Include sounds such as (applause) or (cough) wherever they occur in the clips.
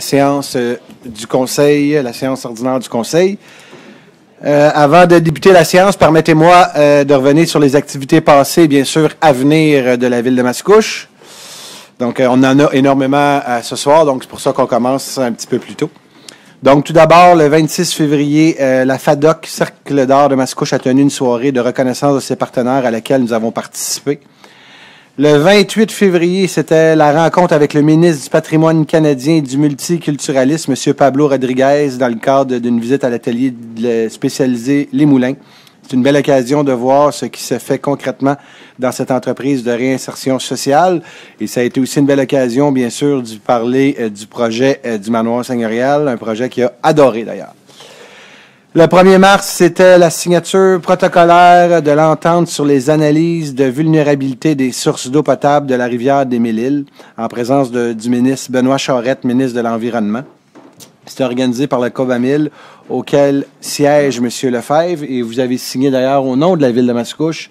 séance euh, du Conseil, la séance ordinaire du Conseil. Euh, avant de débuter la séance, permettez-moi euh, de revenir sur les activités passées, bien sûr, à venir de la ville de Mascouche. Donc, on en a énormément ce soir, donc c'est pour ça qu'on commence un petit peu plus tôt. Donc, tout d'abord, le 26 février, la FADOC, Cercle d'art de Mascouche, a tenu une soirée de reconnaissance de ses partenaires à laquelle nous avons participé. Le 28 février, c'était la rencontre avec le ministre du patrimoine canadien et du multiculturalisme, M. Pablo Rodriguez, dans le cadre d'une visite à l'atelier spécialisé Les Moulins. C'est une belle occasion de voir ce qui se fait concrètement dans cette entreprise de réinsertion sociale. Et ça a été aussi une belle occasion, bien sûr, de parler euh, du projet euh, du manoir seigneurial, un projet qu'il a adoré d'ailleurs. Le 1er mars, c'était la signature protocolaire de l'entente sur les analyses de vulnérabilité des sources d'eau potable de la rivière des mille en présence du ministre Benoît Charette, ministre de l'Environnement. C'était organisé par le COVAMIL, auquel siège M. Lefebvre, et vous avez signé d'ailleurs au nom de la ville de Mascouche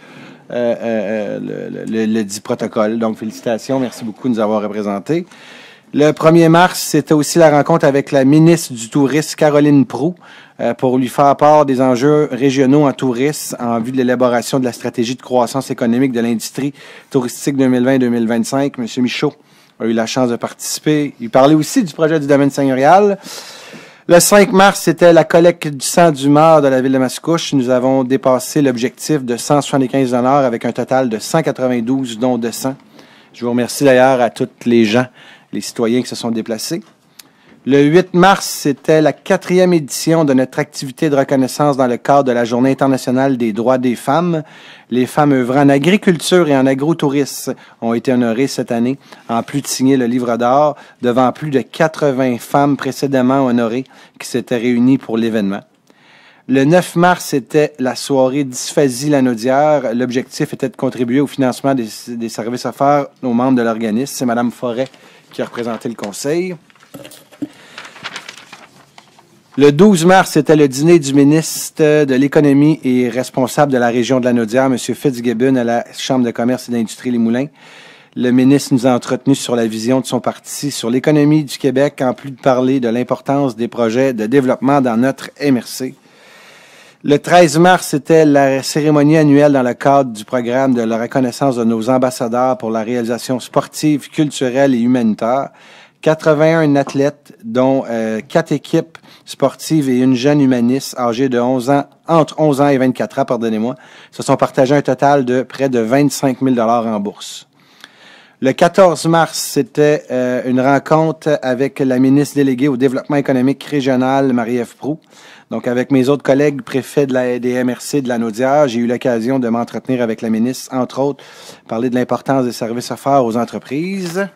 euh, euh, euh, le, le, dit protocole. Donc, félicitations, merci beaucoup de nous avoir représentés. Le 1er mars, c'était aussi la rencontre avec la ministre du Tourisme, Caroline Proux, euh, pour lui faire part des enjeux régionaux en tourisme en vue de l'élaboration de la stratégie de croissance économique de l'industrie touristique 2020-2025. Monsieur Michaud a eu la chance de participer. Il parlait aussi du projet du domaine seigneurial. Le 5 mars, c'était la collecte du sang du mort de la ville de Mascouche. Nous avons dépassé l'objectif de 175 dollars avec un total de 192 dons de sang. Je vous remercie d'ailleurs à toutes les gens, les citoyens qui se sont déplacés. Le 8 mars, c'était la quatrième édition de notre activité de reconnaissance dans le cadre de la Journée internationale des droits des femmes. Les femmes œuvrant en agriculture et en agrotourisme ont été honorées cette année, en plus de signer le livre d'or devant plus de 80 femmes précédemment honorées qui s'étaient réunies pour l'événement. Le 9 mars, c'était la soirée Dysphasie Lanaudière. L'objectif était de contribuer au financement des, services offerts aux membres de l'organisme. C'est Mme Forêt qui a représenté le conseil. Le 12 mars, c'était le dîner du ministre de l'économie et responsable de la région de la Naudière, M. Fitzgibbon, à la Chambre de commerce et d'industrie Les Moulins. Le ministre nous a entretenus sur la vision de son parti sur l'économie du Québec, en plus de parler de l'importance des projets de développement dans notre MRC. Le 13 mars, c'était la cérémonie annuelle dans le cadre du programme de la reconnaissance de nos ambassadeurs pour la réalisation sportive, culturelle et humanitaire 81 athlètes, dont euh, quatre équipes sportives et une jeune humaniste âgée de 11 ans, entre 11 ans et 24 ans, pardonnez-moi, se sont partagés un total de près de 25 000 en bourse. Le 14 mars, c'était euh, une rencontre avec la ministre déléguée au développement économique régional, Marie-Ève Prou, Donc, avec mes autres collègues préfets de la DMRC de la Naudière, j'ai eu l'occasion de m'entretenir avec la ministre, entre autres, parler de l'importance des services offerts aux entreprises.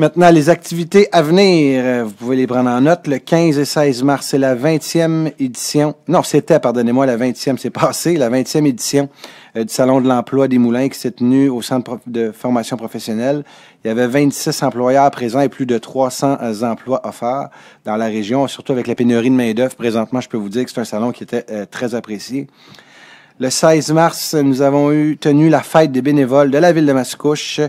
Maintenant, les activités à venir, euh, vous pouvez les prendre en note. Le 15 et 16 mars, c'est la 20e édition. Non, c'était, pardonnez-moi, la 20e, c'est passé, la 20e édition euh, du Salon de l'emploi des Moulins qui s'est tenu au Centre de formation professionnelle. Il y avait 26 employeurs présents et plus de 300 euh, emplois offerts dans la région, surtout avec la pénurie de main-d'œuvre. Présentement, je peux vous dire que c'est un salon qui était très apprécié. Le 16 mars, nous avons eu, tenu la fête des bénévoles de la ville de Mascouche.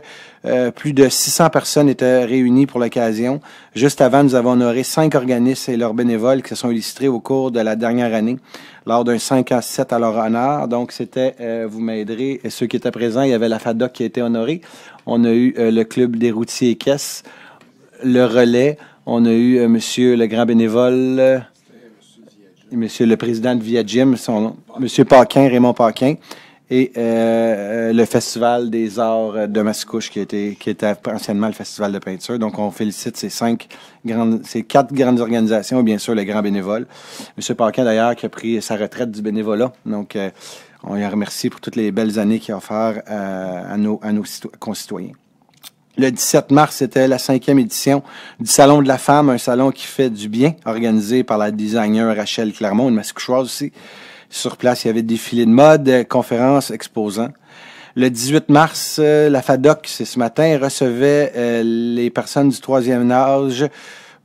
Euh, plus de 600 personnes étaient réunies pour l'occasion. Juste avant, nous avons honoré cinq organismes et leurs bénévoles qui se sont illustrés au cours de la dernière année lors d'un 5 à 7 à leur honneur. Donc, c'était, euh, vous m'aiderez, ceux qui étaient présents, il y avait la FADOC qui a été honorée. On a eu euh, le Club des routiers et caisses, le relais. On a eu Monsieur le grand bénévole... Monsieur le président de Via Jim, son, Monsieur Paquin, Raymond Paquin, et euh, euh, le Festival des arts de Mascouche, qui était, qui était anciennement le Festival de peinture. Donc, on félicite ces cinq grandes, ces quatre grandes organisations, bien sûr, les grands bénévoles. Monsieur Paquin, d'ailleurs, qui a pris sa retraite du bénévolat. Donc, euh, on y remercie pour toutes les belles années qu'il a offert à nos, à nos concitoyens le 17 mars, c'était la cinquième édition du Salon de la femme, un salon qui fait du bien, organisé par la designer Rachel Clermont, une choix aussi. Sur place, il y avait des filets de mode, euh, conférences, exposants. Le 18 mars, euh, la FADOC, c'est ce matin, recevait euh, les personnes du troisième âge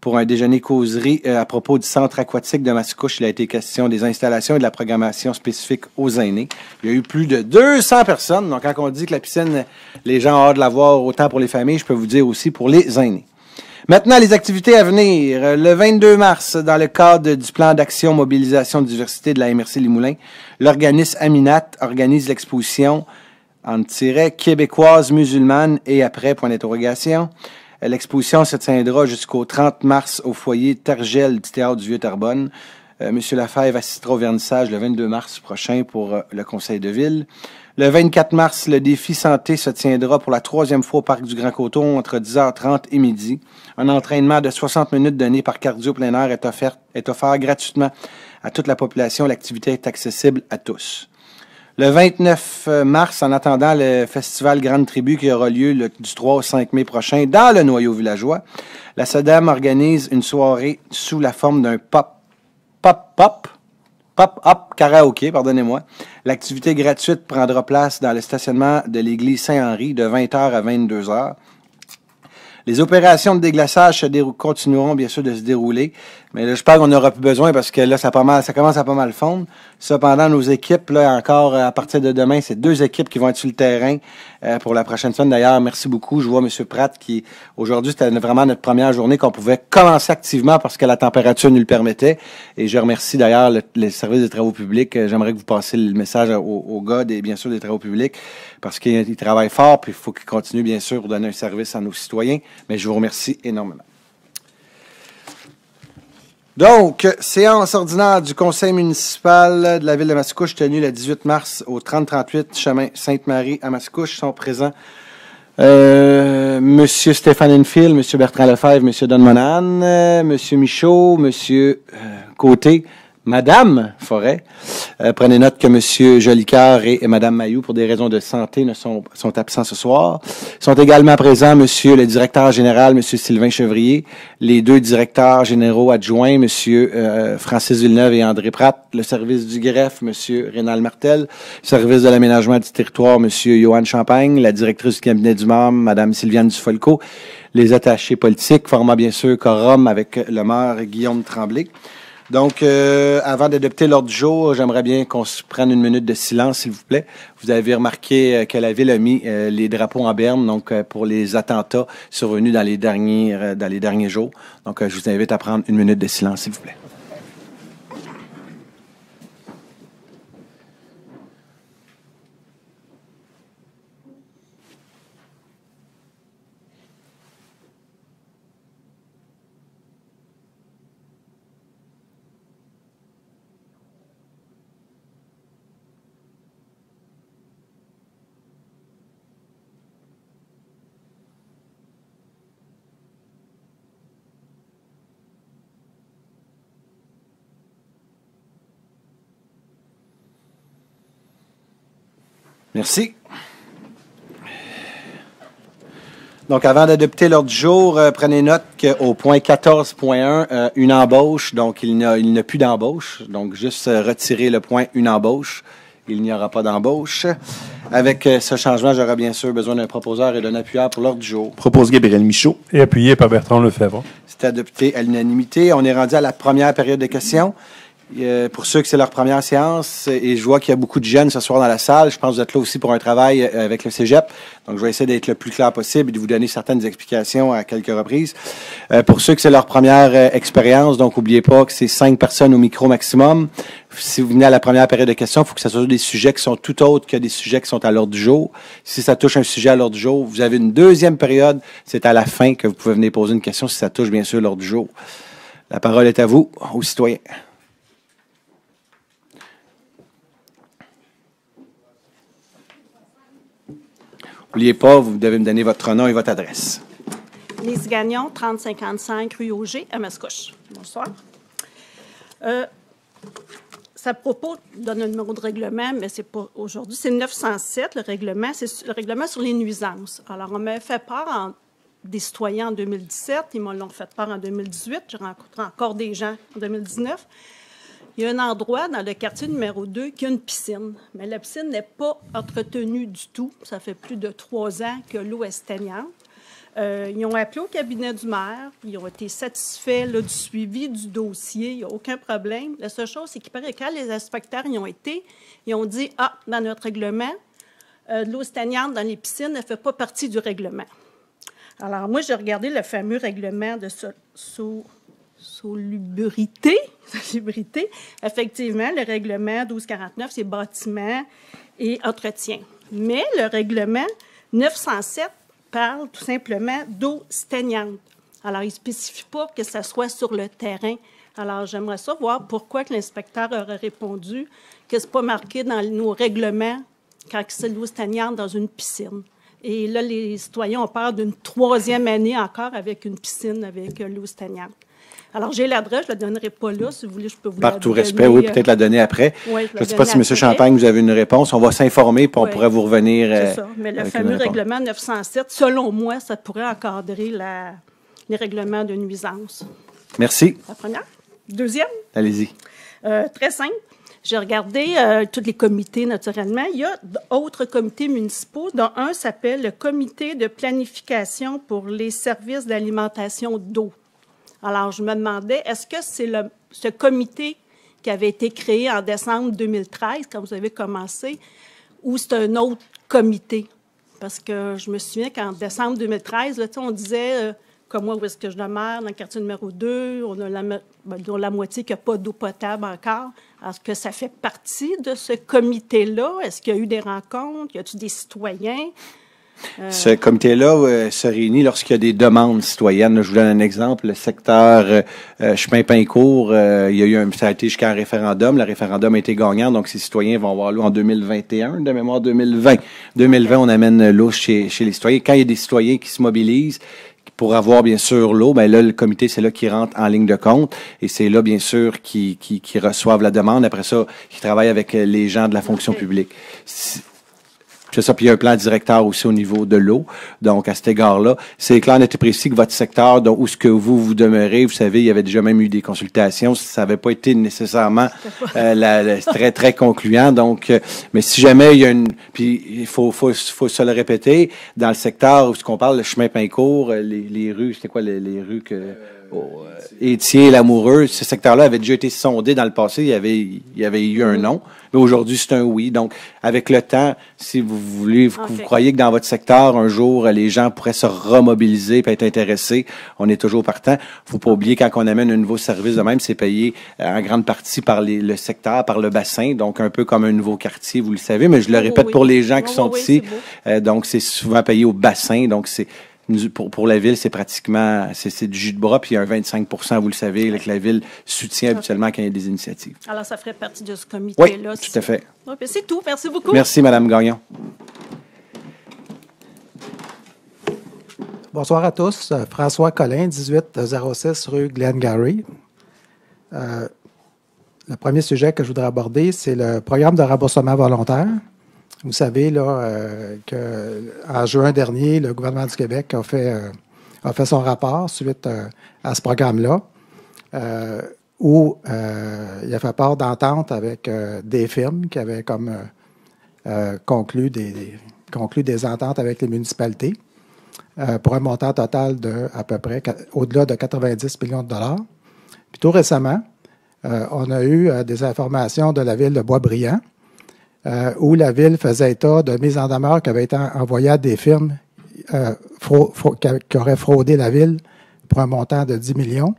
pour un déjeuner causerie euh, à propos du centre aquatique de Mascouche. Il a été question des installations et de la programmation spécifique aux aînés. Il y a eu plus de 200 personnes. Donc, quand on dit que la piscine, les gens ont hâte de la voir autant pour les familles, je peux vous dire aussi pour les aînés. Maintenant, les activités à venir. Le 22 mars, dans le cadre du plan d'action mobilisation de diversité de la MRC Limoulin, l'organisme Aminat organise l'exposition en tiret québécoise musulmane et après, point d'interrogation. L'exposition se tiendra jusqu'au 30 mars au foyer Targel du Théâtre du Vieux-Tarbonne. Euh, Monsieur va assistera au vernissage le 22 mars prochain pour euh, le Conseil de ville. Le 24 mars, le défi santé se tiendra pour la troisième fois au Parc du Grand Coton entre 10h30 et midi. Un entraînement de 60 minutes donné par cardio plein air est est offert gratuitement à toute la population. L'activité est accessible à tous. Le 29 euh, mars, en attendant le festival Grande Tribu qui aura lieu du 3 au 5 mai prochain dans le noyau villageois, la SEDAM organise une soirée sous la forme d'un pop, pop, pop, pop pop karaoké, pardonnez-moi. L'activité gratuite prendra place dans le stationnement de l'église Saint-Henri de 20h à 22h. Les opérations de déglaçage continueront bien sûr de se dérouler, mais là, je pense qu'on n'aura plus besoin parce que là, ça, pas mal, ça commence à pas mal fondre. Cependant, nos équipes, là, encore à partir de demain, c'est deux équipes qui vont être sur le terrain euh, pour la prochaine semaine. D'ailleurs, merci beaucoup. Je vois M. Pratt qui, aujourd'hui, c'était vraiment notre première journée qu'on pouvait commencer activement parce que la température nous le permettait. Et je remercie d'ailleurs les services des travaux publics. Euh, j'aimerais que vous passiez le message aux, gars, des, bien sûr, des travaux publics parce qu'ils travaillent fort, puis il faut qu'ils continuent, bien sûr, à donner un service à nos citoyens. Mais je vous remercie énormément. Donc, séance ordinaire du conseil municipal de la ville de Mascouche tenue le 18 mars au 3038 chemin Sainte-Marie à Mascouche sont présents M. Euh, Monsieur Stéphane Enfield, Monsieur Bertrand Lefebvre, Monsieur Don Monan, euh, Monsieur Michaud, Monsieur euh, Côté, Madame Forêt. Euh, prenez note que M. Jolicoeur et, Mme Madame Mayou, pour des raisons de santé, ne sont, absents ce soir. sont également présents Monsieur le directeur général, M. Sylvain Chevrier, les deux directeurs généraux adjoints, M. Euh, Francis Villeneuve et André Pratt, le service du greffe, M. Rénal Martel, le service de l'aménagement du territoire, M. Johan Champagne, la directrice du cabinet du membre, Madame Sylviane Dufolco, les attachés politiques, formant bien sûr quorum avec le maire Guillaume Tremblay. Donc, euh, avant d'adopter l'ordre du jour, j'aimerais bien qu'on se prenne une minute de silence, s'il vous plaît. Vous avez remarqué euh, que la ville a mis euh, les drapeaux en berne, donc pour les attentats survenus dans les derniers, dans les derniers jours. Donc, je vous invite à prendre une minute de silence, s'il vous plaît. Merci. Donc, avant d'adopter l'ordre du jour, euh, prenez note qu'au point 14.1, euh, une embauche, donc il n'y a, plus d'embauche. Donc, juste euh, retirer le point une embauche. Il n'y aura pas d'embauche. Avec ce changement, j'aurai bien sûr besoin d'un proposeur et d'un appuyeur pour l'ordre du jour. Propose Gabriel Michaud. Et appuyé par Bertrand Lefebvre. C'est adopté à l'unanimité. On est rendu à la première période de questions. Euh, pour ceux que c'est leur première séance, et je vois qu'il y a beaucoup de jeunes ce soir dans la salle, je pense que vous êtes là aussi pour un travail euh, avec le cégep. Donc, je vais essayer d'être le plus clair possible et de vous donner certaines explications à quelques reprises. Euh, pour ceux que c'est leur première expérience, donc, n'oubliez pas que c'est cinq personnes au micro maximum. Si vous venez à la première période de questions, il faut que ce soit des sujets qui sont tout autres que des sujets qui sont à l'ordre du jour. Si ça touche un sujet à l'ordre du jour, vous avez une deuxième période. C'est à la fin que vous pouvez venir poser une question si ça touche, bien sûr, l'ordre du jour. La parole est à vous, aux citoyens. N'oubliez pas, vous devez me donner votre nom et votre adresse. Lise Gagnon, 3055 rue Auger, à Mascouche. Bonsoir. Euh, ça propos donne un numéro de règlement, mais c'est pas aujourd'hui. C'est 907, le règlement. C'est le règlement sur les nuisances. Alors, on m'a fait part des citoyens en 2017. Ils m'ont fait part en 2018. J'ai rencontré encore des gens en 2019. Il y a un endroit dans le quartier numéro 2 qui a une piscine, mais la piscine n'est pas entretenue du tout. Ça fait plus de trois ans que l'eau est stagnante. Euh, ils ont appelé au cabinet du maire, ils ont été satisfaits là, du suivi du dossier, il n'y a aucun problème. La seule chose, c'est qu'il paraît que quand les inspecteurs y ont été, ils ont dit Ah, dans notre règlement, euh, l'eau stagnante dans les piscines ne fait pas partie du règlement. Alors, moi, j'ai regardé le fameux règlement de sous solubrité, (laughs) Effectivement, le règlement 1249, c'est bâtiment et entretien. Mais le règlement 907 parle tout simplement d'eau stagnante. Alors, il ne spécifie pas que ça soit sur le terrain. Alors, j'aimerais savoir pourquoi l'inspecteur aurait répondu que ce n'est pas marqué dans nos règlements quand c'est l'eau stagnante dans une piscine. Et là, les citoyens ont peur d'une troisième année encore avec une piscine avec euh, l'eau stagnante. Alors, j'ai l'adresse, je ne la donnerai pas là. Si vous voulez, je peux vous Par tout respect, oui, peut-être la donner après. je ne sais pas si, M. Champagne, vous avez une réponse. On va s'informer, puis on pourrait vous revenir. C'est euh, ça. Mais le fameux règlement 907, selon moi, ça pourrait encadrer les règlements de nuisance. Merci. La première. Deuxième. Allez-y. Euh, très simple. J'ai regardé euh, tous les comités, naturellement. Il y a d'autres comités municipaux, dont un s'appelle le Comité de planification pour les services d'alimentation d'eau. Alors, je me demandais, est-ce que c'est ce comité qui avait été créé en décembre 2013, quand vous avez commencé, ou c'est un autre comité? Parce que je me souviens qu'en décembre 2013, on disait, comment euh, comme moi, où est-ce que je demeure, dans le quartier numéro 2, on a la, ben, a moitié qui n'a pas d'eau potable encore. Est-ce que ça fait partie de ce comité-là? Est-ce qu'il y a eu des rencontres? Y a-t-il des citoyens? Euh. Ce comité-là euh, se réunit lorsqu'il y a des demandes citoyennes. Je vous donne un exemple. Le secteur euh, Chemin-Pincourt, il y a eu un, ça a été jusqu'à un référendum. Le référendum a été gagnant, donc ces citoyens vont avoir l'eau en 2021, de mémoire 2020. 2020, on amène l'eau chez, chez les citoyens. Quand il y a des citoyens qui se mobilisent, pour avoir bien sûr l'eau, ben là le comité c'est là qui rentre en ligne de compte et c'est là bien sûr qui, qui, reçoivent la demande. Après ça, qui travaillent avec les gens de la fonction publique. C'est ça. Puis il y a un plan directeur aussi au niveau de l'eau. Donc, à cet égard-là, c'est clair, été précis que votre secteur, donc, où ce que vous vous demeurez, vous savez, il y avait déjà même eu des consultations. Ça n'avait pas été nécessairement euh, très, très concluant. Donc, euh, mais si jamais il y a une... Puis il faut, faut, faut se le répéter, dans le secteur où ce qu'on parle, le chemin Pincourt, euh, les, les rues, c'était quoi les rues que et euh, euh, l'amoureux. Ce secteur-là avait déjà été sondé dans le passé. Il y avait, il y avait eu un non. Mais aujourd'hui, c'est un oui. Donc, avec le temps, si vous voulez, vous, croyez que dans votre secteur, un jour, les gens pourraient se remobiliser et être intéressés, on est toujours partant. faut pas oublier, quand on amène un nouveau service de même, c'est payé euh, en grande partie par le secteur, par le bassin. Donc, un peu comme un nouveau quartier, vous le savez. Mais je le répète pour les gens qui sont ici. donc, c'est souvent payé au bassin. Donc, c'est pour, la ville, c'est pratiquement c'est du jus de bras, puis il y a un 25 vous le savez, que la ville soutient habituellement quand il y a des initiatives. Alors, ça ferait partie de ce comité-là. tout à fait. Ben, c'est tout. Merci beaucoup. Merci, Mme Gagnon. Bonsoir à tous. François Collin, 1806 rue Glengarry. Gary. Euh, le premier sujet que je voudrais aborder, c'est le programme de remboursement volontaire. Vous savez là, euh, qu'en juin dernier, le gouvernement du Québec a fait, euh, fait son rapport suite euh, à ce programme-là, où il a fait part d'entente avec des firmes qui avaient comme conclu, des, conclu des ententes avec les municipalités pour un montant total de à peu près au-delà de 90 millions de dollars. Puis tout récemment, on a eu des informations de la ville de Boisbriand, euh, où la ville faisait état de mise en demeure qui avait été envoyée à des firmes euh, qui, auraient fraudé la ville pour un montant de 10 millions.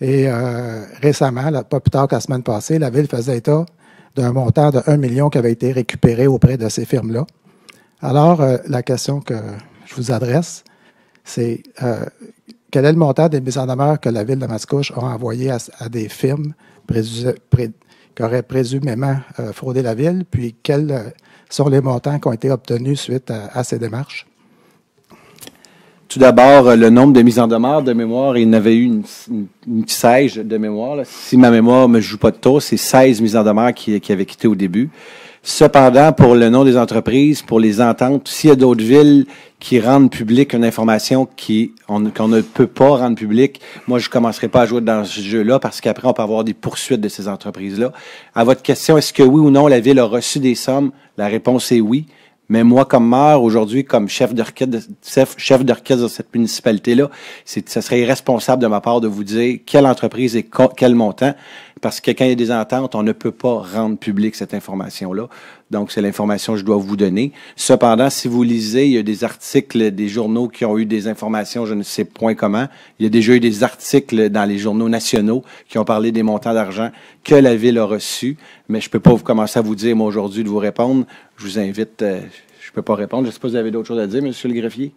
Et euh, récemment, pas plus tard que la semaine passée, la ville faisait état d'un montant de 1 million qui avait été récupéré auprès de ces firmes-là. Alors, la question que je vous adresse, c'est quel est le montant des mises en demeure que la ville de Mascouche a envoyé à, des firmes présumées qui présumément euh, fraudé la ville, puis quels euh, sont les montants qui ont été obtenus suite à, ces démarches? Tout d'abord, euh, le nombre de mises en demeure de mémoire, il y en avait eu une, une, de mémoire. Si ma mémoire me joue pas de taux, c'est 16 mises en demeure qui, qui avaient quitté au début. Cependant, pour le nom des entreprises, pour les ententes, s'il y a d'autres villes qui rendent publique une information qu'on ne peut pas rendre publique, moi, je ne commencerai pas à jouer dans ce jeu-là parce qu'après, on peut avoir des poursuites de ces entreprises-là. À votre question, est-ce que oui ou non, la ville a reçu des sommes? La réponse est oui. Mais moi, comme maire, aujourd'hui, comme chef d'orchestre, chef, de cette municipalité-là, c'est, ça serait irresponsable de ma part de vous dire quelle entreprise et quel montant parce que quand il y a des ententes, on ne peut pas rendre publique cette information-là. Donc, c'est l'information que je dois vous donner. Cependant, si vous lisez, il y a des articles, des journaux qui ont eu des informations, je ne sais point comment. Il y a déjà eu des articles dans les journaux nationaux qui ont parlé des montants d'argent que la Ville a reçus. Mais je ne peux pas commencer à vous dire, moi, aujourd'hui, de vous répondre. Je vous invite, euh, je ne peux pas répondre. Je ne sais vous avez d'autres choses à dire, Monsieur le greffier.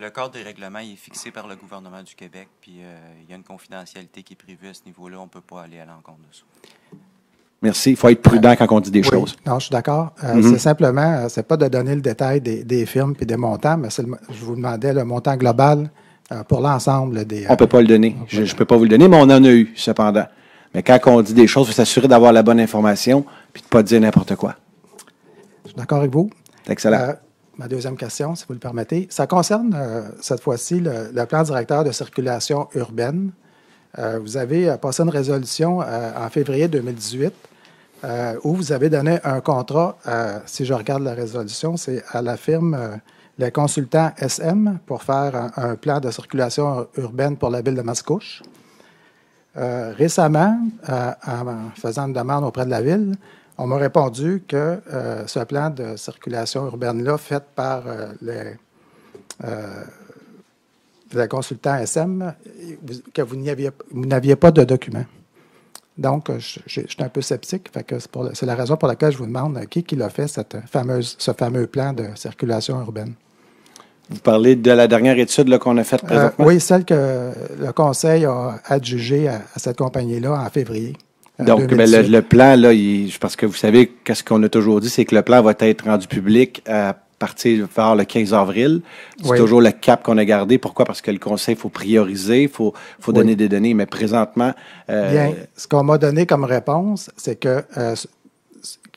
Le, cadre des règlements est fixé par le gouvernement du Québec, puis euh, il y a une confidentialité qui est prévue à ce niveau-là. On ne peut pas aller à l'encontre de ça. Merci. Il faut être prudent quand on dit des choses. Non, je suis d'accord. Euh, mhm. C'est simplement, euh, ce n'est pas de donner le détail des, firmes et des montants, mais je vous demandais le montant global pour l'ensemble des. on ne peut pas le donner. Je ne peux pas vous le donner, mais on en a eu, cependant. Mais quand on dit des choses, il faut s'assurer d'avoir la bonne information puis de ne pas dire n'importe quoi. Je suis d'accord avec vous. Excellent ma deuxième question, si vous le permettez. Ça concerne euh, cette fois-ci le, plan directeur de circulation urbaine. Euh, vous avez euh, passé une résolution en février 2018 où vous avez donné un contrat, si je regarde la résolution, c'est à la firme le consultant SM pour faire un, plan de circulation urbaine pour la ville de Mascouche. récemment, en faisant une demande auprès de la ville, on m'a répondu que euh, ce plan de circulation urbaine-là, fait par euh, les, euh, les, consultants SM, que vous n'aviez pas de documents. Donc, je, suis un peu sceptique. c'est, la raison pour laquelle je vous demande qui, qui l'a fait, cette fameuse, ce fameux plan de circulation urbaine. Vous parlez de la dernière étude qu'on a faite présentement? oui, celle que le Conseil a adjugée à cette compagnie-là en février. Donc, ben, le, plan, là, parce que vous savez, qu'est-ce qu'on a toujours dit, c'est que le plan va être rendu public à partir vers le 15 avril. C'est toujours le cap qu'on a gardé. Pourquoi? Parce que le conseil, il faut prioriser, il faut, donner des données. Mais présentement... Euh, Bien, ce qu'on m'a donné comme réponse, c'est que, euh,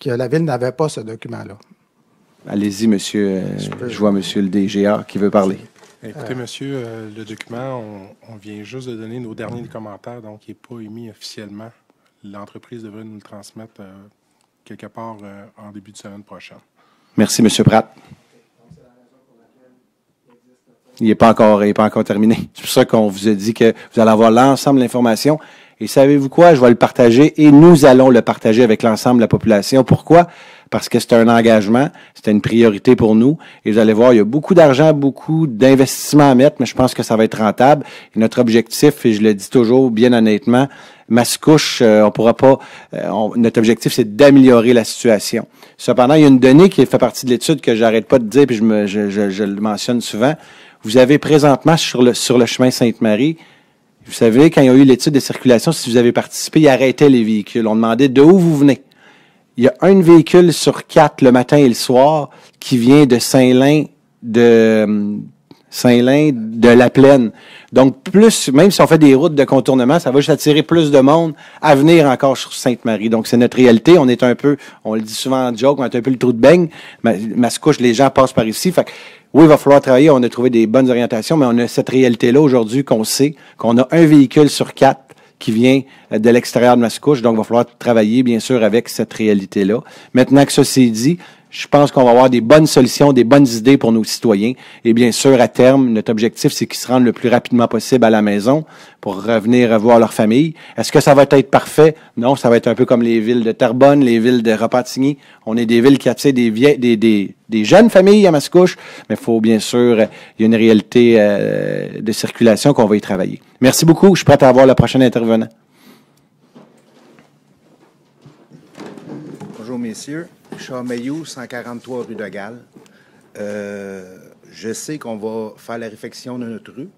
la Ville n'avait pas ce document-là. Allez-y, monsieur. Euh, je, vois monsieur le DGA qui veut parler. Écoutez, monsieur, le document, on, vient juste de donner nos derniers commentaires, donc il n'est pas émis officiellement l'entreprise devrait nous le transmettre euh, quelque part euh, en début de semaine prochaine. Merci, M. Pratt. Il n'est pas encore, pas encore terminé. C'est pour ça qu'on vous a dit que vous allez avoir l'ensemble de l'information. Et savez-vous quoi? Je vais le partager et nous allons le partager avec l'ensemble de la population. Pourquoi? Parce que c'est un engagement, c'est une priorité pour nous. Et vous allez voir, il y a beaucoup d'argent, beaucoup d'investissements à mettre, mais je pense que ça va être rentable. Et notre objectif, et je le dis toujours bien honnêtement, couche euh, on pourra pas. Euh, notre objectif, c'est d'améliorer la situation. Cependant, il y a une donnée qui fait partie de l'étude que j'arrête pas de dire, puis je, me, je, le mentionne souvent. Vous avez présentement sur le, sur le chemin Sainte-Marie, vous savez, quand il y a eu l'étude de circulation, si vous avez participé, ils arrêtaient les véhicules. On demandait de où vous venez. Il y a un véhicule sur quatre le matin et le soir qui vient de Saint-Lin, de euh, Saint-Lin, de la Plaine. Donc, plus, même si on fait des routes de contournement, ça va juste attirer plus de monde à venir encore sur Sainte-Marie. Donc, c'est notre réalité. On est un peu, on le dit souvent en joke, on est un peu le trou de beigne. Mascouche, les gens passent par ici. Fait oui, il va falloir travailler. On a trouvé des bonnes orientations, mais on a cette réalité-là aujourd'hui qu'on sait qu'on a un véhicule sur quatre qui vient euh, de l'extérieur de Mascouche. Donc, il va falloir travailler, bien sûr, avec cette réalité-là. Maintenant que ceci est dit, je pense qu'on va avoir des bonnes solutions, des bonnes idées pour nos citoyens. Et bien sûr, à terme, notre objectif, c'est qu'ils se rendent le plus rapidement possible à la maison pour revenir voir leur famille. Est-ce que ça va être parfait? Non, ça va être un peu comme les villes de Tarbonne, les villes de Repentigny. On est des villes qui attirent des, vieilles, des, jeunes familles à Mascouche, mais il faut bien sûr, il y a une réalité euh, de circulation qu'on va y travailler. Merci beaucoup. Je suis prêt à avoir le prochain intervenant. Bonjour, messieurs. Charmeillou, 143 rue de Galles. Euh, je sais qu'on va faire la réfection de notre rue.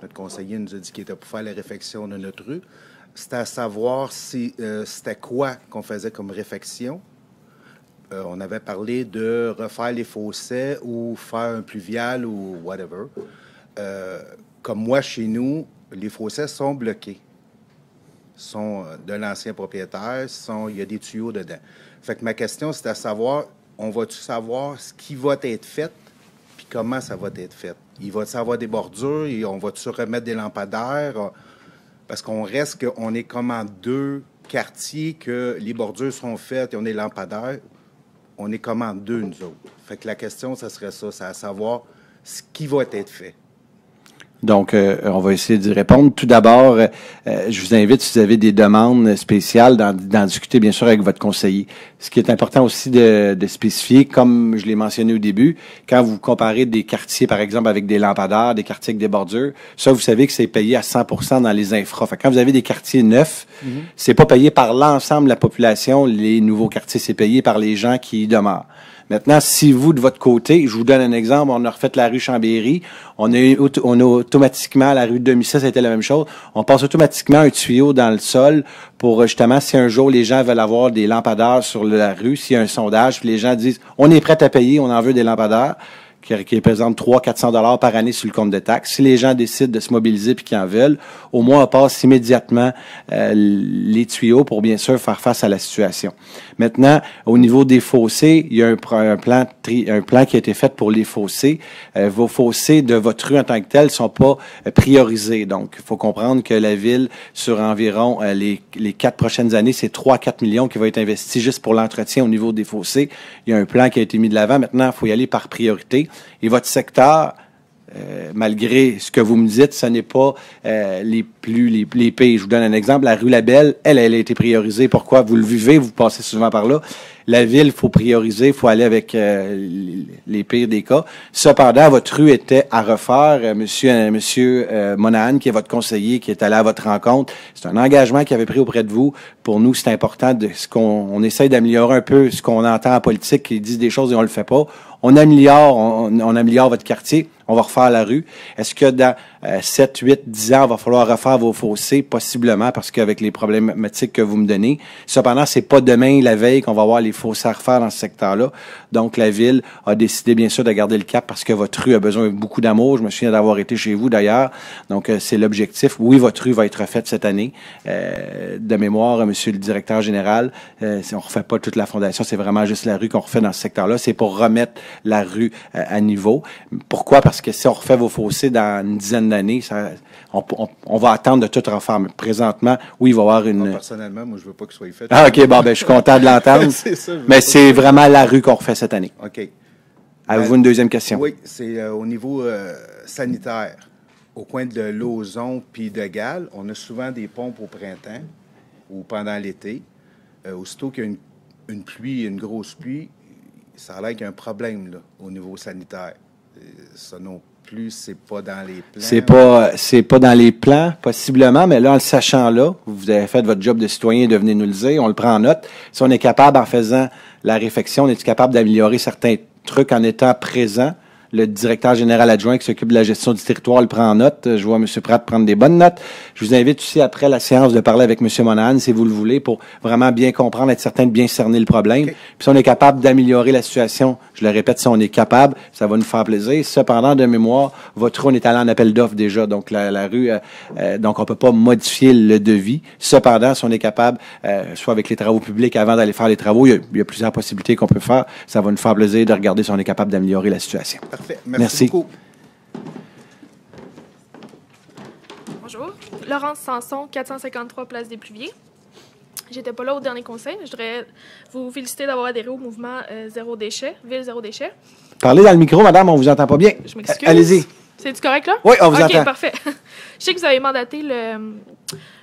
Notre conseiller nous a dit qu'il était pour faire la réfection de notre rue. C'est à savoir si euh, c'était quoi qu'on faisait comme réfection. Euh, on avait parlé de refaire les fossés ou faire un pluvial ou whatever. comme moi, chez nous, les fossés sont bloqués. Sont de l'ancien propriétaire, sont, il y a des tuyaux dedans. Fait que ma question, c'est à savoir, on va-tu savoir ce qui va être fait, puis comment ça va être fait? Il va-tu avoir des bordures, et on va-tu remettre des lampadaires? Ah, parce qu'on reste, on est comme en deux quartiers que les bordures sont faites et on est lampadaires. On est comme en deux, nous autres. Fait que la question, ça serait ça, c'est à savoir ce qui va être fait. Donc, euh, on va essayer d'y répondre. Tout d'abord, euh, je vous invite, si vous avez des demandes spéciales, d'en discuter bien sûr avec votre conseiller. Ce qui est important aussi de, spécifier, comme je l'ai mentionné au début, quand vous comparez des quartiers, par exemple, avec des lampadaires, des quartiers avec des bordures, ça, vous savez que c'est payé à 100 dans les infras. quand vous avez des quartiers neufs, mhm. c'est pas payé par l'ensemble de la population. Les nouveaux quartiers, c'est payé par les gens qui y demeurent. Maintenant, si vous, de votre côté, je vous donne un exemple, on a refait la rue Chambéry, on a, on automatiquement, la rue de 2006, c'était la même chose, on passe automatiquement un tuyau dans le sol pour euh, justement, si un jour les gens veulent avoir des lampadaires sur la rue, s'il y a un sondage, puis les gens disent, on est prêt à payer, on en veut des lampadaires, qui, représente 300-400 dollars par année sur le compte de taxes. Si les gens décident de se mobiliser puis qu'ils en veulent, au moins on passe immédiatement euh, les tuyaux pour bien sûr faire face à la situation. Maintenant, au niveau des fossés, il y a un, plan, un plan qui a été fait pour les fossés. Euh, vos fossés de votre rue en tant que ne sont pas euh, priorisés. Donc, il faut comprendre que la ville, sur environ les, les quatre prochaines années, c'est 3-4 millions qui va être investi juste pour l'entretien au niveau des fossés. Il y a un plan qui a été mis de l'avant. Maintenant, il faut y aller par priorité. Et votre secteur, euh, malgré ce que vous me dites, ce n'est pas euh, les plus les, pires. Je vous donne un exemple. La rue Belle, elle, elle a été priorisée. Pourquoi? Vous le vivez, vous passez souvent par là. La ville, il faut prioriser, il faut aller avec euh, les, pires des cas. Cependant, votre rue était à refaire. Monsieur, monsieur Monahan, qui est votre conseiller, qui est allé à votre rencontre, c'est un engagement qu'il avait pris auprès de vous. Pour nous, c'est important de ce qu'on on essaye d'améliorer un peu ce qu'on entend en politique, qui disent des choses et on ne le fait pas on améliore, on, améliore votre quartier, on va refaire la rue. Est-ce que dans 7, 8, 10 ans, il va falloir refaire vos fossés? Possiblement, parce qu'avec les problématiques que vous me donnez. Cependant, c'est pas demain, la veille, qu'on va avoir les fossés à refaire dans ce secteur-là. Donc, la Ville a décidé, bien sûr, de garder le cap parce que votre rue a besoin de beaucoup d'amour. Je me souviens d'avoir été chez vous, d'ailleurs. Donc, euh, c'est l'objectif. Oui, votre rue va être refaite cette année. Euh, de mémoire, euh, monsieur le directeur général, si on refait pas toute la fondation, c'est vraiment juste la rue qu'on refait dans ce secteur-là. C'est pour remettre la rue euh, à niveau. Pourquoi? Parce que si on refait vos fossés dans une dizaine d'années, on, va attendre de tout refaire. Mais présentement, oui, il va y avoir une... personnellement, moi, je veux pas que ce soit fait. Ah, OK, bon, ben, je suis content de l'entendre. (laughs) mais c'est vraiment la rue qu'on refait cette année. OK. Avez-vous euh, une deuxième question? Oui, c'est euh, au niveau sanitaire. Au coin de Lozon puis de Galles, on a souvent des pompes au printemps ou pendant l'été. aussitôt qu'il y a une, pluie, une grosse pluie, ça a l'air qu'il y a un problème là, au niveau sanitaire. Euh, ça non plus, c'est pas dans les plans. C'est pas, pas dans les plans, possiblement, mais là, en le sachant là, vous avez fait votre job de citoyen de venir nous le dire, on le prend en note. Si on est capable, en faisant la réflexion, on est capable d'améliorer certains trucs en étant présent, le directeur général adjoint qui s'occupe de la gestion du territoire le prend en note. Je vois M. Pratt prendre des bonnes notes. Je vous invite aussi après la séance de parler avec M. Monahan, si vous le voulez, pour vraiment bien comprendre, être certain de bien cerner le problème. Puis si on est capable d'améliorer la situation, je le répète, si on est capable, ça va nous faire plaisir. Cependant, de mémoire, votre on est allé en appel d'offres déjà, donc la, rue, euh, euh, donc on peut pas modifier le devis. Cependant, si on est capable, euh, soit avec les travaux publics, avant d'aller faire les travaux, il y a, plusieurs possibilités qu'on peut faire. Ça va nous faire plaisir de regarder si on est capable d'améliorer la situation. Merci, beaucoup. Bonjour. Laurence Sanson, 453 Place des Pluviers. J'étais pas là au dernier conseil. Je voudrais vous féliciter d'avoir adhéré au mouvement euh, Zéro Déchet, Ville Zéro Déchet. Parlez dans le micro, madame, on vous entend pas bien. Je m'excuse. Allez-y. C'est-tu correct, là? Oui, on vous attend. OK, parfait. (laughs) je sais que vous avez mandaté le,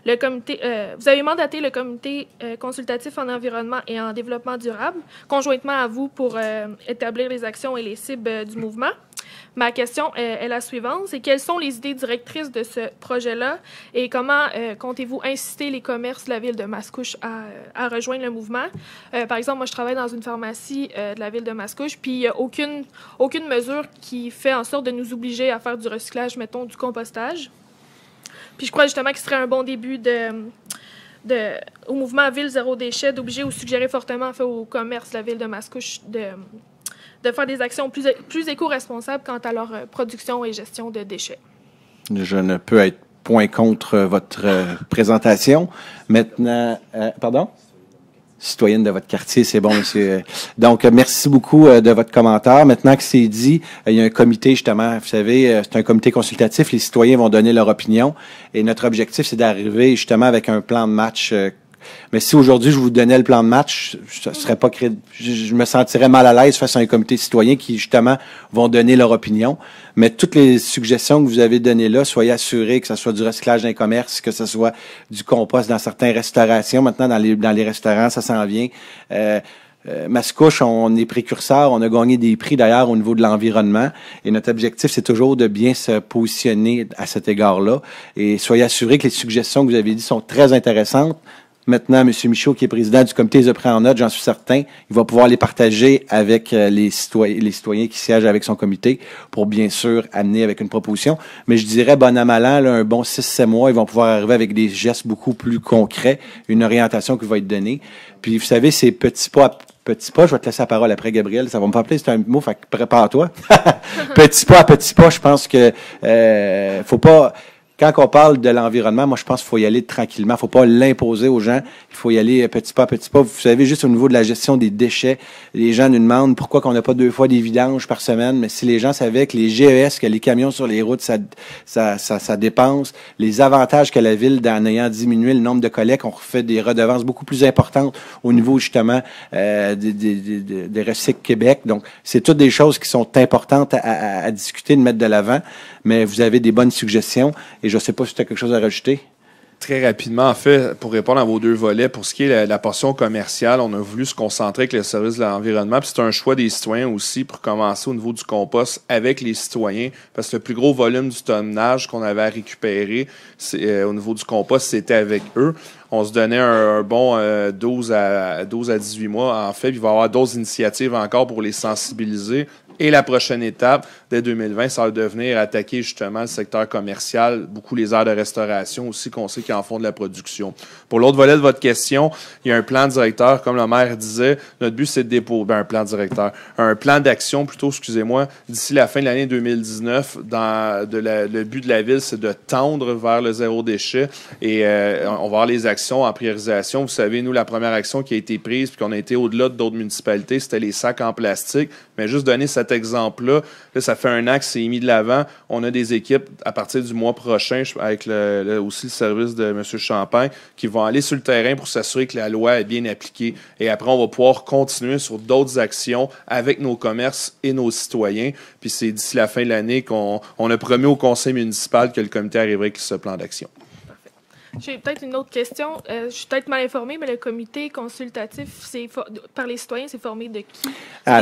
le comité... Euh, vous avez mandaté le comité euh, consultatif en environnement et en développement durable, conjointement à vous, pour euh, établir les actions et les cibles du mouvement. Ma question est, la suivante, c'est quelles sont les idées directrices de ce projet-là et comment euh, comptez-vous inciter les commerces de la ville de Mascouche à, rejoindre le mouvement? Euh, par exemple, moi, je travaille dans une pharmacie euh, de la ville de Mascouche, puis il n'y a aucune, aucune mesure qui fait en sorte de nous obliger à faire du recyclage, mettons, du compostage. Puis je crois justement que ce serait un bon début de... De, au mouvement Ville Zéro Déchet d'obliger ou suggérer fortement fait, au commerce de la ville de Mascouche de, de faire des actions plus, plus éco-responsables quant à leur euh, production et gestion de déchets. Je ne peux être point contre euh, votre euh, présentation. Maintenant, pardon? Citoyenne de votre quartier, c'est bon, monsieur. Donc, merci beaucoup de votre commentaire. Maintenant que c'est dit, il y a un comité, justement, vous savez, c'est un comité consultatif. Les citoyens vont donner leur opinion. Et notre objectif, c'est d'arriver, justement, avec un plan de match mais si aujourd'hui je vous donnais le plan de match, je, serait pas je, me sentirais mal à l'aise face à un comité citoyen qui justement vont donner leur opinion. Mais toutes les suggestions que vous avez données là, soyez assurés que ce soit du recyclage d'un commerce, que ce soit du compost dans certaines restaurations. Maintenant, dans les restaurants, ça s'en vient. Euh, euh, Mascouche, on est précurseur, on a gagné des prix d'ailleurs au niveau de l'environnement et notre objectif, c'est toujours de bien se positionner à cet égard-là. Et soyez assurés que les suggestions que vous avez dites sont très intéressantes, Maintenant, M. Michaud, qui est président du comité, les a en note, j'en suis certain. Il va pouvoir les partager avec euh, les, citoyens, les citoyens qui siègent avec son comité pour, bien sûr, amener avec une proposition. Mais je dirais, bon à un bon 6-7 mois, ils vont pouvoir arriver avec des gestes beaucoup plus concrets, une orientation qui va être donnée. Puis, vous savez, c'est petit pas petit pas, je vais te laisser la parole après, Gabriel. Ça va me faire plaisir, c'est un mot, fait prépare-toi. (laughs) petit pas à petit pas, je pense que euh, faut pas quand on parle de l'environnement, moi, je pense qu'il faut y aller tranquillement. Il ne faut pas l'imposer aux gens. Il faut y aller petit pas, petit pas. Vous savez, juste au niveau de la gestion des déchets, les gens nous demandent pourquoi qu'on n'a pas deux fois des vidanges par semaine. Mais si les gens savaient que les GES, que les camions sur les routes, ça, ça, dépense, les avantages que la ville, en ayant diminué le nombre de collègues, on refait des redevances beaucoup plus importantes au niveau, justement, euh, des, des, des, Québec. Donc, c'est toutes des choses qui sont importantes à, discuter, de mettre de l'avant. Mais vous avez des bonnes suggestions je ne sais pas si tu as quelque chose à rajouter. Très rapidement, en fait, pour répondre à vos deux volets, pour ce qui est la, la portion commerciale, on a voulu se concentrer avec le service de l'environnement. C'est un choix des citoyens aussi pour commencer au niveau du compost avec les citoyens, parce que le plus gros volume du tonnage qu'on avait à récupérer euh, au niveau du compost, c'était avec eux on se donnait un, bon 12, euh, à, 12 à 18 mois. En fait, il va y avoir d'autres initiatives encore pour les sensibiliser. Et la prochaine étape, dès 2020, ça va devenir attaquer justement le secteur commercial, beaucoup les aires de restauration aussi qu'on sait qui en font de la production. Pour l'autre volet de votre question, il y a un plan directeur, comme le maire disait, notre but c'est de déposer ben, un plan directeur, un plan d'action plutôt, excusez-moi, d'ici la fin de l'année 2019. Dans de la, le but de la ville, c'est de tendre vers le zéro déchet et euh, on va avoir les actions en priorisation. Vous savez, nous la première action qui a été prise puis qu'on a été au-delà d'autres municipalités, c'était les sacs en plastique. Mais juste donner cet exemple-là, là, ça fait un axe, c'est mis de l'avant. On a des équipes à partir du mois prochain, avec aussi le service de M. Champagne, qui vont aller sur le terrain pour s'assurer que la loi est bien appliquée. Et après, on va pouvoir continuer sur d'autres actions avec nos commerces et nos citoyens. Puis c'est d'ici la fin de l'année qu'on a promis au conseil municipal que le comité arriverait avec ce plan d'action. J'ai peut-être une autre question. Euh, je suis peut-être mal informée, mais le comité consultatif c'est par les citoyens, c'est formé de qui? Ah,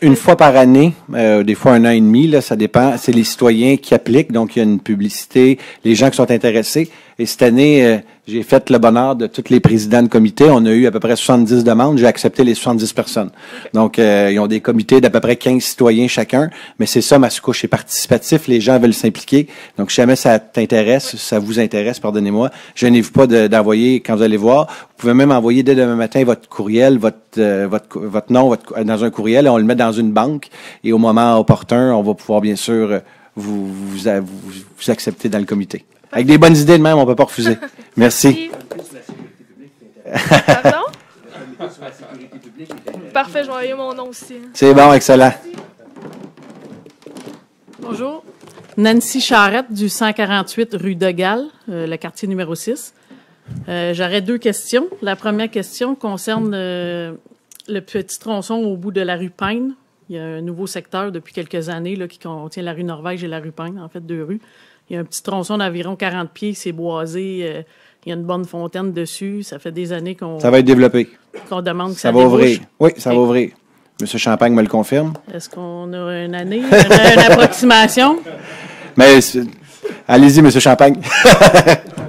une fois par année, euh, des fois un an et demi, là, ça dépend. C'est les citoyens qui appliquent, donc il y a une publicité, les gens qui sont intéressés. Et cette année, euh, j'ai fait le bonheur de tous les présidents de comité. On a eu à peu près 70 demandes. J'ai accepté les 70 personnes. Donc, euh, ils ont des comités d'à peu près 15 citoyens chacun. Mais c'est ça, ma couche C'est participatif. Les gens veulent s'impliquer. Donc, si jamais ça t'intéresse, ça vous intéresse, pardonnez-moi, je n'ai pas d'envoyer quand vous allez voir. Vous pouvez même envoyer dès demain matin votre courriel, votre, euh, votre, votre nom dans un courriel. on le met dans une banque. Et au moment opportun, on va pouvoir, bien sûr, vous, vous accepter dans le comité. Avec des bonnes idées de même, on ne peut pas refuser. (laughs) Merci. Pardon? Parfait, je vais envoyer mon nom aussi. C'est bon, excellent. Bonjour. Nancy Charrette du 148 rue de Galles, euh, le quartier numéro 6. Euh, J'aurais deux questions. La première question concerne euh, le petit tronçon au bout de la rue Peine. Il y a un nouveau secteur depuis quelques années qui contient la rue Norvège et la rue Peine, en fait deux rues. Il y a un petit tronçon d'environ 40 pieds, c'est boisé. Euh, il y a une bonne fontaine dessus. Ça fait des années qu'on. Ça va être développé. Qu'on demande que ça, ça va ouvrir. Oui, ça va ouvrir. Monsieur Champagne me le confirme. Est-ce qu'on a une année, une, approximation? (laughs) Mais allez-y, Monsieur Champagne. (laughs)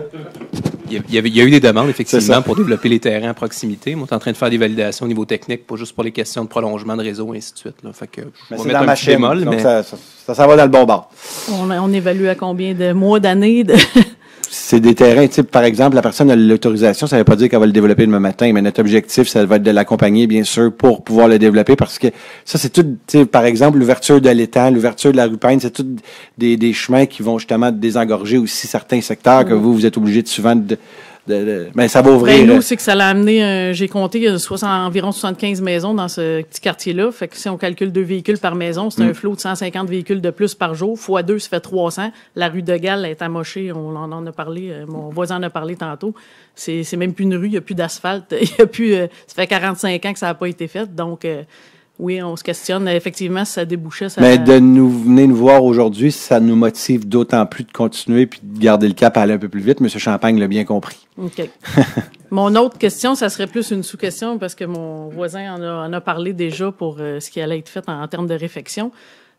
Il y, a eu des demandes, effectivement, pour développer les terrains à proximité. On est en train de faire des validations au niveau technique, pas juste pour les questions de prolongement de réseau, et ainsi de suite. Là. Fait que je ça, ça, va dans le bon bord. On, évalue à combien de mois, d'années (laughs) c'est des terrains type, par exemple, la personne a l'autorisation, ça ne veut pas dire qu'elle va le développer demain matin, mais notre objectif, ça va être de l'accompagner, bien sûr, pour pouvoir le développer, parce que ça, c'est tout, par exemple, l'ouverture de l'étang, l'ouverture de la rue c'est tout des, des, chemins qui vont justement désengorger aussi certains secteurs que mm-hmm. vous, vous êtes obligé de souvent de, mais ben, ça va ouvrir. Ben, nous, euh, c'est que ça l'a amené, euh, j'ai compté euh, environ 75 maisons dans ce petit quartier-là. Fait que si on calcule deux véhicules par maison, c'est un mm. flot de 150 véhicules de plus par jour. Fois deux, ça fait 300. La rue de Galles est amochée, on en, a parlé, mon voisin en a parlé tantôt. C'est même plus une rue, il n'y a plus d'asphalte. (laughs) Il y a plus, ça fait 45 ans que ça n'a pas été fait. Donc, oui, on se questionne effectivement ça débouchait. Ça... Mais de nous venir nous voir aujourd'hui, ça nous motive d'autant plus de continuer puis de garder le cap à aller un peu plus vite. Monsieur Champagne l'a bien compris. OK. (laughs) mon autre question, ça serait plus une sous-question parce que mon voisin en a, parlé déjà pour euh, ce qui allait être fait en, termes de réfection.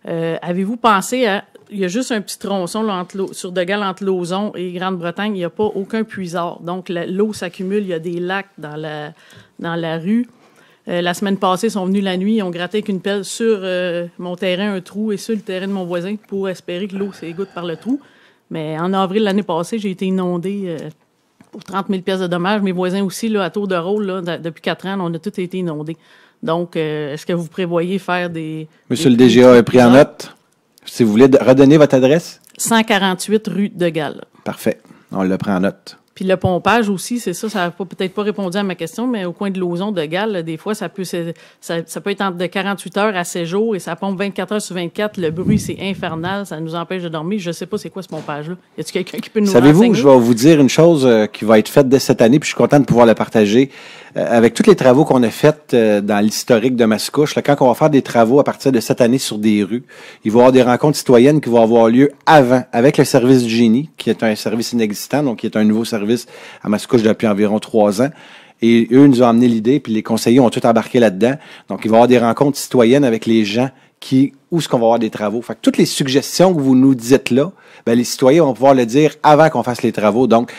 Euh, avez-vous pensé à il y a juste un petit tronçon sur de Gaulle entre Lauson et Grande-Bretagne, il n'y a pas aucun puisard. Donc l'eau s'accumule, il y a des lacs dans la dans la rue. Euh, la semaine passée, ils sont venus la nuit, ils ont gratté avec une pelle sur euh, mon terrain un trou et sur le terrain de mon voisin pour espérer que l'eau s'égoutte par le trou. Mais en avril l'année passée, j'ai été inondé euh, pour 30 000 pièces de dommages. Mes voisins aussi, là, à tour de rôle, depuis quatre ans, on a tous été inondés. Donc, est-ce que vous prévoyez faire des... Monsieur le DGA a pris en note. Si vous voulez redonner votre adresse. 148 rue de Galles. Parfait. On le prend en note. Puis le pompage aussi, c'est ça, ça n'a peut-être pas répondu à ma question, mais au coin de l'ozon de Galles, des fois, ça peut, ça, peut être de 48 heures à 7 jours et ça pompe 24 heures sur 24. Le bruit, c'est infernal, ça nous empêche de dormir. Je ne sais pas c'est quoi ce pompage-là. Y a t quelqu'un qui peut nous Savez-vous, je vais vous dire une chose euh, qui va être faite dès cette année, puis je suis content de pouvoir la partager. Euh, avec tous les travaux qu'on a faits euh, dans l'historique de Mascouche, là, quand on va faire des travaux à partir de cette année sur des rues, il va y avoir des rencontres citoyennes qui vont avoir lieu avant, avec le service du génie, qui est un service inexistant, donc qui est un nouveau service à Mascouche depuis environ trois ans. Et eux nous ont amené l'idée, puis les conseillers ont tout embarqué là-dedans. Donc, il va y avoir des rencontres citoyennes avec les gens qui, où est-ce qu'on va avoir des travaux. Fait toutes les suggestions que vous nous dites là, ben, les citoyens vont pouvoir le dire avant qu'on fasse les travaux. Donc,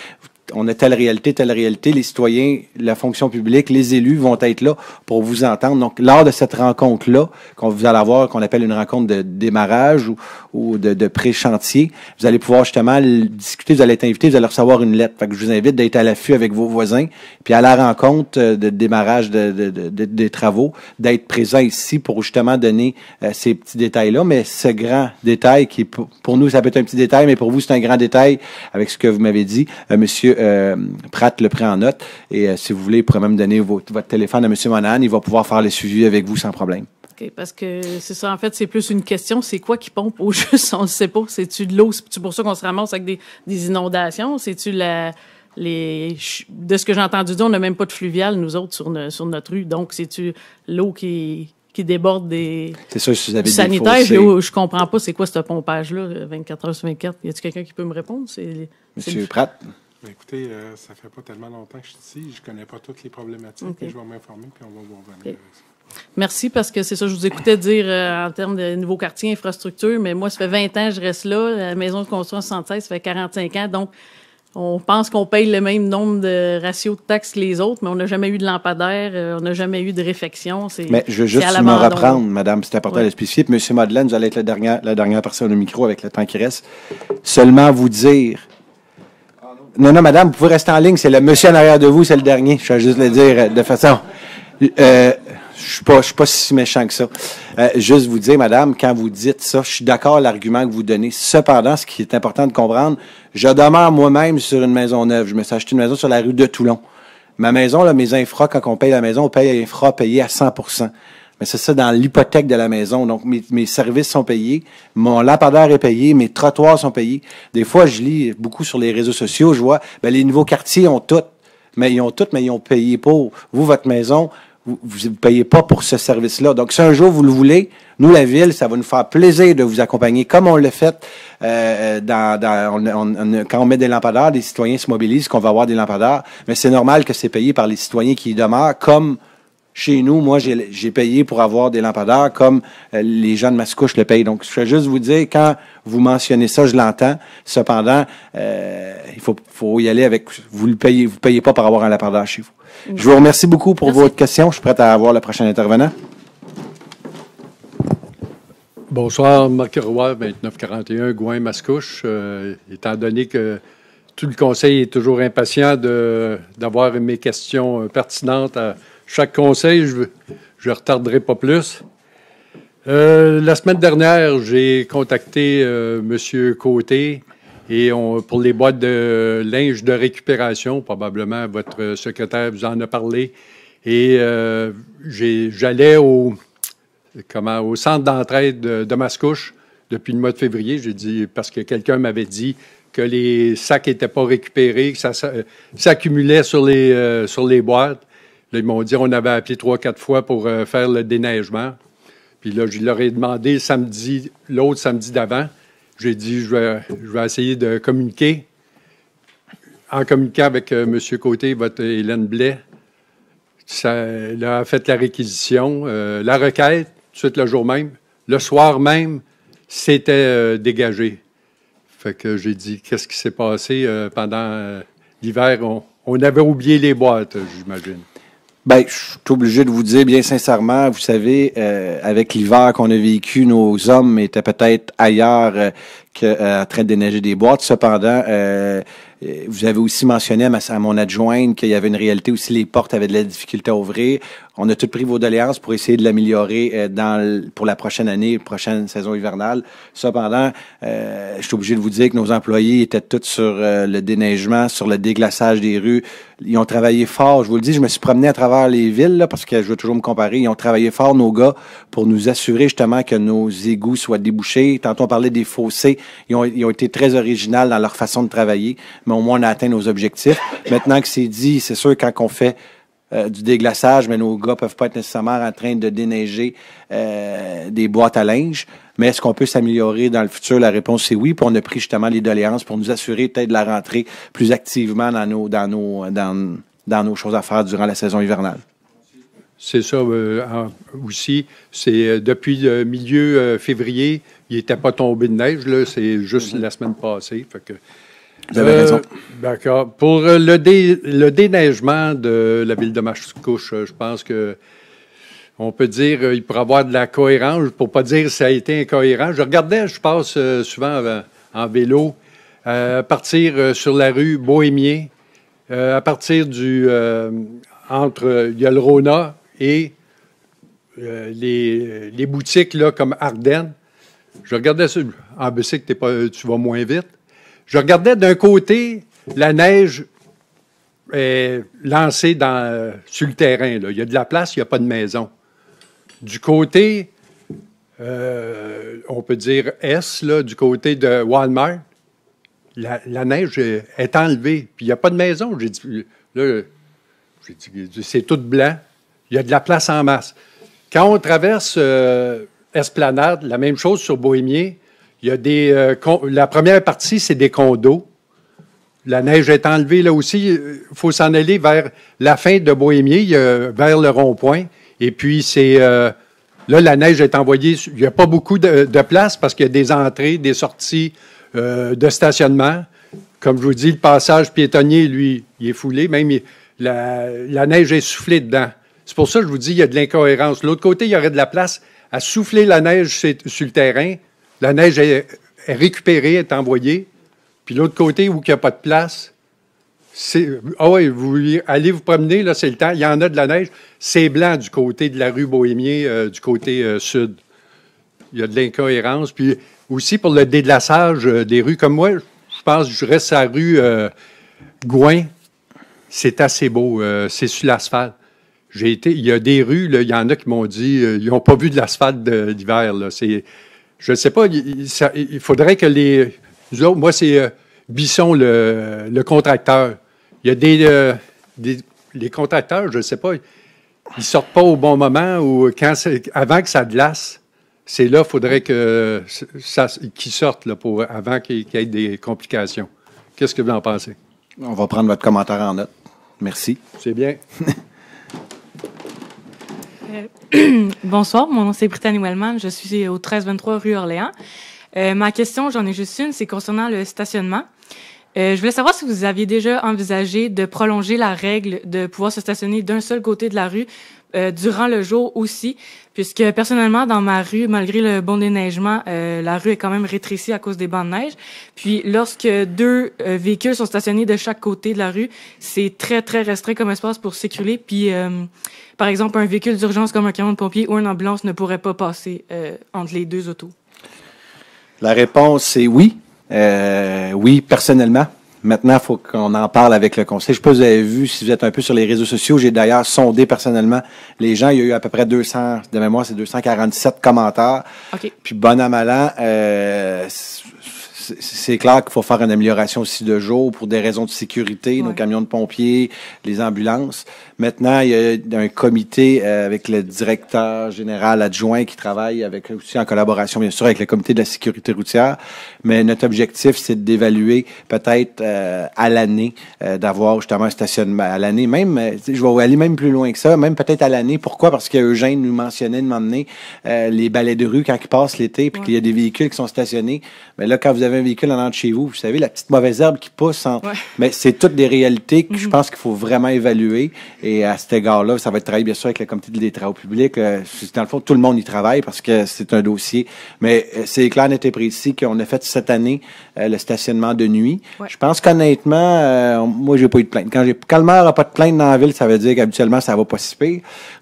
on a telle réalité, telle réalité, les citoyens, la fonction publique, les élus vont être là pour vous entendre. Donc, lors de cette rencontre-là, qu'on vous allez avoir, qu'on appelle une rencontre de démarrage ou, de, pré-chantier, vous allez pouvoir justement discuter, vous allez être invité, vous allez recevoir une lettre. Fait que je vous invite d'être à l'affût avec vos voisins, puis à la rencontre euh, de démarrage de, des travaux, d'être présent ici pour justement donner euh, ces petits détails-là. Mais ce grand détail qui, pour, nous, ça peut être un petit détail, mais pour vous, c'est un grand détail avec ce que vous m'avez dit, euh, Monsieur euh, Pratt le prend en note. Et euh, si vous voulez, vous pourrait même donner votre, téléphone à M. Monahan. Il va pouvoir faire les suivis avec vous sans problème. OK. parce que c'est ça, en fait, c'est plus une question, c'est quoi qui pompe au (laughs) juste? On ne sait pas. C'est-tu de l'eau? C'est pour ça qu'on se ramasse avec des, inondations? C'est-tu la... Les, de ce que j'ai entendu dire, on n'a même pas de fluvial, nous autres, sur, notre rue. Donc, c'est-tu l'eau qui, qui déborde des ça, sanitaire. je, ne comprends pas c'est quoi ce pompage-là, 24 euh, heures sur 24. Y a-t-il quelqu'un qui peut me répondre? Monsieur Pratt? Ben, écoutez, ça euh, ça fait pas tellement longtemps que je suis ici. Je connais pas toutes les problématiques, je vais m'informer puis on va vous Merci parce que c'est ça, je vous écoutais dire euh, en termes de nouveaux quartiers, infrastructures, mais moi, ça fait 20 ans que je reste là. La maison de construction 76, ça fait 45 ans. Donc, on pense qu'on paye le même nombre de ratios de taxes que les autres, mais on n'a jamais eu de lampadaire, euh, on n'a jamais eu de réfection. Mais je veux juste me reprendre, madame, c'est important ouais. de spécifier. Monsieur Madeleine, vous allez être la dernière, la dernière personne au micro avec le temps qui reste. Seulement vous dire non, non, madame, vous pouvez rester en ligne. C'est le monsieur en arrière de vous, c'est le dernier. Je vais juste le dire euh, de façon. Euh, je suis pas, suis pas si méchant que ça. Euh, juste vous dire, madame, quand vous dites ça, je suis d'accord l'argument que vous donnez. Cependant, ce qui est important de comprendre, je demeure moi-même sur une maison neuve. Je me suis acheté une maison sur la rue de Toulon. Ma maison, là, mes infras, quand on paye la maison, on paye infra payé à 100 mais c'est ça dans l'hypothèque de la maison. Donc, mes, services sont payés, mon lampadaire est payé, mes trottoirs sont payés. Des fois, je lis beaucoup sur les réseaux sociaux, je vois, ben, les nouveaux quartiers ont tout. Mais ils ont tout, mais ils ont payé pour. Vous, votre maison, vous ne payez pas pour ce service-là. Donc, si un jour vous le voulez, nous, la Ville, ça va nous faire plaisir de vous accompagner, comme on l'a fait euh, euh, dans, quand on met des lampadaires, les citoyens se mobilisent, qu'on va avoir des lampadaires, mais c'est normal que c'est payé par les citoyens qui y demeurent, comme chez nous, moi, j'ai payé pour avoir des lampadaires comme euh, les gens de Mascouche le payent. Donc, je voudrais juste vous dire, quand vous mentionnez ça, je l'entends. Cependant, euh, il faut, y aller avec... Vous ne payez, pas pour avoir un lampadaire chez vous. Je vous remercie beaucoup pour votre question. Je suis prêt à avoir le prochain intervenant. Bonsoir, Marc 2941, Gouin, Mascouche. Euh, étant donné que tout le conseil est toujours impatient d'avoir mes questions pertinentes à, chaque conseil, je ne retarderai pas plus. Euh, la semaine dernière, j'ai contacté euh, M. Côté et pour les boîtes de linge de récupération, probablement votre secrétaire vous en a parlé. Et euh, j'allais au, centre d'entraide de, Mascouche depuis le mois de février. J'ai dit, parce que quelqu'un m'avait dit que les sacs n'étaient pas récupérés, que ça s'accumulait sur les boîtes ils m'ont dit on avait appelé trois, quatre fois pour euh, faire le déneigement. Puis là, je leur ai demandé samedi, l'autre samedi d'avant, j'ai dit je vais, essayer de communiquer. En communiquant avec euh, Monsieur M. Côté, votre Hélène Blais, ça, a fait la réquisition, euh, la requête, tout de suite le jour même. Le soir même, c'était dégagé. Fait que j'ai dit, qu'est-ce qui s'est passé pendant l'hiver? on avait oublié les boîtes, j'imagine. Ben, je suis obligé de vous dire bien sincèrement, vous savez, euh, avec l'hiver qu'on a vécu, nos hommes étaient peut-être ailleurs qu'à euh, qu'en euh, train de des boîtes. Cependant, vous avez aussi mentionné à, à mon adjointe qu'il y avait une réalité aussi, les portes avaient de la difficulté à ouvrir. On a tout pris vos doléances pour essayer de l'améliorer euh, dans pour la prochaine année, prochaine saison hivernale. Cependant, euh, je suis obligé de vous dire que nos employés étaient tous sur euh, le déneigement, sur le déglaçage des rues. Ils ont travaillé fort. Je vous le dis, je me suis promené à travers les villes parce que je veux toujours me comparer. Ils ont travaillé fort nos gars pour nous assurer justement que nos égouts soient débouchés. tant on parlait des fossés. Ils ont, ils ont été très originaux dans leur façon de travailler, mais au moins on a atteint nos objectifs. Maintenant que c'est dit, c'est sûr quand on fait euh, du déglaçage, mais nos gars peuvent pas être nécessairement en train de déneiger euh, des boîtes à linge. Mais est-ce qu'on peut s'améliorer dans le futur? La réponse c'est oui. Puis on a pris justement les doléances pour nous assurer peut-être de la rentrée plus activement dans nos, dans nos, dans, nos choses à faire durant la saison hivernale. C'est ça euh, aussi. C'est depuis le milieu février, il n'était pas tombé de neige. C'est juste mm-hmm. la semaine passée. Fait que vous avez raison. Euh, d'accord. Pour euh, le, déneigement de la ville de Mascouche, euh, je pense que on peut dire il pourrait avoir de la cohérence, pour pas dire que ça a été incohérent. Je regardais, je passe souvent en vélo, partir sur la rue Bohémier, à partir du entre Yalrona et les, boutiques là, comme Ardennes. Je regardais ça. Ah, en bicycle, tu vas moins vite. Je regardais d'un côté la neige est lancée dans, euh, sur le terrain. Il y a de la place, il n'y a pas de maison. Du côté, euh, on peut dire S, là, du côté de Walmart, la, neige est, enlevée. Puis il n'y a pas de maison. J'ai dit, là, c'est tout blanc. Il y a de la place en masse. Quand on traverse euh, Esplanade, la même chose sur Bohémier, il y a euh, la première partie, c'est des condos. La neige est enlevée là aussi. Il euh, faut s'en aller vers la fin de Bohémier, vers le rond-point. Et puis, c'est euh, là, la neige est envoyée. Il n'y a pas beaucoup de, place parce qu'il y a des entrées, des sorties de stationnement. Comme je vous dis, le passage piétonnier, lui, il est foulé. Même la, neige est soufflée dedans. C'est pour ça que je vous dis, il y a de l'incohérence. L'autre côté, il y aurait de la place à souffler la neige sur le terrain la neige est, récupérée, est envoyée. Puis l'autre côté, où il n'y a pas de place, c'est... ah oui, vous allez vous promener, là, c'est le temps. Il y en a de la neige. C'est blanc du côté de la rue Bohémier, euh, du côté euh, sud. Il y a de l'incohérence. Puis aussi pour le déglaçage euh, des rues. Comme moi, je pense que je reste à la rue Gouin. C'est assez beau. c'est sur l'asphalte. J'ai été. Il y a des rues, là, il y en a qui m'ont dit ils n'ont pas vu de l'asphalte d'hiver. C'est je ne sais pas, il, faudrait que les. Moi, c'est euh, Bisson, le, le, contracteur. Il y a des, euh, Les contracteurs, je ne sais pas, ils sortent pas au bon moment ou quand avant que ça glace. C'est là qu'il faudrait que ça, qu'ils sortent là, pour, avant qu'il y ait des complications. Qu'est-ce que vous en pensez? On va prendre votre commentaire en note. Merci. C'est bien. (laughs) Euh, (clears throat) bonsoir, mon nom c'est Brittany Wellman, je suis au 1323 rue Orléans. Euh, ma question, j'en ai juste une, c'est concernant le stationnement. Euh, je voulais savoir si vous aviez déjà envisagé de prolonger la règle de pouvoir se stationner d'un seul côté de la rue durant le jour aussi, Puisque personnellement, dans ma rue, malgré le bon déneigement, euh, la rue est quand même rétrécie à cause des bancs de neige. Puis lorsque deux euh, véhicules sont stationnés de chaque côté de la rue, c'est très, très restreint comme espace pour circuler. Puis, euh, par exemple, un véhicule d'urgence comme un camion de pompier ou une ambulance ne pourrait pas passer entre les deux autos. La réponse est oui. oui, personnellement. Maintenant, il faut qu'on en parle avec le conseil. Je ne sais pas si vous avez vu, si vous êtes un peu sur les réseaux sociaux, j'ai d'ailleurs sondé personnellement les gens. Il y a eu à peu près 200, de mémoire, c'est 247 commentaires. Okay. Puis bon à euh, c'est clair qu'il faut faire une amélioration aussi de jour pour des raisons de sécurité, nos camions de pompiers, les ambulances. Maintenant, il y a un comité euh, avec le directeur général adjoint qui travaille avec aussi en collaboration, bien sûr, avec le comité de la sécurité routière. Mais notre objectif, c'est d'évaluer peut-être euh, à l'année, euh, d'avoir justement un stationnement à l'année. Même, je vais aller même plus loin que ça, même peut-être à l'année. Pourquoi? Parce qu'Eugène nous mentionnait de m'emmener les balais de rue quand ils passent l'été, puis qu'il y a des véhicules qui sont stationnés. Mais là, quand vous avez un véhicule en de chez vous, vous savez, la petite mauvaise herbe qui pousse. Mais c'est toutes des réalités que je mhm. pense qu'il faut vraiment évaluer. Et à cet égard-là, ça va être travaillé, bien sûr, avec le comité des travaux publics. Euh, dans le fond, tout le monde y travaille parce que c'est un dossier. Mais euh, c'est clair, net et précis qu'on a fait cette année euh, le stationnement de nuit. Je pense qu'honnêtement, moi, moi, j'ai pas eu de plainte. Quand, le maire n'a pas de plainte dans la ville, ça veut dire qu'habituellement, ça va pas si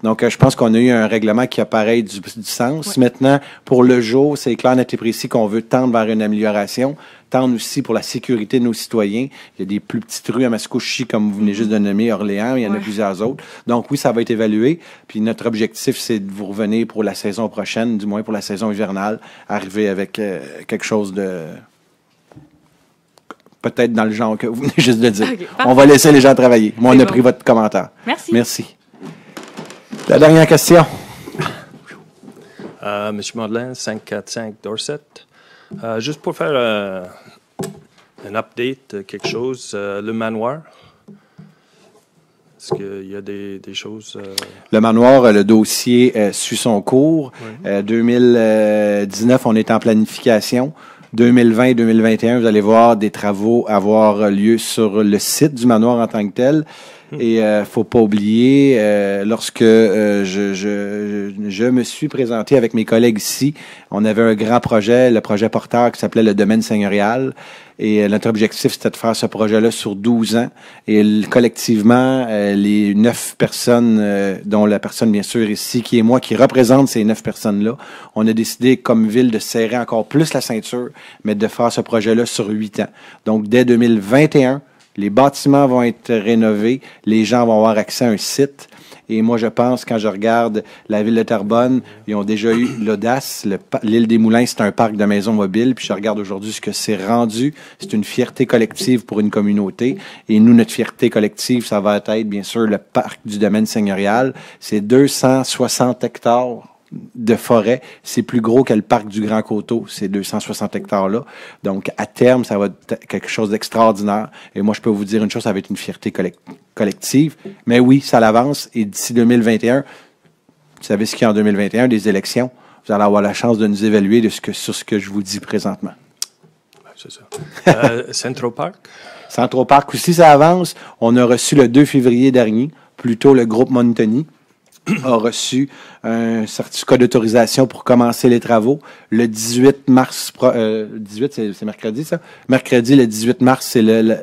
Donc, je pense qu'on a eu un règlement qui apparaît du, sens. Maintenant, pour le jour, c'est clair, net et précis qu'on veut tendre vers une amélioration tant aussi pour la sécurité de nos citoyens. Il y a des plus petites rues à Mascouchi, comme vous venez mm-hmm. juste de nommer, Orléans, il y en a plusieurs autres. Donc oui, ça va être évalué. Puis notre objectif, c'est de vous revenir pour la saison prochaine, du moins pour la saison hivernale, arriver avec euh, quelque chose de peut-être dans le genre que vous venez juste de dire. on va laisser les gens travailler. Moi, on a pris votre commentaire. Merci. Merci. La dernière question. Euh, M. Modelin, 545 Dorset. Euh, juste pour faire euh, un update, euh, quelque chose, le manoir. Est-ce qu'il y a des, choses. Le manoir, le dossier suit son cours. 2019, on est en planification. 2020 2021, vous allez voir des travaux avoir lieu sur le site du manoir en tant que tel. Mm. Et euh, faut pas oublier, euh, lorsque euh, je, je, je, me suis présenté avec mes collègues ici, on avait un grand projet, le projet porteur qui s'appelait le domaine seigneurial. Et notre objectif, c'était de faire ce projet-là sur 12 ans. Et collectivement, les neuf personnes, dont la personne, bien sûr, ici, qui est moi, qui représente ces neuf personnes-là, on a décidé, comme ville, de serrer encore plus la ceinture, mais de faire ce projet-là sur huit ans. Donc, dès 2021, les bâtiments vont être rénovés, les gens vont avoir accès à un site. Et moi, je pense, quand je regarde la ville de Terrebonne, ils ont déjà eu l'audace. L'île des Moulins, c'est un parc de maisons mobiles. Puis je regarde aujourd'hui ce que c'est rendu. C'est une fierté collective pour une communauté. Et nous, notre fierté collective, ça va être, bien sûr, le parc du domaine seigneurial. C'est 260 hectares de forêt, c'est plus gros que parc du Grand Coteau, ces 260 hectares-là. Donc, à terme, ça va être quelque chose d'extraordinaire. Et moi, je peux vous dire une chose ça va être une fierté collective. Mais oui, ça l'avance. Et d'ici 2021, vous savez ce qu'il y a en 2021, des élections. Vous allez avoir la chance de nous évaluer de ce que, sur ce que je vous dis présentement. C'est ça. Euh, (laughs) Central Park? Central Park aussi, ça avance. On a reçu le 2 février dernier, plutôt le groupe Montoni a reçu un certificat d'autorisation pour commencer les travaux. Le 18 mars, 18, euh, c'est, mercredi ça? Mercredi, le 18 mars, c'est le... le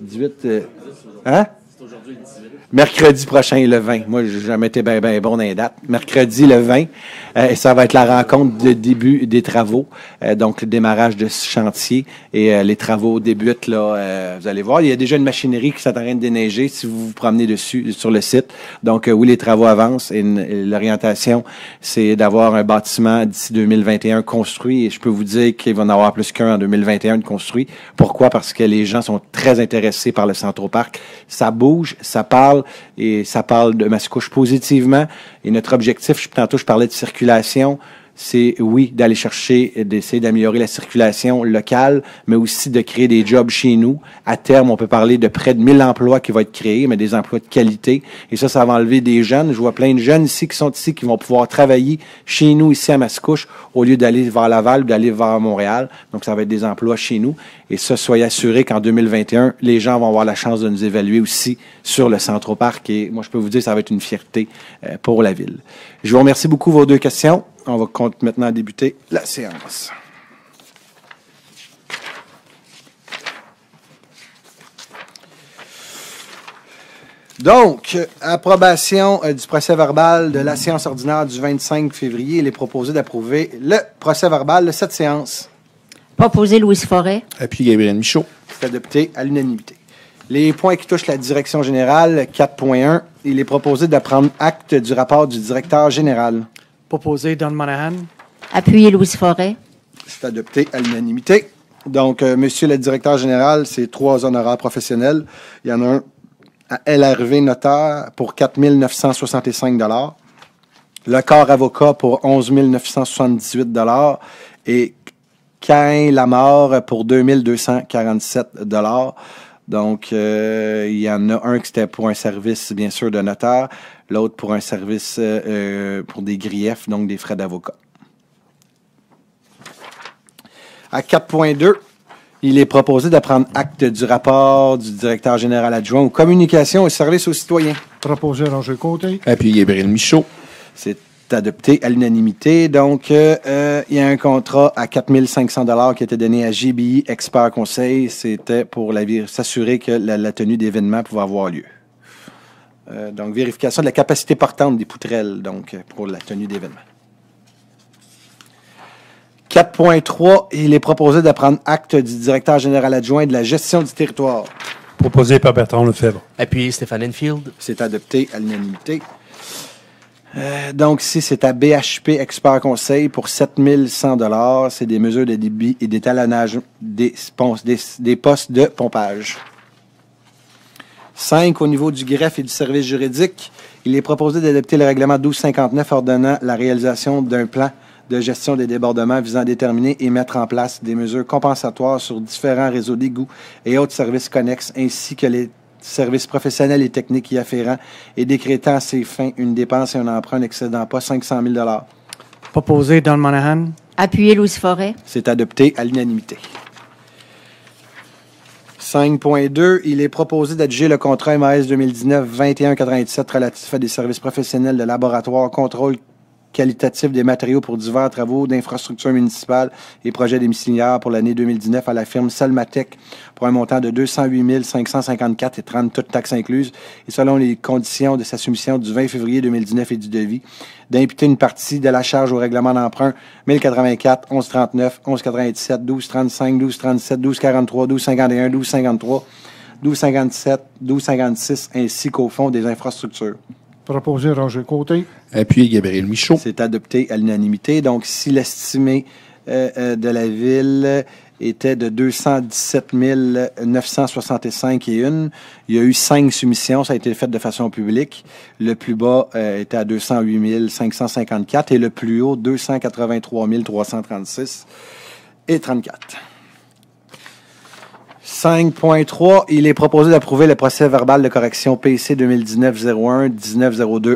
18, euh, hein? Mercredi prochain, le 20. Moi, j'ai jamais été bien ben bon dans Mercredi, le 20, euh, et ça va être la rencontre de début des travaux, euh, donc le démarrage de ce chantier. Et euh, les travaux débutent, là, vous allez voir. Il y a déjà une machinerie qui s'attend à de déneiger si vous vous promenez dessus sur le site. Donc, oui, les travaux avancent et, l'orientation, c'est d'avoir un bâtiment d'ici 2021 construit. Et je peux vous dire qu'il va en avoir plus qu'un en 2021 construit. Pourquoi? Parce que les gens sont très intéressés par le Centre au Parc. Ça bouge, ça parle et ça parle de, masse couche positivement. Et notre objectif, je, tantôt, je parlais de circulation c'est oui d'aller chercher, euh, d'essayer d'améliorer la circulation locale, mais aussi de créer des jobs chez nous. À terme, on peut parler de près de 1000 emplois qui vont être créés, mais des emplois de qualité. Et ça, ça va enlever des jeunes. Je vois plein de jeunes ici qui sont ici, qui vont pouvoir travailler chez nous, ici à Mascouche, au lieu d'aller vers Laval ou d'aller vers Montréal. Donc, ça va être des emplois chez nous. Et ça, soyez assurés qu'en 2021, les gens vont avoir la chance de nous évaluer aussi sur le Centre Parc. Et moi, je peux vous dire, ça va être une fierté euh, pour la ville. Je vous remercie beaucoup vos deux questions. On va maintenant débuter la séance. Donc, approbation euh, du procès verbal de la séance ordinaire du 25 février. Il est proposé d'approuver le procès verbal de cette séance. Proposé Louise Forêt. Appuyé, Gabriel Michaud. C'est adopté à l'unanimité. Les points qui touchent la direction générale, 4.1, il est proposé de prendre acte du rapport du directeur général. Proposé Don Monahan. Appuyé Louise Forêt. C'est adopté à l'unanimité. Donc, euh, monsieur le directeur général, c'est trois honoraires professionnels. Il y en a un à LRV notaire pour 4 965 le corps avocat pour 11 978 et Cain Lamar pour 2 247 donc, euh, il y en a un qui était pour un service, bien sûr, de notaire, l'autre pour un service euh, euh, pour des griefs, donc des frais d'avocat. À 4.2, il est proposé de prendre acte du rapport du directeur général adjoint aux communications et services aux citoyens. Proposé à l'enjeu Côté. Appuyé Bril Michaud. C'est adopté à l'unanimité. Donc, euh, euh, il y a un contrat à 4500 dollars qui a été donné à JBI e, Expert Conseil. C'était pour s'assurer que la, tenue d'événements pouvait avoir lieu. Euh, donc, vérification de la capacité portante des poutrelles, donc, pour la tenue d'événements. 4.3, il est proposé d'apprendre acte du directeur général adjoint de la gestion du territoire. Proposé par Bertrand Lefebvre. Appuyé Stéphane Enfield. C'est adopté à l'unanimité. Euh, donc, ici, c'est à BHP Expert Conseil pour 7100 dollars. C'est des mesures de débit et d'étalonnage des, postes de pompage. 5. Au niveau du greffe et du service juridique, il est proposé d'adopter le règlement 1259 ordonnant la réalisation d'un plan de gestion des débordements visant à déterminer et mettre en place des mesures compensatoires sur différents réseaux d'égouts et autres services connexes, ainsi que les services professionnels et techniques y afférents et décrétant à ses fins une dépense et un emprunt n'excédant pas 500 000 Proposé, Don Monahan. Appuyé, Louise Forêt. C'est adopté à l'unanimité. 5.2, il est proposé d'adjuger le contrat MAS 2019-2187 21 relatif à des services professionnels de laboratoire, contrôle qualitatif des matériaux pour divers travaux d'infrastructures municipales et projets d'émissionnaires pour l'année 2019 à la firme Salmatec pour un montant de 208 554 et 30 toutes taxes incluses et selon les conditions de sa soumission du 20 février 2019 et du devis d'imputer une partie de la charge au règlement d'emprunt 1084 1139 1197 1235 1237 1243 1251 1253 1257 1256 ainsi qu'au fonds des infrastructures. Proposé Roger Côté. Appuyé Gabriel Michaud. C'est adopté à l'unanimité. Donc, si l'estimé euh, euh, de la Ville était de 217 965 et une. Il y a eu cinq soumissions, ça a été fait de façon publique. Le plus bas euh, était à 208 554 et le plus haut 283 336 et 34. 5.3, il est proposé d'approuver le procès verbal de correction PC 2019-01,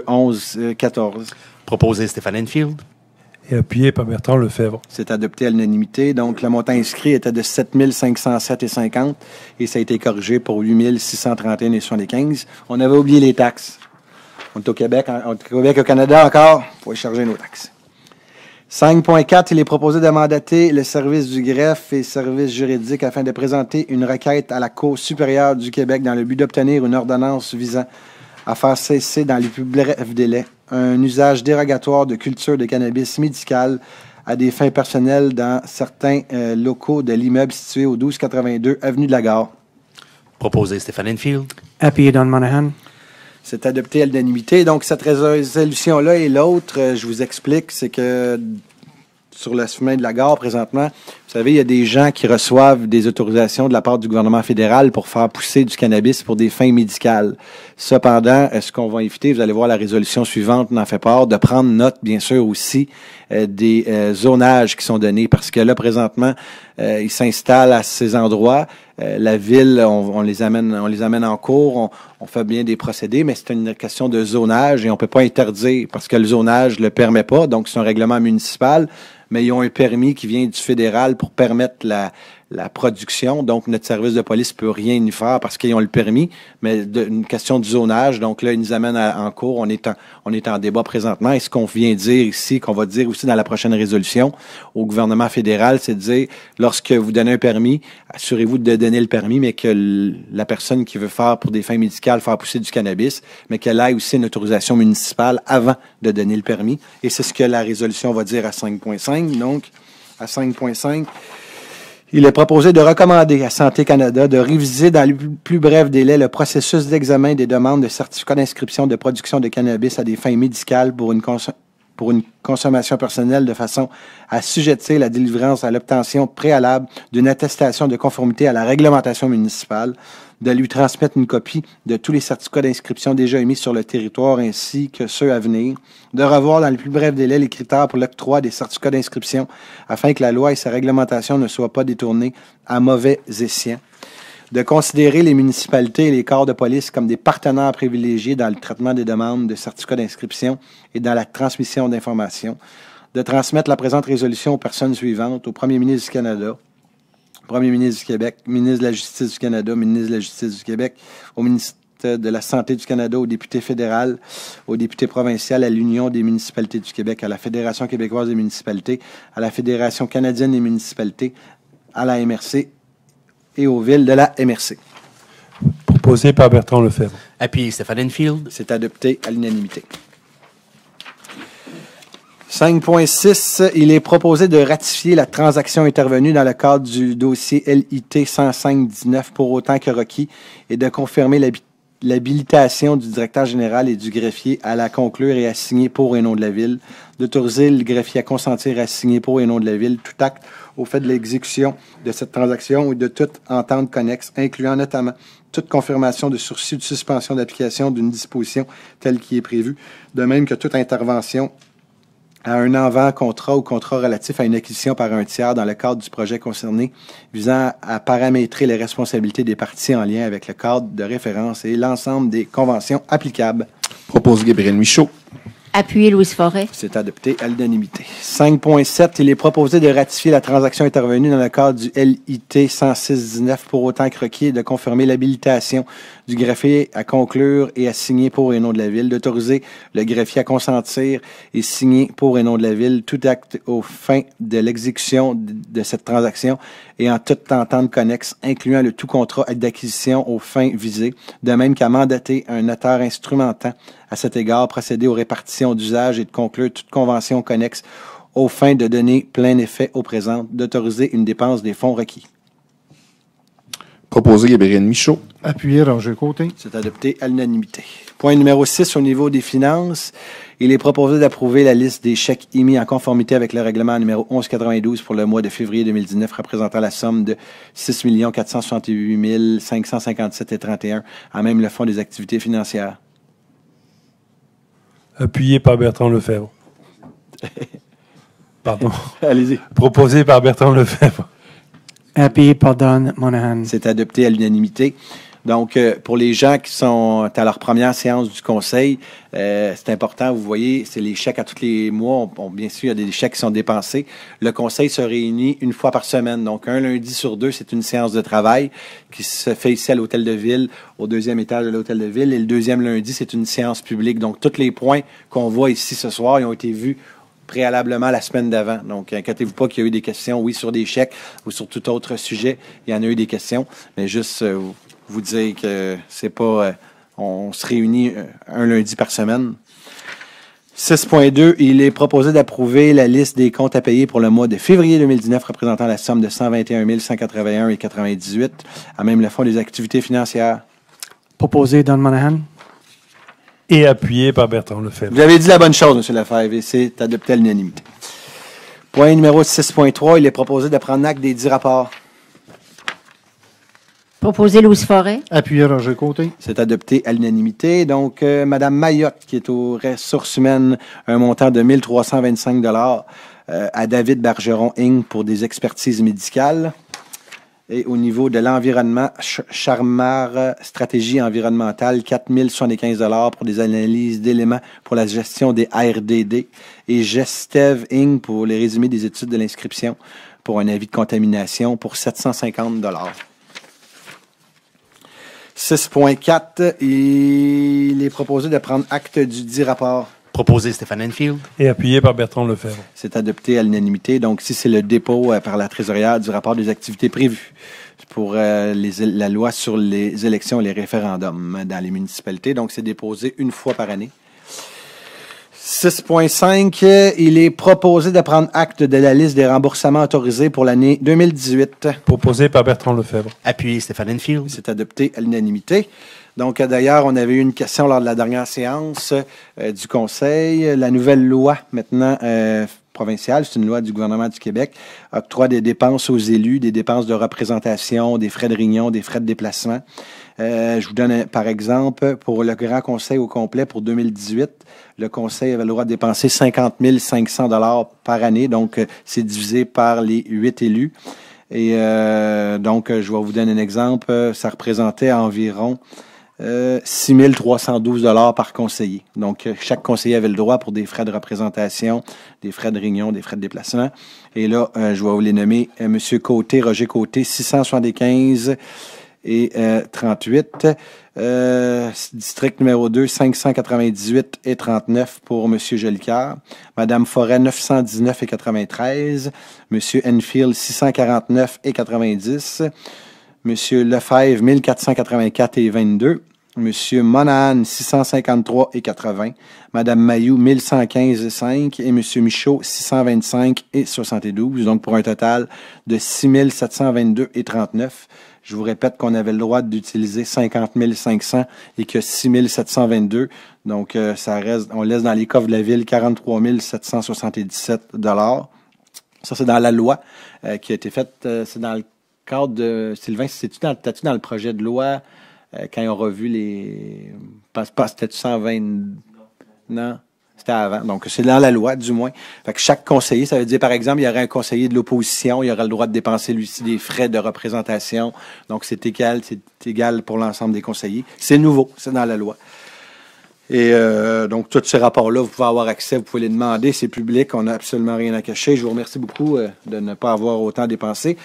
19-02-11-14. Proposé Stéphane Enfield. Et appuyé par Bertrand Lefebvre. C'est adopté à l'unanimité. Donc, le montant inscrit était de 7 et ça a été corrigé pour 8 631,75. On avait oublié les taxes. On est au Québec, au Québec, au Canada encore. pour charger nos taxes. 5.4, il est proposé de mandater le service du greffe et service juridique afin de présenter une requête à la Cour supérieure du Québec dans le but d'obtenir une ordonnance visant à faire cesser dans les plus brefs délais un usage dérogatoire de culture de cannabis médical à des fins personnelles dans certains euh, locaux de l'immeuble situé au 1282 Avenue de la Gare. Proposé Stéphane Enfield. Appuyé Don Monahan. C'est adopté à l'unanimité. Donc, cette résolution-là et l'autre, euh, je vous explique, c'est que sur le chemin de la gare présentement. Vous savez, il y a des gens qui reçoivent des autorisations de la part du gouvernement fédéral pour faire pousser du cannabis pour des fins médicales. Cependant, est ce qu'on va éviter, vous allez voir la résolution suivante n'en fait part, de prendre note, bien sûr, aussi euh, des euh, zonages qui sont donnés, parce que là, présentement, euh, ils s'installent à ces endroits. la ville, on, les amène, on les amène en cours, on, fait bien des procédés, mais c'est une question de zonage et on peut pas interdire parce que le zonage le permet pas. Donc, c'est un règlement municipal, mais ils ont un permis qui vient du fédéral pour permettre la, la production. Donc, notre service de police ne peut rien y faire parce qu'ils ont le permis, mais une question du zonage. Donc là, ils nous amènent en cours. On est en, débat présentement. Et ce qu'on vient dire ici, qu'on va dire aussi dans la prochaine résolution au gouvernement fédéral, c'est de dire, lorsque vous donnez un permis, assurez-vous de donner le permis, mais que la personne qui veut faire pour des fins médicales, faire pousser du cannabis, mais qu'elle ait aussi une autorisation municipale avant de donner le permis. Et c'est ce que la résolution va dire à 5.5. Donc, à 5.5. Il est proposé de recommander à Santé Canada de réviser dans le plus bref délai le processus d'examen des demandes de certificats d'inscription de production de cannabis à des fins médicales pour une, pour une consommation personnelle de façon à sujetter la délivrance à l'obtention préalable d'une attestation de conformité à la réglementation municipale de lui transmettre une copie de tous les certificats d'inscription déjà émis sur le territoire ainsi que ceux à venir, de revoir dans le plus bref délai les critères pour l'octroi des certificats d'inscription afin que la loi et sa réglementation ne soient pas détournés à mauvais escient, de considérer les municipalités et les corps de police comme des partenaires privilégiés dans le traitement des demandes de certificats d'inscription et dans la transmission d'informations, de transmettre la présente résolution aux personnes suivantes, au Premier ministre du Canada, premier ministre du Québec, ministre de la Justice du Canada, ministre de la Justice du Québec, au ministre de la Santé du Canada, au député fédéral, au député provincial, à l'Union des municipalités du Québec, à la Fédération québécoise des municipalités, à la Fédération canadienne des municipalités, à la MRC et aux villes de la MRC. Proposé par Bertrand Lefebvre. Appuyé Stéphane Enfield. C'est adopté à l'unanimité. 5.6, il est proposé de ratifier la transaction intervenue dans le cadre du dossier LIT 10519 pour autant que requis et de confirmer l'habilitation du directeur général et du greffier à la conclure et à signer pour et non de la ville, d'autoriser le greffier à consentir à signer pour et non de la ville tout acte au fait de l'exécution de cette transaction ou de toute entente connexe, incluant notamment toute confirmation de sursis de suspension d'application d'une disposition telle qui est prévue, de même que toute intervention à un avant contrat ou contrat relatif à une acquisition par un tiers dans le cadre du projet concerné visant à paramétrer les responsabilités des parties en lien avec le cadre de référence et l'ensemble des conventions applicables. Propose Gabriel Michaud appuyer Louise Forêt. C'est adopté à l'unanimité. 5.7, il est proposé de ratifier la transaction intervenue dans le cadre du LIT 106 pour autant que de confirmer l'habilitation du greffier à conclure et à signer pour et nom de la ville, d'autoriser le greffier à consentir et signer pour et nom de la ville tout acte aux fins de l'exécution de cette transaction et en toute entente connexe, incluant le tout contrat d'acquisition aux fins visées, de même qu'à mandater un notaire instrumentant à cet égard, procéder aux répartitions d'usage et de conclure toute convention connexe aux fin de donner plein effet au présent, d'autoriser une dépense des fonds requis. Proposé Gabriel Michaud. Appuyé Roger Côté. C'est adopté à l'unanimité. Point numéro 6 au niveau des finances. Il est proposé d'approuver la liste des chèques émis en conformité avec le règlement numéro 1192 pour le mois de février 2019 représentant la somme de 6 468 31, à même le Fonds des activités financières appuyé par Bertrand Lefebvre. (laughs) Pardon. Allez-y. Proposé par Bertrand Lefebvre. Appuyé par Don Monahan. C'est adopté à l'unanimité. Donc, euh, pour les gens qui sont à leur première séance du conseil, euh, c'est important, vous voyez, c'est les chèques à tous les mois. bien sûr, il y a des chèques qui sont dépensés. Le conseil se réunit une fois par semaine. Donc, un lundi sur deux, c'est une séance de travail qui se fait ici à l'hôtel de ville, au deuxième étage de l'hôtel de ville. Et le deuxième lundi, c'est une séance publique. Donc, tous les points qu'on voit ici ce soir, ils ont été vus préalablement la semaine d'avant. Donc, inquiétez-vous pas qu'il y a eu des questions, oui, sur des chèques ou sur tout autre sujet. Il y en a eu des questions, mais juste euh, vous dire que c'est pas. Euh, on se réunit euh, un lundi par semaine. 6.2, il est proposé d'approuver la liste des comptes à payer pour le mois de février 2019 représentant la somme de 121 181 et 98 à même le fonds des activités financières. Proposé Don Monahan. Et appuyé par Bertrand Lefebvre. Vous avez dit la bonne chose, M. Lefebvre, et c'est adopté à l'unanimité. Point numéro 6.3, il est proposé d'apprendre prendre acte des 10 rapports. Proposé Louise Forêt. Appuyé Roger Côté. C'est adopté à l'unanimité. Donc, Mme euh, Madame Mayotte, qui est aux ressources humaines, un montant de 1325 dollars euh, à David bargeron Inc. pour des expertises médicales. Et au niveau de l'environnement, Charmar Stratégie environnementale, 4075 pour des analyses d'éléments pour la gestion des RDD. Et Gestev Inc. pour les résumés des études de l'inscription pour un avis de contamination pour 750 6.4, il est proposé de prendre acte du dit rapport. Proposé Stéphane Enfield. Et appuyé par Bertrand Lefebvre. C'est adopté à l'unanimité. Donc, si c'est le dépôt euh, par la trésorière du rapport des activités prévues pour euh, la loi sur les élections et les référendums dans les municipalités. Donc, c'est déposé une fois par année. 6.5, il est proposé de prendre acte de la liste des remboursements autorisés pour l'année 2018. Proposé par Bertrand Lefebvre. Appuyé Stéphane Enfield. C'est adopté à l'unanimité. Donc, d'ailleurs, on avait eu une question lors de la dernière séance euh, du Conseil. La nouvelle loi maintenant euh, provinciale, c'est une loi du gouvernement du Québec, octroie des dépenses aux élus, des dépenses de représentation, des frais de réunion, des frais de déplacement. Euh, je vous donne par exemple, pour le Grand Conseil au complet pour 2018, le Conseil avait le droit de dépenser 50 500 dollars par année, donc euh, c'est divisé par les huit élus. Et euh, donc, je vais vous donner un exemple, ça représentait environ 6 312 dollars par conseiller. Donc, chaque conseiller avait le droit pour des frais de représentation, des frais de réunion, des frais de déplacement. Et là, je vais vous les nommer. Monsieur Côté, Roger Côté, 675 et 38. Euh, euh, district numéro 2, 598 et 39 pour M. Jolicoeur. Mme Forêt, 919 et 93. M. Enfield, 649 et 90. M. Lefebvre, 1484 et 22. M. Monahan, 653 et 80. Mme Mayou, 1115 et 5. Et M. Michaud, 625 et 72. Donc, pour un total de 6722 et 39. Je vous répète qu'on avait le droit d'utiliser 50 500 et que 6 722. Donc, euh, ça reste, on laisse dans les coffres de la ville 43 777 Ça, c'est dans la loi euh, qui a été faite. Euh, c'est dans le cadre de. Sylvain, c'est-tu dans, le projet de loi quand on ont revu les. Pas, passe c'était-tu 120. non. C'était avant. Donc, c'est dans la loi, du moins. chaque conseiller, ça veut dire, par exemple, il y aura un conseiller de l'opposition, il y aurait le droit de dépenser, lui aussi, des frais de représentation. Donc, c'est égal, c'est égal pour l'ensemble des conseillers. C'est nouveau, c'est dans la loi. Et euh, donc, tous ces rapports-là, vous pouvez avoir accès, vous pouvez les demander, c'est public, on n'a absolument rien à cacher. Je vous remercie beaucoup euh, de ne pas avoir autant dépensé.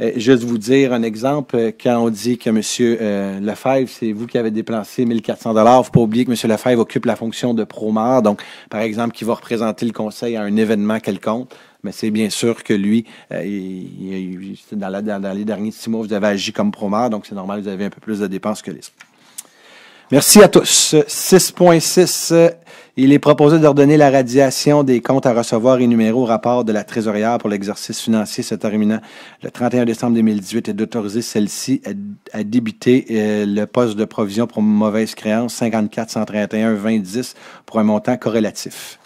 Euh, juste vous dire un exemple, euh, quand on dit que M. Euh, Lefebvre, c'est vous qui avez dépensé 1400 dollars, il ne faut pas oublier que M. Lefebvre occupe la fonction de promard, donc par exemple qui va représenter le conseil à un événement quelconque mais c'est bien sûr que lui, euh, dans, la, les derniers six mois, vous avez agi comme promard, donc c'est normal, vous avez un peu plus de dépenses que les Merci à tous. 6.6 il est proposé d'ordonner la radiation des comptes à recevoir et numéros au rapport de la trésorière pour l'exercice financier se terminant le 31 décembre 2018 et d'autoriser celle-ci à, débiter euh, le poste de provision pour mauvaise créance 54 131 20 pour un montant corrélatif.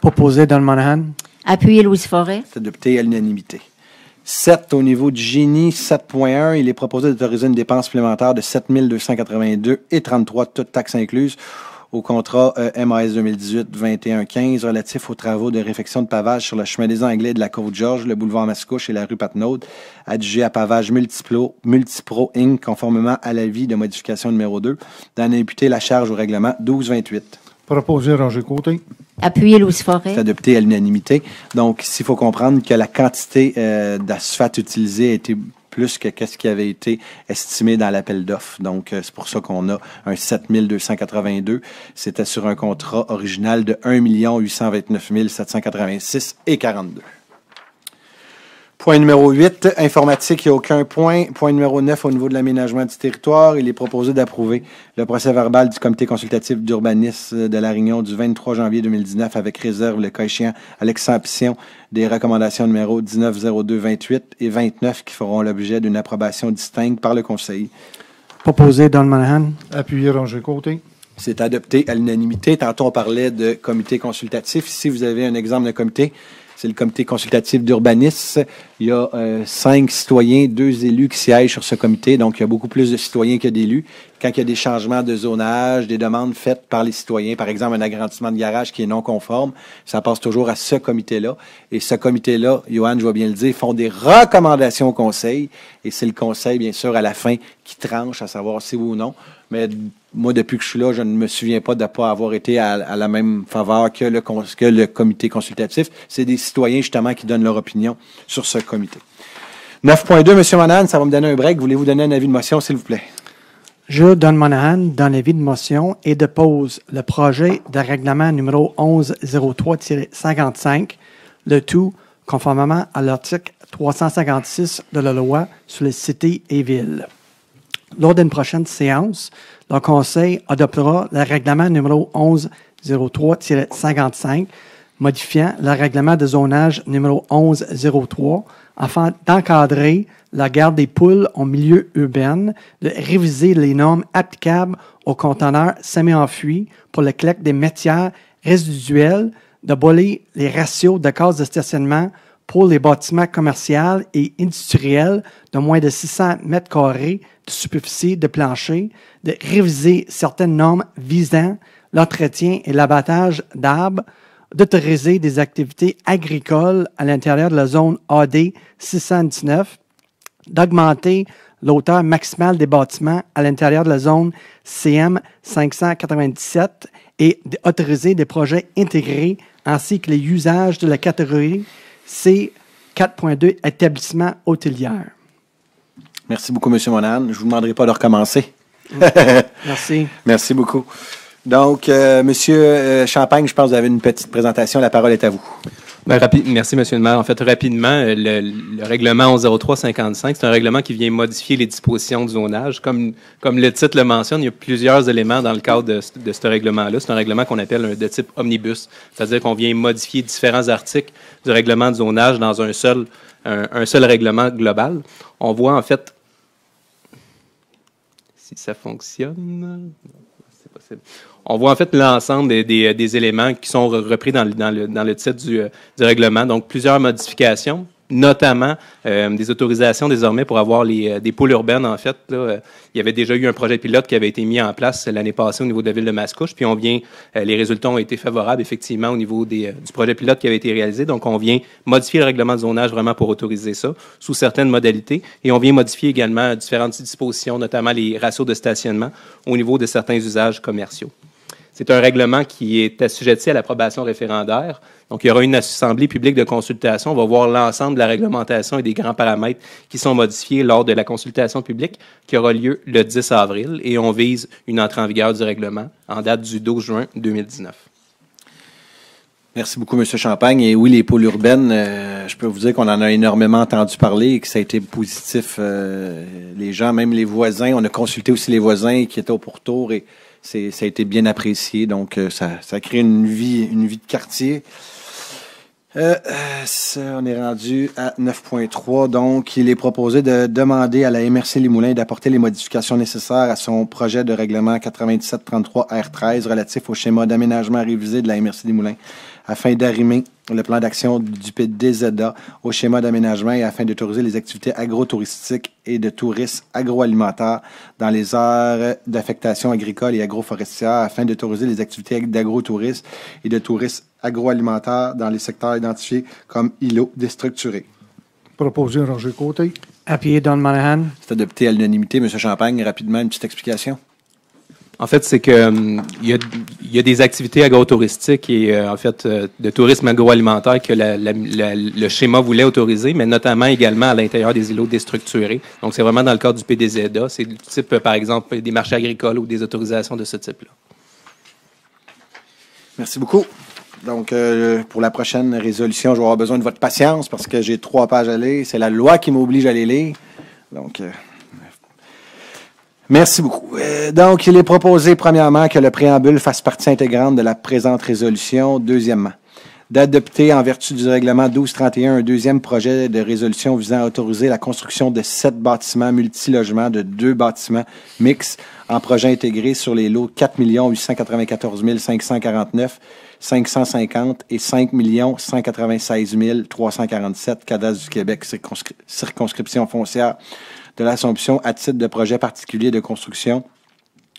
Proposé Don Monahan. Appuyé Louise Forêt. C'est adopté à l'unanimité. 7 au niveau du génie, 7.1, il est proposé d'autoriser une dépense supplémentaire de 7 282 et 33, toutes taxes incluses, au contrat euh, MAS 2018-2115 relatif aux travaux de réfection de pavage sur le chemin des Anglais de la Côte-Georges, le boulevard Mascouche et la rue Patnaud, adjugé à pavage multiplo, Multipro Inc., conformément à l'avis de modification numéro 2, d'en imputer la charge au règlement 1228. Proposer Roger Côté. Appuyer Louis Forêt. C'est adopté à l'unanimité. Donc, il faut comprendre que la quantité euh, d'asphalte utilisée a été plus que ce qui avait été estimé dans l'appel d'offres. Donc, euh, c'est pour ça qu'on a un 7282. C'était sur un contrat original de 1 829 786 et 42. Point numéro 8, informatique, il n'y a aucun point. Point numéro 9, au niveau de l'aménagement du territoire, il est proposé d'approuver le procès verbal du comité consultatif d'urbanisme de la Réunion du 23 janvier 2019 avec réserve, le cas échéant, à l'exemption des recommandations numéro 19, 02, 28 et 29 qui feront l'objet d'une approbation distincte par le Conseil. Proposé, Don Manahan. Appuyé, Roger Côté. C'est adopté à l'unanimité. Tantôt, on parlait de comité consultatif. Si vous avez un exemple de comité, c'est le comité consultatif d'urbanisme. Il y a euh, cinq citoyens, deux élus qui siègent sur ce comité. Donc, il y a beaucoup plus de citoyens que d'élus. Quand il y a des changements de zonage, des demandes faites par les citoyens, par exemple un agrandissement de garage qui est non conforme, ça passe toujours à ce comité-là. Et ce comité-là, Johan, je vais bien le dire, font des recommandations au conseil. Et c'est le conseil, bien sûr, à la fin qui tranche à savoir si oui ou non mais moi, depuis que je suis là, je ne me souviens pas de ne pas avoir été à, la même faveur que le, comité consultatif. C'est des citoyens, justement, qui donnent leur opinion sur ce comité. 9.2, M. Monahan, ça va me donner un break. Voulez-vous donner un avis de motion, s'il vous plaît? Je donne Monahan dans l'avis de motion et dépose le projet de règlement numéro 1103-55, le tout conformément à l'article 356 de la loi sur les cités et villes. Lors d'une prochaine séance, le Conseil adoptera le règlement numéro 1103-55, modifiant le règlement de zonage numéro 1103 afin d'encadrer la garde des poules en milieu urbain, de réviser les normes applicables aux conteneurs semi-enfuis pour le collecte des matières résiduelles, d'abolir les ratios de cases de stationnement pour les bâtiments commerciaux et industriels de moins de 600 mètres carrés de superficie de plancher, de réviser certaines normes visant l'entretien et l'abattage d'arbres, d'autoriser des activités agricoles à l'intérieur de la zone AD 619, d'augmenter l'auteur maximale des bâtiments à l'intérieur de la zone CM 597 et d'autoriser des projets intégrés ainsi que les usages de la catégorie c'est 4.2 établissement hôtelière. Merci beaucoup, M. Monan. Je ne vous demanderai pas de recommencer. Mm. (laughs) Merci. Merci beaucoup. Donc, euh, M. Euh, Champagne, je pense que vous avez une petite présentation. La parole est à vous. Ben, merci, M. le maire. En fait, rapidement, euh, le, règlement 110355, c'est un règlement qui vient modifier les dispositions du zonage. Comme, comme le titre le mentionne, il y a plusieurs éléments dans le cadre de ce règlement-là. C'est un règlement qu'on appelle de type omnibus, c'est-à-dire qu'on vient modifier différents articles du règlement de zonage dans un seul, un, seul règlement global. On voit en fait si ça fonctionne. C'est possible. On voit en fait l'ensemble des, éléments qui sont repris dans le, dans le, titre du euh, règlement. Donc, plusieurs modifications notamment euh, des autorisations désormais pour avoir euh, des pôles urbaines, en fait. Euh, il y avait déjà eu un projet pilote qui avait été mis en place l'année passée au niveau de la ville de Mascouche, puis on vient, les résultats ont été favorables, effectivement, au niveau du projet pilote qui avait été réalisé. Donc, on vient modifier le règlement de zonage vraiment pour autoriser ça, sous certaines modalités, et on vient modifier également différentes dispositions, notamment les ratios de stationnement au niveau de certains usages commerciaux. C'est un règlement qui est assujetti à l'approbation référendaire. Donc, il y aura une assemblée publique de consultation. On va voir l'ensemble de la réglementation et des grands paramètres qui sont modifiés lors de la consultation publique qui aura lieu le 10 avril et on vise une entrée en vigueur du règlement en date du 12 juin 2019. Merci beaucoup, M. Champagne. Et oui, les pôles urbaines, euh, je peux vous dire qu'on en a énormément entendu parler et que ça a été positif. Euh, les gens, même les voisins, on a consulté aussi les voisins qui étaient au pourtour et c'est, ça a été bien apprécié. Donc, euh, ça, ça crée une vie, une vie de quartier. Euh, euh, on est rendu à 9.3. Donc, il est proposé de demander à la MRC moulins d'apporter les modifications nécessaires à son projet de règlement 9733 R13 relatif au schéma d'aménagement révisé de la MRC moulins afin d'arrimer le plan d'action du PDZA au schéma d'aménagement et afin d'autoriser les activités agrotouristiques et de touristes agroalimentaires dans les aires d'affectation agricole et agroforestière afin d'autoriser les activités d'agrotourisme et de touristes agroalimentaires dans les secteurs identifiés comme îlots déstructurés. Proposé Roger Côté. Appuyé Don Monahan. C'est adopté à l'unanimité. M. Champagne, rapidement, une petite explication. En fait, c'est que euh, il y, a des activités agro-touristiques et euh, en fait euh, de tourisme agroalimentaire que le schéma voulait autoriser, mais notamment également à l'intérieur des îlots déstructurés. Donc, c'est vraiment dans le cadre du PDZA. C'est du type, par exemple, des marchés agricoles ou des autorisations de ce type-là. Merci beaucoup. Donc, pour la prochaine résolution, je vais avoir besoin de votre patience parce que j'ai trois pages à lire. C'est la loi qui m'oblige à les lire. Donc. Merci beaucoup. Euh, donc, il est proposé, premièrement, que le préambule fasse partie intégrante de la présente résolution. Deuxièmement, d'adopter, en vertu du règlement 1231, un deuxième projet de résolution visant à autoriser la construction de sept bâtiments multilogements, de deux bâtiments mixtes en projet intégré sur les lots 4 894 549, 550 et 5 196 347 cadastre du Québec, circonscription foncière de l'Assomption à titre de projet particulier de construction,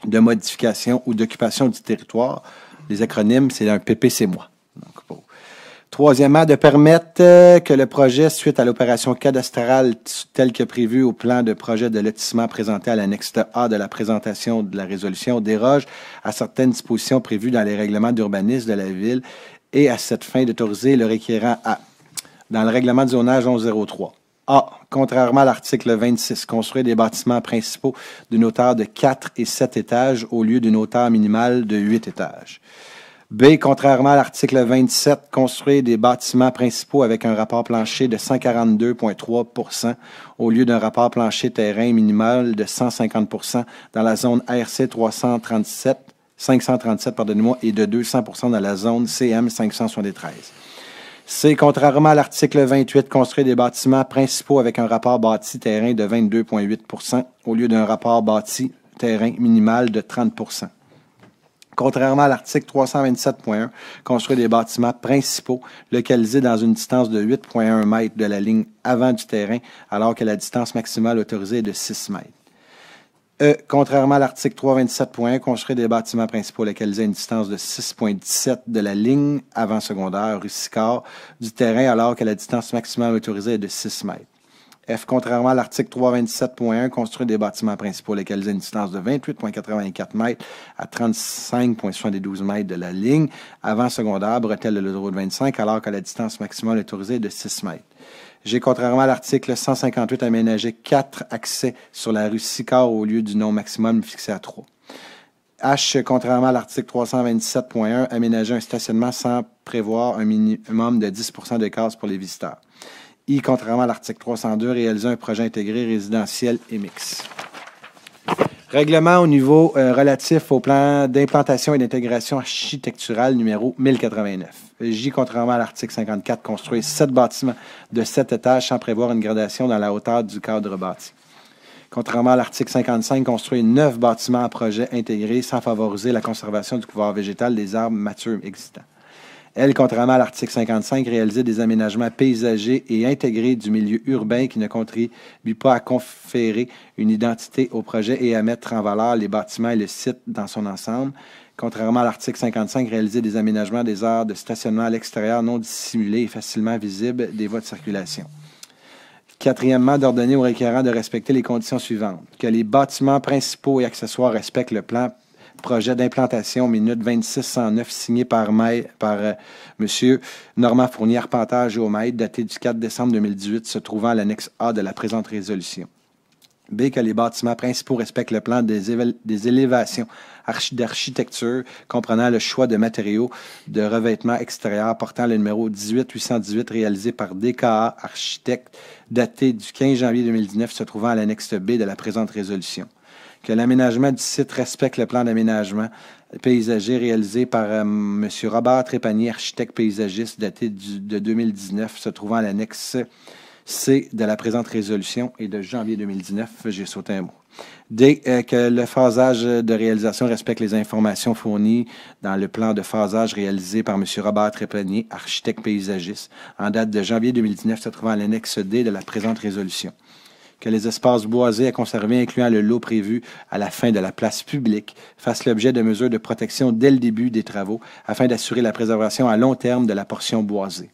de modification ou d'occupation du territoire. Les acronymes, c'est un ppc moi. Troisièmement, de permettre euh, que le projet, suite à l'opération cadastrale telle que prévue au plan de projet de lotissement présenté à l'annexe A de la présentation de la résolution, déroge à certaines dispositions prévues dans les règlements d'urbanisme de la ville et à cette fin d'autoriser le requérant A dans le règlement de zonage 1103, a. Contrairement à l'article 26, construire des bâtiments principaux d'une hauteur de 4 et 7 étages au lieu d'une hauteur minimale de 8 étages. B. Contrairement à l'article 27, construire des bâtiments principaux avec un rapport plancher de 142,3 au lieu d'un rapport plancher terrain minimal de 150 dans la zone RC 337, 537 et de 200 dans la zone CM 573. C'est contrairement à l'article 28, construire des bâtiments principaux avec un rapport bâti-terrain de 22,8 au lieu d'un rapport bâti-terrain minimal de 30 Contrairement à l'article 327.1, construire des bâtiments principaux localisés dans une distance de 8,1 mètres de la ligne avant du terrain, alors que la distance maximale autorisée est de 6 mètres. E, contrairement à l'article 327.1, construire des bâtiments principaux localisés à une distance de 6,17 de la ligne avant secondaire Russicard du terrain, alors que la distance maximale autorisée est de 6 mètres. F, contrairement à l'article 327.1, construire des bâtiments principaux localisés à une distance de 28,84 mètres à 35,72 mètres de la ligne avant secondaire bretelle de l'autoroute 25, alors que la distance maximale autorisée est de 6 mètres. J'ai, contrairement à l'article 158, aménagé quatre accès sur la rue Sicard au lieu du nom maximum fixé à trois. H, contrairement à l'article 327.1, aménagé un stationnement sans prévoir un minimum de 10 de cases pour les visiteurs. I, contrairement à l'article 302, réalisé un projet intégré résidentiel et mixte. Règlement au niveau euh, relatif au plan d'implantation et d'intégration architecturale numéro 1089. J, contrairement à l'article 54, construit sept bâtiments de sept étages sans prévoir une gradation dans la hauteur du cadre bâti. Contrairement à l'article 55, construit neuf bâtiments à projet intégré sans favoriser la conservation du couvert végétal des arbres matures existants. Elle, contrairement à l'article 55, réalisait des aménagements paysagers et intégrés du milieu urbain qui ne contribuent pas à conférer une identité au projet et à mettre en valeur les bâtiments et le site dans son ensemble. Contrairement à l'article 55, réaliser des aménagements des aires de stationnement à l'extérieur non dissimulés et facilement visibles des voies de circulation. Quatrièmement, d'ordonner aux requérants de respecter les conditions suivantes. Que les bâtiments principaux et accessoires respectent le plan projet d'implantation minute 2609 signé par, par euh, M. Normand Fournier-Arpentage au daté du 4 décembre 2018, se trouvant à l'annexe A de la présente résolution. B, que les bâtiments principaux respectent le plan des, des élévations d'architecture comprenant le choix de matériaux de revêtement extérieur portant le numéro 18818 réalisé par DKA Architecte, daté du 15 janvier 2019, se trouvant à l'annexe B de la présente résolution que l'aménagement du site respecte le plan d'aménagement paysager réalisé par euh, M. Robert Trépanier, architecte paysagiste, daté de 2019, se trouvant à l'annexe C de la présente résolution et de janvier 2019. J'ai sauté un mot. Dès euh, que le phasage de réalisation respecte les informations fournies dans le plan de phasage réalisé par M. Robert Trépanier, architecte paysagiste, en date de janvier 2019, se trouvant à l'annexe D de la présente résolution que les espaces boisés à conserver, incluant le lot prévu à la fin de la place publique, fassent l'objet de mesures de protection dès le début des travaux afin d'assurer la préservation à long terme de la portion boisée.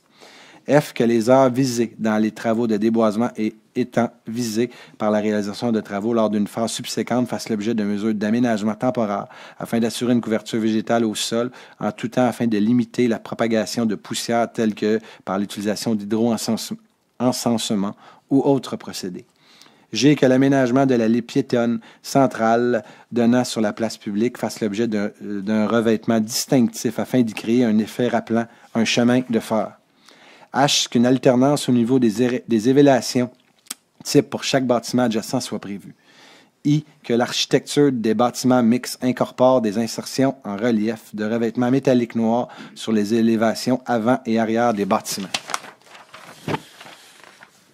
F, que les arts visés dans les travaux de déboisement et étant visés par la réalisation de travaux lors d'une phase subséquente fassent l'objet de mesures d'aménagement temporaire afin d'assurer une couverture végétale au sol en tout temps afin de limiter la propagation de poussière telle que par l'utilisation d'hydro-encensement ou autres procédés. J'ai que l'aménagement de l'allée piétonne centrale donnant sur la place publique fasse l'objet d'un revêtement distinctif afin d'y créer un effet rappelant un chemin de fer. H, qu'une alternance au niveau des, des évélations type pour chaque bâtiment adjacent soit prévue. I, que l'architecture des bâtiments mixtes incorpore des insertions en relief de revêtements métalliques noirs sur les élévations avant et arrière des bâtiments.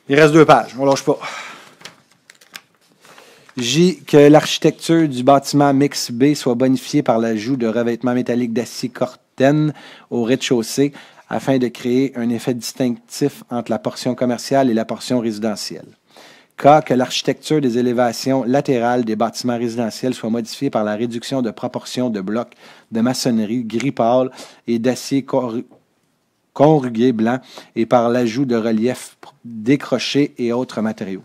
Il reste deux pages, on lâche pas. J. Que l'architecture du bâtiment Mix B soit bonifiée par l'ajout de revêtements métalliques d'acier corten au rez-de-chaussée afin de créer un effet distinctif entre la portion commerciale et la portion résidentielle. K. Que l'architecture des élévations latérales des bâtiments résidentiels soit modifiée par la réduction de proportions de blocs de maçonnerie gris pâle et d'acier corrugué blanc et par l'ajout de reliefs décrochés et autres matériaux.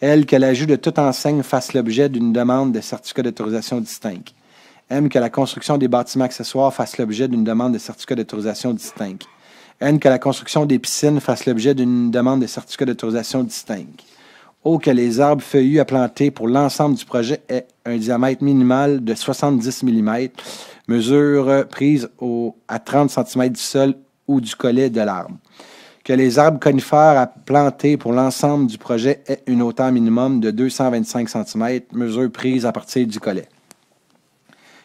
L, que l'ajout de toute enseigne fasse l'objet d'une demande de certificat d'autorisation distincte. M, que la construction des bâtiments accessoires fasse l'objet d'une demande de certificat d'autorisation distincte. N, que la construction des piscines fasse l'objet d'une demande de certificat d'autorisation distincte. O, que les arbres feuillus à planter pour l'ensemble du projet aient un diamètre minimal de 70 mm, mesure euh, prise à 30 cm du sol ou du collet de l'arbre que les arbres conifères à planter pour l'ensemble du projet aient une hauteur minimum de 225 cm, mesure prise à partir du collet.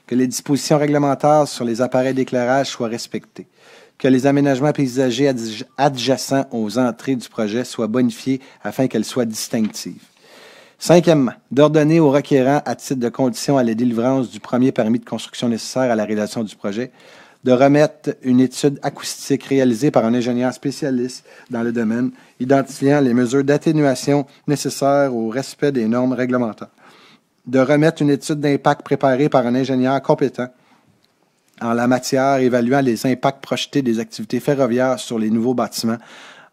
Que les dispositions réglementaires sur les appareils d'éclairage soient respectées. Que les aménagements paysagers adjacents aux entrées du projet soient bonifiés afin qu'elles soient distinctives. Cinquièmement, d'ordonner aux requérants, à titre de condition à la délivrance du premier permis de construction nécessaire à la réalisation du projet, de remettre une étude acoustique réalisée par un ingénieur spécialiste dans le domaine, identifiant les mesures d'atténuation nécessaires au respect des normes réglementaires, de remettre une étude d'impact préparée par un ingénieur compétent en la matière, évaluant les impacts projetés des activités ferroviaires sur les nouveaux bâtiments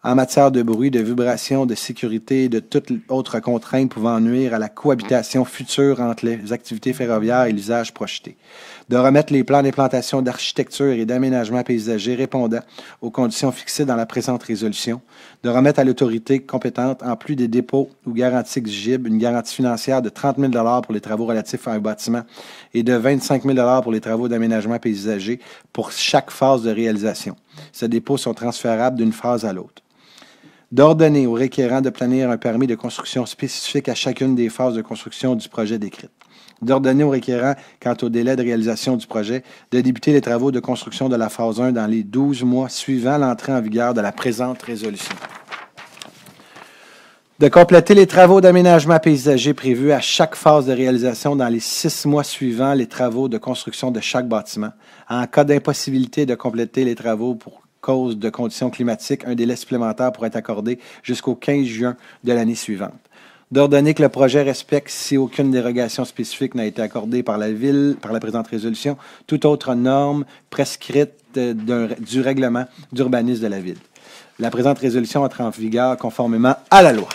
en matière de bruit, de vibrations, de sécurité et de toutes autres contraintes pouvant nuire à la cohabitation future entre les activités ferroviaires et l'usage projeté de remettre les plans d'implantation d'architecture et d'aménagement paysager répondant aux conditions fixées dans la présente résolution, de remettre à l'autorité compétente, en plus des dépôts ou garanties exigibles, une garantie financière de 30 000 pour les travaux relatifs à un bâtiment et de 25 000 pour les travaux d'aménagement paysager pour chaque phase de réalisation. Ces dépôts sont transférables d'une phase à l'autre d'ordonner aux requérants de planir un permis de construction spécifique à chacune des phases de construction du projet décrite d'ordonner au requérant, quant au délai de réalisation du projet, de débuter les travaux de construction de la phase 1 dans les 12 mois suivant l'entrée en vigueur de la présente résolution de compléter les travaux d'aménagement paysager prévus à chaque phase de réalisation dans les six mois suivant les travaux de construction de chaque bâtiment. En cas d'impossibilité de compléter les travaux pour cause de conditions climatiques, un délai supplémentaire pourrait être accordé jusqu'au 15 juin de l'année suivante d'ordonner que le projet respecte, si aucune dérogation spécifique n'a été accordée par la Ville, par la présente résolution, toute autre norme prescrite euh, du règlement d'urbanisme de la Ville. La présente résolution entre en vigueur conformément à la loi.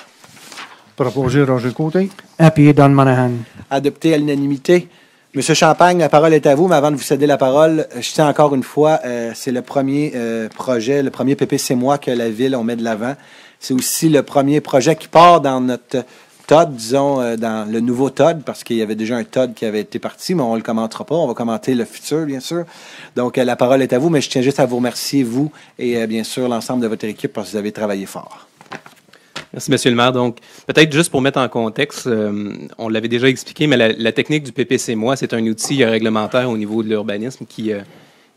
Proposé Roger Côté. Appuyé Don Monaghan. Adopté à l'unanimité. Monsieur Champagne, la parole est à vous, mais avant de vous céder la parole, euh, je tiens encore une fois, euh, c'est le premier projet, le premier PPC moi que la Ville, on met de l'avant. C'est aussi le premier projet qui part dans notre TOD, disons, euh, dans le nouveau TOD, parce qu'il y avait déjà un TOD qui avait été parti, mais on ne le commentera pas. On va commenter le futur, bien sûr. Donc, euh, la parole est à vous, mais je tiens juste à vous remercier, vous et euh, bien sûr l'ensemble de votre équipe, parce que vous avez travaillé fort. Merci, Monsieur le maire. Donc, peut-être juste pour mettre en contexte, on l'avait déjà expliqué, mais la, technique du PPC-Moi, c'est un outil réglementaire au niveau de l'urbanisme qui,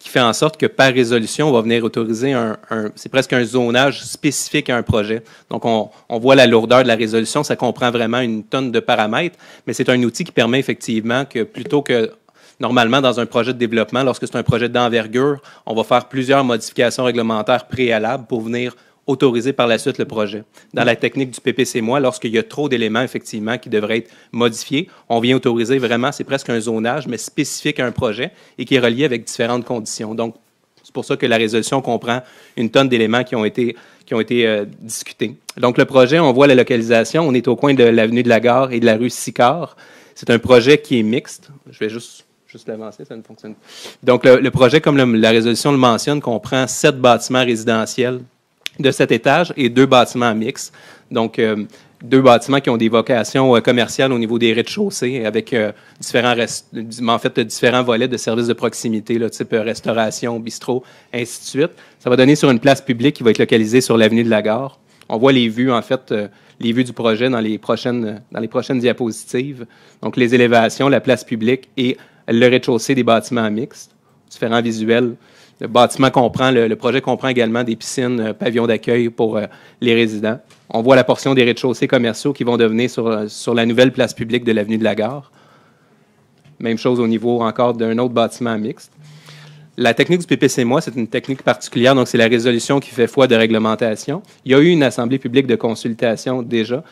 qui fait en sorte que par résolution, on va venir autoriser un, c'est presque un zonage spécifique à un projet. Donc, on, on, voit la lourdeur de la résolution, ça comprend vraiment une tonne de paramètres, mais c'est un outil qui permet effectivement que plutôt que normalement dans un projet de développement, lorsque c'est un projet d'envergure, on va faire plusieurs modifications réglementaires préalables pour venir autoriser par la suite le projet. Dans la technique du PPC-moi, lorsqu'il y a trop d'éléments, effectivement, qui devraient être modifiés, on vient autoriser vraiment, c'est presque un zonage, mais spécifique à un projet et qui est relié avec différentes conditions. Donc, c'est pour ça que la résolution comprend une tonne d'éléments qui ont été, qui ont été euh, discutés. Donc, le projet, on voit la localisation. On est au coin de l'avenue de la Gare et de la rue Sicard. C'est un projet qui est mixte. Je vais juste juste l'avancer, ça ne fonctionne pas. Donc, le, projet, comme la résolution le mentionne, comprend sept bâtiments résidentiels de cet étage et deux bâtiments mixtes. Donc, euh, deux bâtiments qui ont des vocations euh, commerciales au niveau des rez-de-chaussée avec euh, différents, en fait, différents volets de services de proximité, là, type restauration, bistrot, ainsi de suite. Ça va donner sur une place publique qui va être localisée sur l'avenue de la Gare. On voit les vues, en fait, les vues du projet dans les, prochaines, dans les prochaines diapositives. Donc, les élévations, la place publique et le rez-de-chaussée des bâtiments mixtes, différents visuels le bâtiment comprend, le, projet comprend également des piscines, euh, pavillons d'accueil pour euh, les résidents. On voit la portion des rez-de-chaussée commerciaux qui vont devenir sur, euh, sur la nouvelle place publique de l'avenue de la Gare. Même chose au niveau encore d'un autre bâtiment mixte. La technique du PPC-moi, c'est une technique particulière, donc c'est la résolution qui fait foi de réglementation. Il y a eu une assemblée publique de consultation déjà,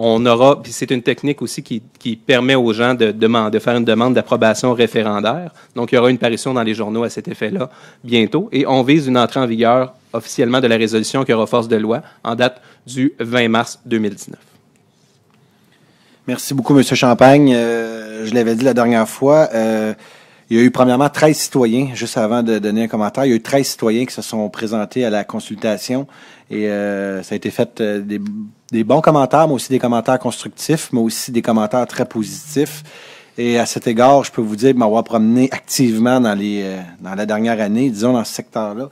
on aura, puis c'est une technique aussi qui, permet aux gens de, de faire une demande d'approbation référendaire. Donc, il y aura une parution dans les journaux à cet effet-là bientôt. Et on vise une entrée en vigueur officiellement de la résolution qui aura force de loi en date du 20 mars 2019. Merci beaucoup, M. Champagne. Euh, je l'avais dit la dernière fois. Euh, il y a eu premièrement 13 citoyens, juste avant de donner un commentaire, il y a eu 13 citoyens qui se sont présentés à la consultation et euh, ça a été fait euh, des, bons commentaires, mais aussi des commentaires constructifs, mais aussi des commentaires très positifs. Et à cet égard, je peux vous dire m'avoir promené activement dans, les, euh, dans la dernière année, disons dans ce secteur-là.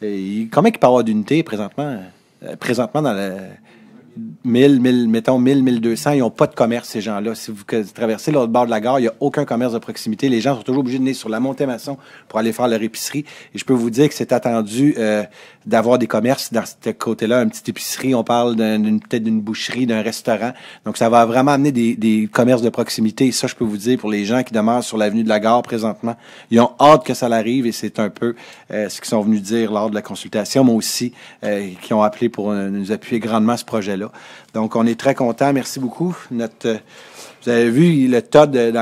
combien il peut y avoir présentement, présentement dans le 1000, 1000, mettons 1000, 1200, ils n'ont pas de commerce, ces gens-là. Si vous traversez l'autre bord de la gare, il n'y a aucun commerce de proximité. Les gens sont toujours obligés de venir sur la Montée-Masson pour aller faire leur épicerie. Et je peux vous dire que c'est attendu euh, d'avoir des commerces dans ce côté-là, une petite épicerie, on parle d'une, peut-être d'une boucherie, d'un restaurant. Donc, ça va vraiment amener des, des, commerces de proximité. ça, je peux vous dire, pour les gens qui demeurent sur l'avenue de la gare présentement, ils ont hâte que ça arrive et c'est un peu euh, ce qu'ils sont venus dire lors de la consultation, mais aussi euh, qui ont appelé pour nous appuyer grandement ce projet-là. Donc, on est très content. Merci beaucoup. Euh, vous avez vu le Todd euh,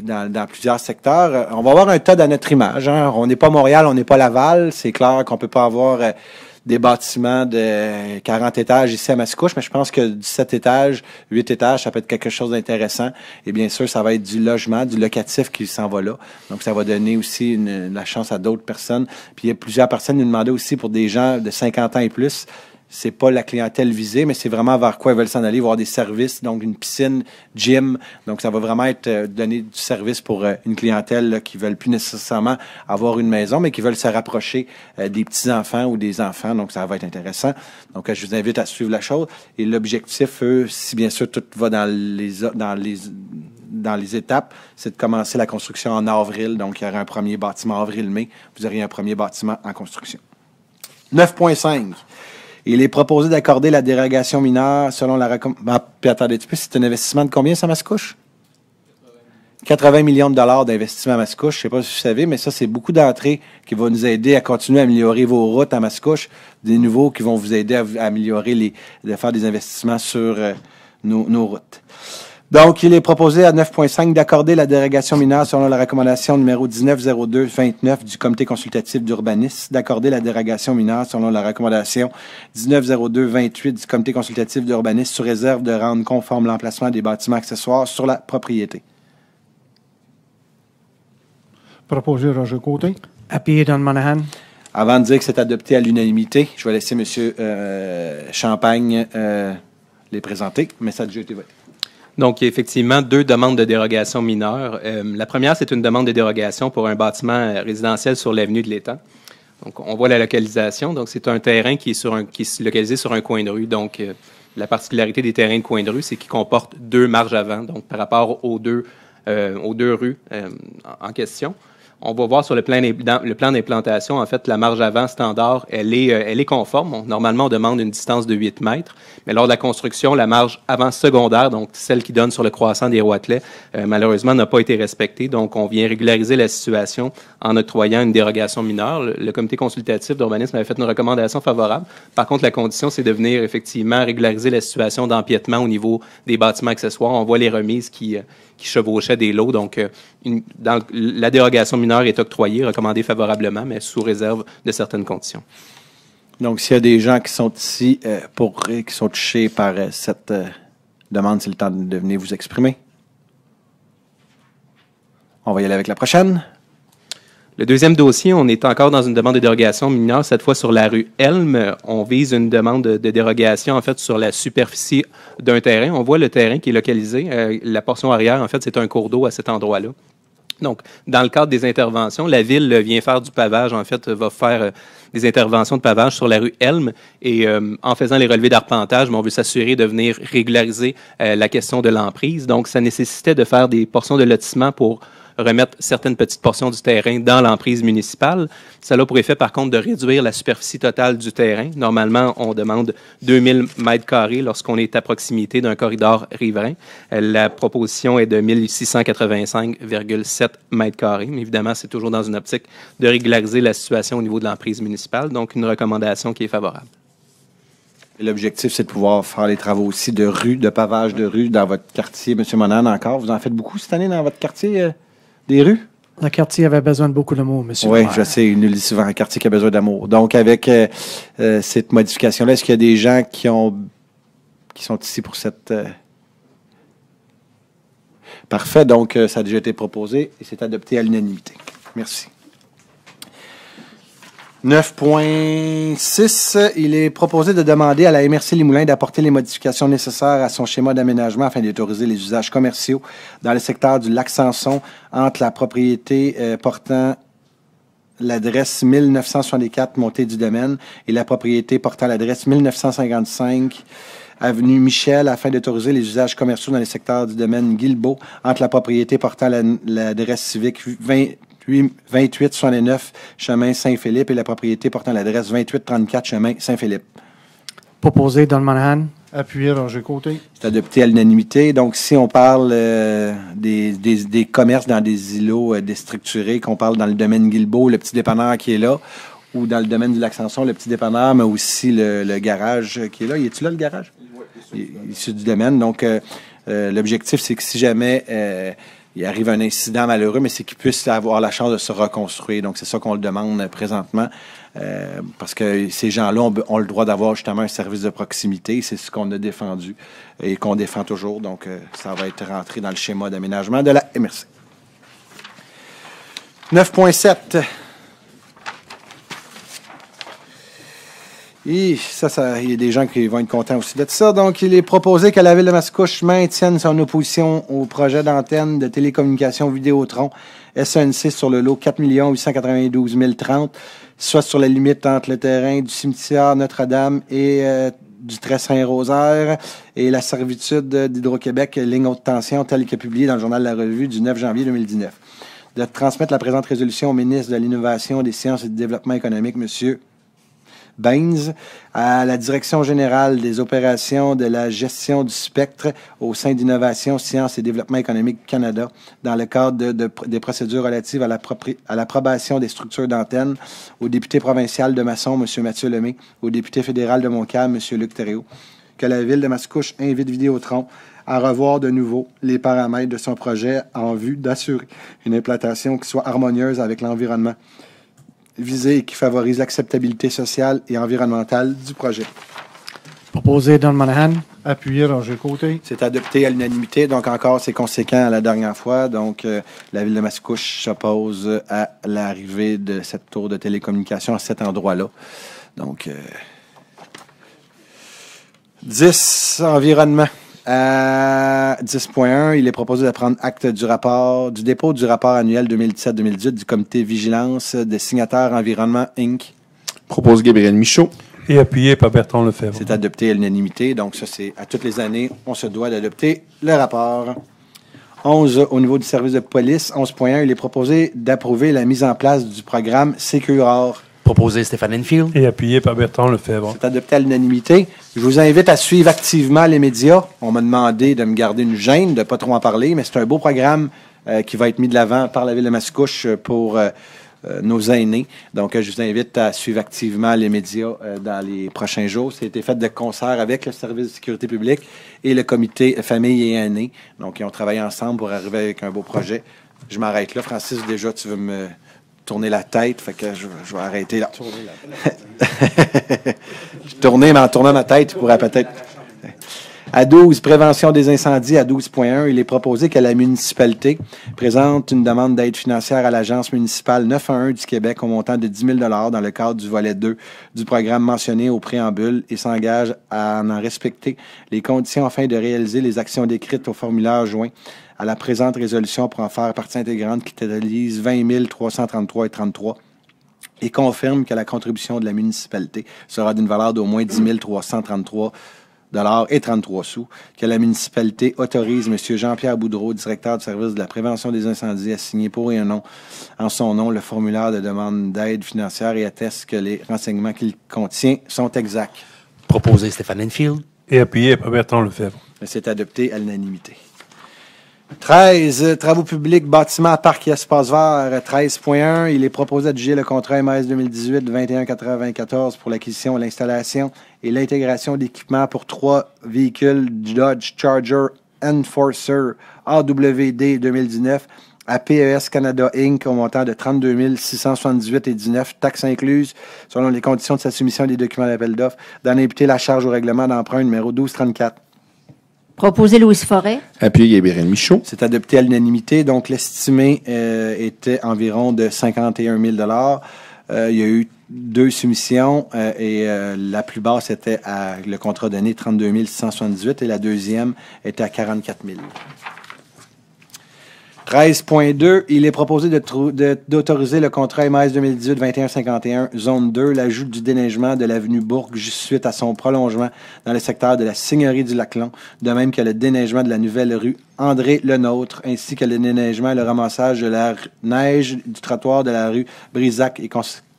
dans, plusieurs secteurs. Euh, on va avoir un tas à notre image. Hein. On n'est pas Montréal, on n'est pas Laval. C'est clair qu'on ne peut pas avoir des bâtiments de 40 étages ici à Mascouche, mais je pense que 17 étages, 8 étages, ça peut être quelque chose d'intéressant. Et bien sûr, ça va être du logement, du locatif qui s'en va là. Donc, ça va donner aussi la chance à d'autres personnes. Puis, il y a plusieurs personnes qui nous demandaient aussi pour des gens de 50 ans et plus, c'est pas la clientèle visée, mais c'est vraiment vers quoi ils veulent s'en aller, voir des services, donc une piscine, gym. Donc, ça va vraiment être euh, donner du service pour euh, une clientèle qui qui veulent plus nécessairement avoir une maison, mais qui veulent se rapprocher euh, des petits-enfants ou des enfants. Donc, ça va être intéressant. Donc, je vous invite à suivre la chose. Et l'objectif, si bien sûr tout va dans les, dans les, dans les étapes, c'est de commencer la construction en avril. Donc, il y aura un premier bâtiment avril-mai. Vous aurez un premier bâtiment en construction. 9.5. Il est proposé d'accorder la dérogation mineure selon la recommandation. Ah, puis attendez, peu, c'est un investissement de combien, ça, Mascouche? 80 millions de dollars d'investissement à Mascouche. Je ne sais pas si vous savez, mais ça, c'est beaucoup d'entrées qui vont nous aider à continuer à améliorer vos routes à Mascouche, des nouveaux qui vont vous aider à, améliorer les, de faire des investissements sur euh, nos routes. Donc, il est proposé à 9.5 d'accorder la dérogation mineure selon la recommandation numéro 1902-29 du Comité consultatif d'urbanisme, d'accorder la dérogation mineure selon la recommandation 1902-28 du Comité consultatif d'urbanisme sous réserve de rendre conforme l'emplacement des bâtiments accessoires sur la propriété. Proposé Roger Côté. Appuyé Don Monahan. Avant de dire que c'est adopté à l'unanimité, je vais laisser M. Euh, Champagne euh, les présenter, mais ça déjà été donc, il y a effectivement deux demandes de dérogation mineures. Euh, la première, c'est une demande de dérogation pour un bâtiment euh, résidentiel sur l'avenue de l'État. Donc, on voit la localisation. Donc, c'est un terrain qui est, sur un, qui est localisé sur un coin de rue. Donc, euh, la particularité des terrains de coin de rue, c'est qu'ils comportent deux marges avant, donc par rapport aux deux, aux deux rues en question. On va voir sur le plan, d'implantation, en fait, la marge avant standard, euh, elle est, conforme. On, normalement, on demande une distance de 8 mètres, mais lors de la construction, la marge avant secondaire, donc celle qui donne sur le croissant des roitelets, euh, malheureusement, n'a pas été respectée. Donc, on vient régulariser la situation en octroyant une dérogation mineure. Le, comité consultatif d'urbanisme avait fait une recommandation favorable. Par contre, la condition, c'est de venir effectivement régulariser la situation d'empiètement au niveau des bâtiments accessoires. On voit les remises qui, euh, qui chevauchaient des lots. Donc, euh, la dérogation mineure est octroyée, recommandée favorablement, mais sous réserve de certaines conditions. Donc, s'il y a des gens qui sont ici euh, pour qui sont touchés par euh, cette demande, c'est le temps de venir vous exprimer. On va y aller avec la prochaine. Le deuxième dossier, on est encore dans une demande de dérogation mineure, cette fois sur la rue Elm. On vise une demande de dérogation, en fait, sur la superficie d'un terrain. On voit le terrain qui est localisé. Euh, la portion arrière, en fait, c'est un cours d'eau à cet endroit-là. Donc, dans le cadre des interventions, la ville vient faire du pavage, en fait, va faire euh, des interventions de pavage sur la rue Elm et euh, en faisant les relevés d'arpentage, on veut s'assurer de venir régulariser la question de l'emprise. Donc, ça nécessitait de faire des portions de lotissement pour remettre certaines petites portions du terrain dans l'emprise municipale. Ça a pour effet, par contre, de réduire la superficie totale du terrain. Normalement, on demande 2000 mètres carrés lorsqu'on est à proximité d'un corridor riverain. Euh, la proposition est de 1685,7 mètres carrés. Mais évidemment, c'est toujours dans une optique de régulariser la situation au niveau de l'emprise municipale. Donc, une recommandation qui est favorable. L'objectif, c'est de pouvoir faire les travaux aussi de rue, de pavage de rue dans votre quartier. Monsieur Monan, encore, vous en faites beaucoup cette année dans votre quartier? Euh? des rues. Le quartier avait besoin de beaucoup d'amour, monsieur. Oui, je sais, il nous dit souvent, un quartier qui a besoin d'amour. Donc, avec euh, euh, cette modification-là, est-ce qu'il y a des gens qui, ont, qui sont ici pour cette... Euh, Parfait, donc ça a déjà été proposé et c'est adopté à l'unanimité. Merci. 9.6, il est proposé de demander à la MRC Limoulin d'apporter les modifications nécessaires à son schéma d'aménagement afin d'autoriser les usages commerciaux dans le secteur du lac Sanson entre la propriété euh, portant l'adresse 1964 montée du domaine et la propriété portant l'adresse 1955 avenue Michel afin d'autoriser les usages commerciaux dans les secteur du domaine Guilbeault entre la propriété portant l'adresse civique 20 2869 chemin Saint-Philippe et la propriété portant l'adresse 2834 chemin Saint-Philippe. Proposé, Don Manahan. Appuyé, Roger Côté. C'est adopté à l'unanimité. Donc, si on parle des, des, commerces dans des îlots déstructurés, qu'on parle dans le domaine Guilbeault, le petit dépanneur qui est là, ou dans le domaine de l'extension, le petit dépanneur, mais aussi le, garage qui est là. Y est il là, le garage? Oui, sur du domaine. Donc, l'objectif, c'est que si jamais il arrive un incident malheureux, mais c'est qu'il puisse avoir la chance de se reconstruire. Donc, c'est ça qu'on le demande présentement, euh, parce que ces gens-là ont, le droit d'avoir justement un service de proximité. C'est ce qu'on a défendu et qu'on défend toujours. Donc, euh, ça va être rentré dans le schéma d'aménagement de la MRC. 9.7. Et ça, ça, il y a des gens qui vont être contents aussi de ça. Donc, il est proposé que la ville de Mascouche maintienne son opposition au projet d'antenne de télécommunication Vidéotron SNC sur le lot 4 892 030, soit sur la limite entre le terrain du cimetière Notre-Dame et euh, du très Saint-Rosaire et la servitude d'Hydro-Québec, ligne haute tension, telle que publiée dans le journal La Revue du 9 janvier 2019. De transmettre la présente résolution au ministre de l'Innovation, des Sciences et du Développement économique, monsieur. Baines à la Direction générale des opérations de la gestion du spectre au sein d'Innovation, Sciences et Développement économique Canada dans le cadre de, des procédures relatives à l'approbation des structures d'antenne au député provincial de Masson, M. Mathieu Lemay, au député fédéral de Montcalm, M. Luc Thériault, que la ville de Mascouche invite Vidéotron à revoir de nouveau les paramètres de son projet en vue d'assurer une implantation qui soit harmonieuse avec l'environnement visée et qui favorise l'acceptabilité sociale et environnementale du projet. Proposé Don Monahan. Appuyé Roger Côté. C'est adopté à l'unanimité, donc encore c'est conséquent à la dernière fois. Donc euh, la ville de Mascouche s'oppose à l'arrivée de cette tour de télécommunication à cet endroit-là. Donc 10 euh, environnement. À 10.1, il est proposé de prendre acte du rapport, du dépôt du rapport annuel 2017-2018 du comité vigilance des signataires Environnement Inc. Propose Gabriel Michaud. Et appuyé par Bertrand Lefebvre. C'est adopté à l'unanimité. Donc, ça, c'est à toutes les années, on se doit d'adopter le rapport. 11, au niveau du service de police, 11.1, il est proposé d'approuver la mise en place du programme Sécuror proposé Stéphane Enfield. Et appuyé par Bertrand Lefebvre. C'est adopté à l'unanimité. Je vous invite à suivre activement les médias. On m'a demandé de me garder une gêne, de ne pas trop en parler, mais c'est un beau programme euh, qui va être mis de l'avant par la Ville de Mascouche euh, pour euh, nos aînés. Donc, je vous invite à suivre activement les médias dans les prochains jours. été fait de concert avec le service de sécurité publique et le comité famille et aînés. Donc, ils ont travaillé ensemble pour arriver avec un beau projet. Je m'arrête là. Francis, déjà, tu veux me tourner la tête, fait que je, vais arrêter là. Tourner (laughs) je tournais, mais en tournant ma tête, tu pourrais peut-être. À 12, prévention des incendies, à 12.1, il est proposé que la municipalité présente une demande d'aide financière à l'Agence municipale 911 du Québec au montant de 10 000 dans le cadre du volet 2 du programme mentionné au préambule et s'engage à en respecter les conditions afin de réaliser les actions décrites au formulaire joint à la présente résolution pour en faire partie intégrante qui totalise 20 333 et 33 et confirme que la contribution de la municipalité sera d'une valeur d'au moins 10 333 et 33 sous, que la municipalité autorise M. Jean-Pierre Boudreau, directeur du service de la prévention des incendies, à signer pour et un en son nom, le formulaire de demande d'aide financière et atteste que les renseignements qu'il contient sont exacts. Proposé Stéphane Enfield. Et appuyé par Bertrand Lefebvre. C'est adopté à l'unanimité. 13. Euh, travaux publics, bâtiments, parc et espaces verts. 13.1. Euh, il est proposé d'adjuger le contrat MS 2018 21 94 pour l'acquisition et l'installation et l'intégration d'équipements pour trois véhicules Dodge Charger Enforcer AWD 2019 à PES Canada Inc. au montant de 32 678 et 19, taxes incluses, selon les conditions de sa soumission des documents d'appel d'offres, d'en imputer la charge au règlement d'emprunt numéro 1234. Proposé Louis Forêt. Appuyé Gabriel Michaud. C'est adopté à l'unanimité. Donc, l'estimé euh, était environ de 51 000 euh, Il y a eu deux soumissions euh, et euh, la plus basse était à le contrat donné 32 178 et la deuxième était à 44 000. 13.2, il est proposé d'autoriser le contrat MS 2018-2151, zone 2, l'ajout du déneigement de l'avenue Bourg suite à son prolongement dans le secteur de la Seigneurie du Laclon, de même que le déneigement de la nouvelle rue André Lenôtre, ainsi que le déneigement et le ramassage de la neige du trottoir de la rue Brisac et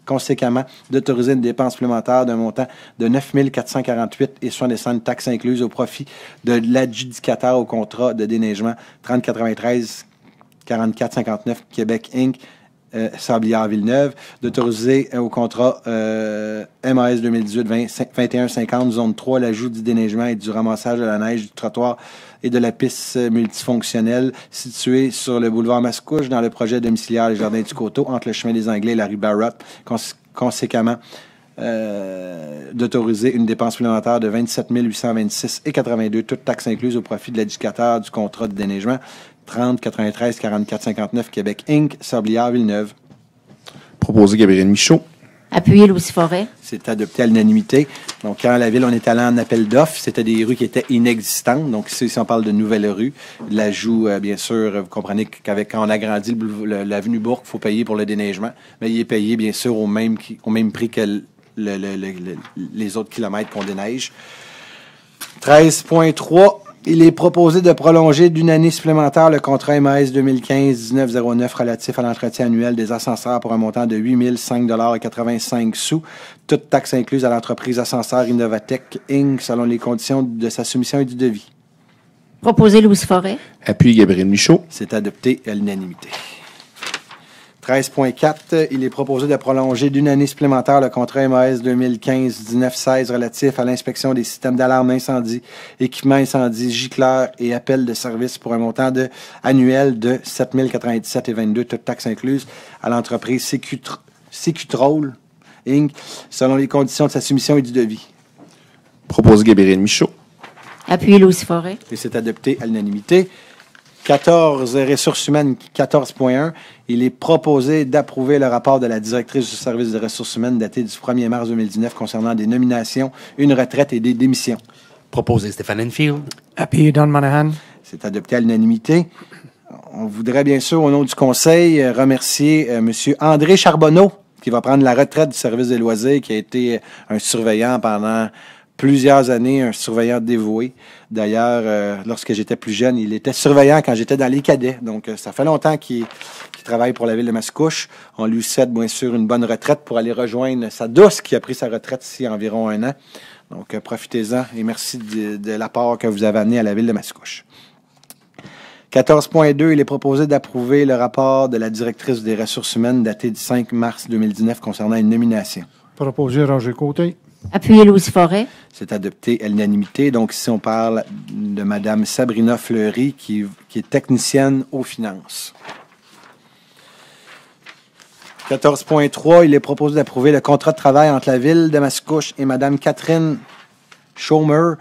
conséquemment d'autoriser une dépense supplémentaire d'un montant de 9 448 et de taxes incluses au profit de l'adjudicataire au contrat de déneigement 3093 4459 Québec Inc. Euh, Sablière-Villeneuve, d'autoriser euh, au contrat euh, MAS 2018-2150, zone 3, l'ajout du déneigement et du ramassage de la neige du trottoir et de la piste multifonctionnelle située sur le boulevard Mascouche dans le projet domiciliaire Les Jardins du Coteau entre le chemin des Anglais et la rue Barrett, conséquemment, euh, d'autoriser une dépense supplémentaire de 27 826 et 82, toutes taxes incluses au profit de l'éducateur du contrat de déneigement 30 93 44 59 Québec Inc. Sablière Villeneuve. Proposé Gabriel Michaud appuyer Louis Forêt. C'est adopté à l'unanimité. Donc, quand la ville, on est allé en appel d'offres, c'était des rues qui étaient inexistantes. Donc, si, on parle de nouvelles rues, l'ajout, euh, bien sûr, euh, vous comprenez qu'avec quand on agrandit l'avenue Bourg, il faut payer pour le déneigement, mais il est payé, bien sûr, au même, même prix que les autres kilomètres qu'on déneige. 13.3, il est proposé de prolonger d'une année supplémentaire le contrat MAS 2015-1909 relatif à l'entretien annuel des ascenseurs pour un montant de 8 85 sous, toute taxe incluse à l'entreprise Ascenseur Innovatech Inc. selon les conditions de sa soumission et du devis. Proposé Louise Forêt. Appui Gabriel Michaud. C'est adopté à l'unanimité. 13.4, il est proposé de prolonger d'une année supplémentaire le contrat MAS 2015 1916 relatif à l'inspection des systèmes d'alarme incendie, équipement incendie, gicleur et appel de service pour un montant annuel de 7 097,22, toutes taxes incluses, à l'entreprise Sécutrol Inc., selon les conditions de sa soumission et du devis. Propose Gabriel Michaud. Appuyez Louis Forêt. Et c'est adopté à l'unanimité. 14, ressources humaines 14.1. Il est proposé d'approuver le rapport de la directrice du service des ressources humaines daté du 1er mars 2019 concernant des nominations, une retraite et des démissions. Proposé Stéphane Enfield. Appuyé Don Monaghan. C'est adopté à l'unanimité. On voudrait bien sûr, au nom du Conseil, euh, remercier euh, M. André Charbonneau, qui va prendre la retraite du service des loisirs, qui a été euh, un surveillant pendant plusieurs années, un surveillant dévoué. D'ailleurs, lorsque j'étais plus jeune, il était surveillant quand j'étais dans les cadets. Donc, ça fait longtemps qu'il qui travaille pour la ville de Mascouche. On lui cède, bien sûr, une bonne retraite pour aller rejoindre sa douce qui a pris sa retraite ici environ un an. Donc, euh, profitez-en et merci de, l'apport que vous avez amené à la ville de Mascouche. 14.2, il est proposé d'approuver le rapport de la directrice des ressources humaines daté du 5 mars 2019 concernant une nomination. Proposé Roger Côté. Appuyez Louise Forêt. C'est adopté à l'unanimité. Donc, ici, on parle de Mme Sabrina Fleury, qui, qui est technicienne aux finances. 14.3, il est proposé d'approuver le contrat de travail entre la Ville de Mascouche et Mme Catherine Schomer,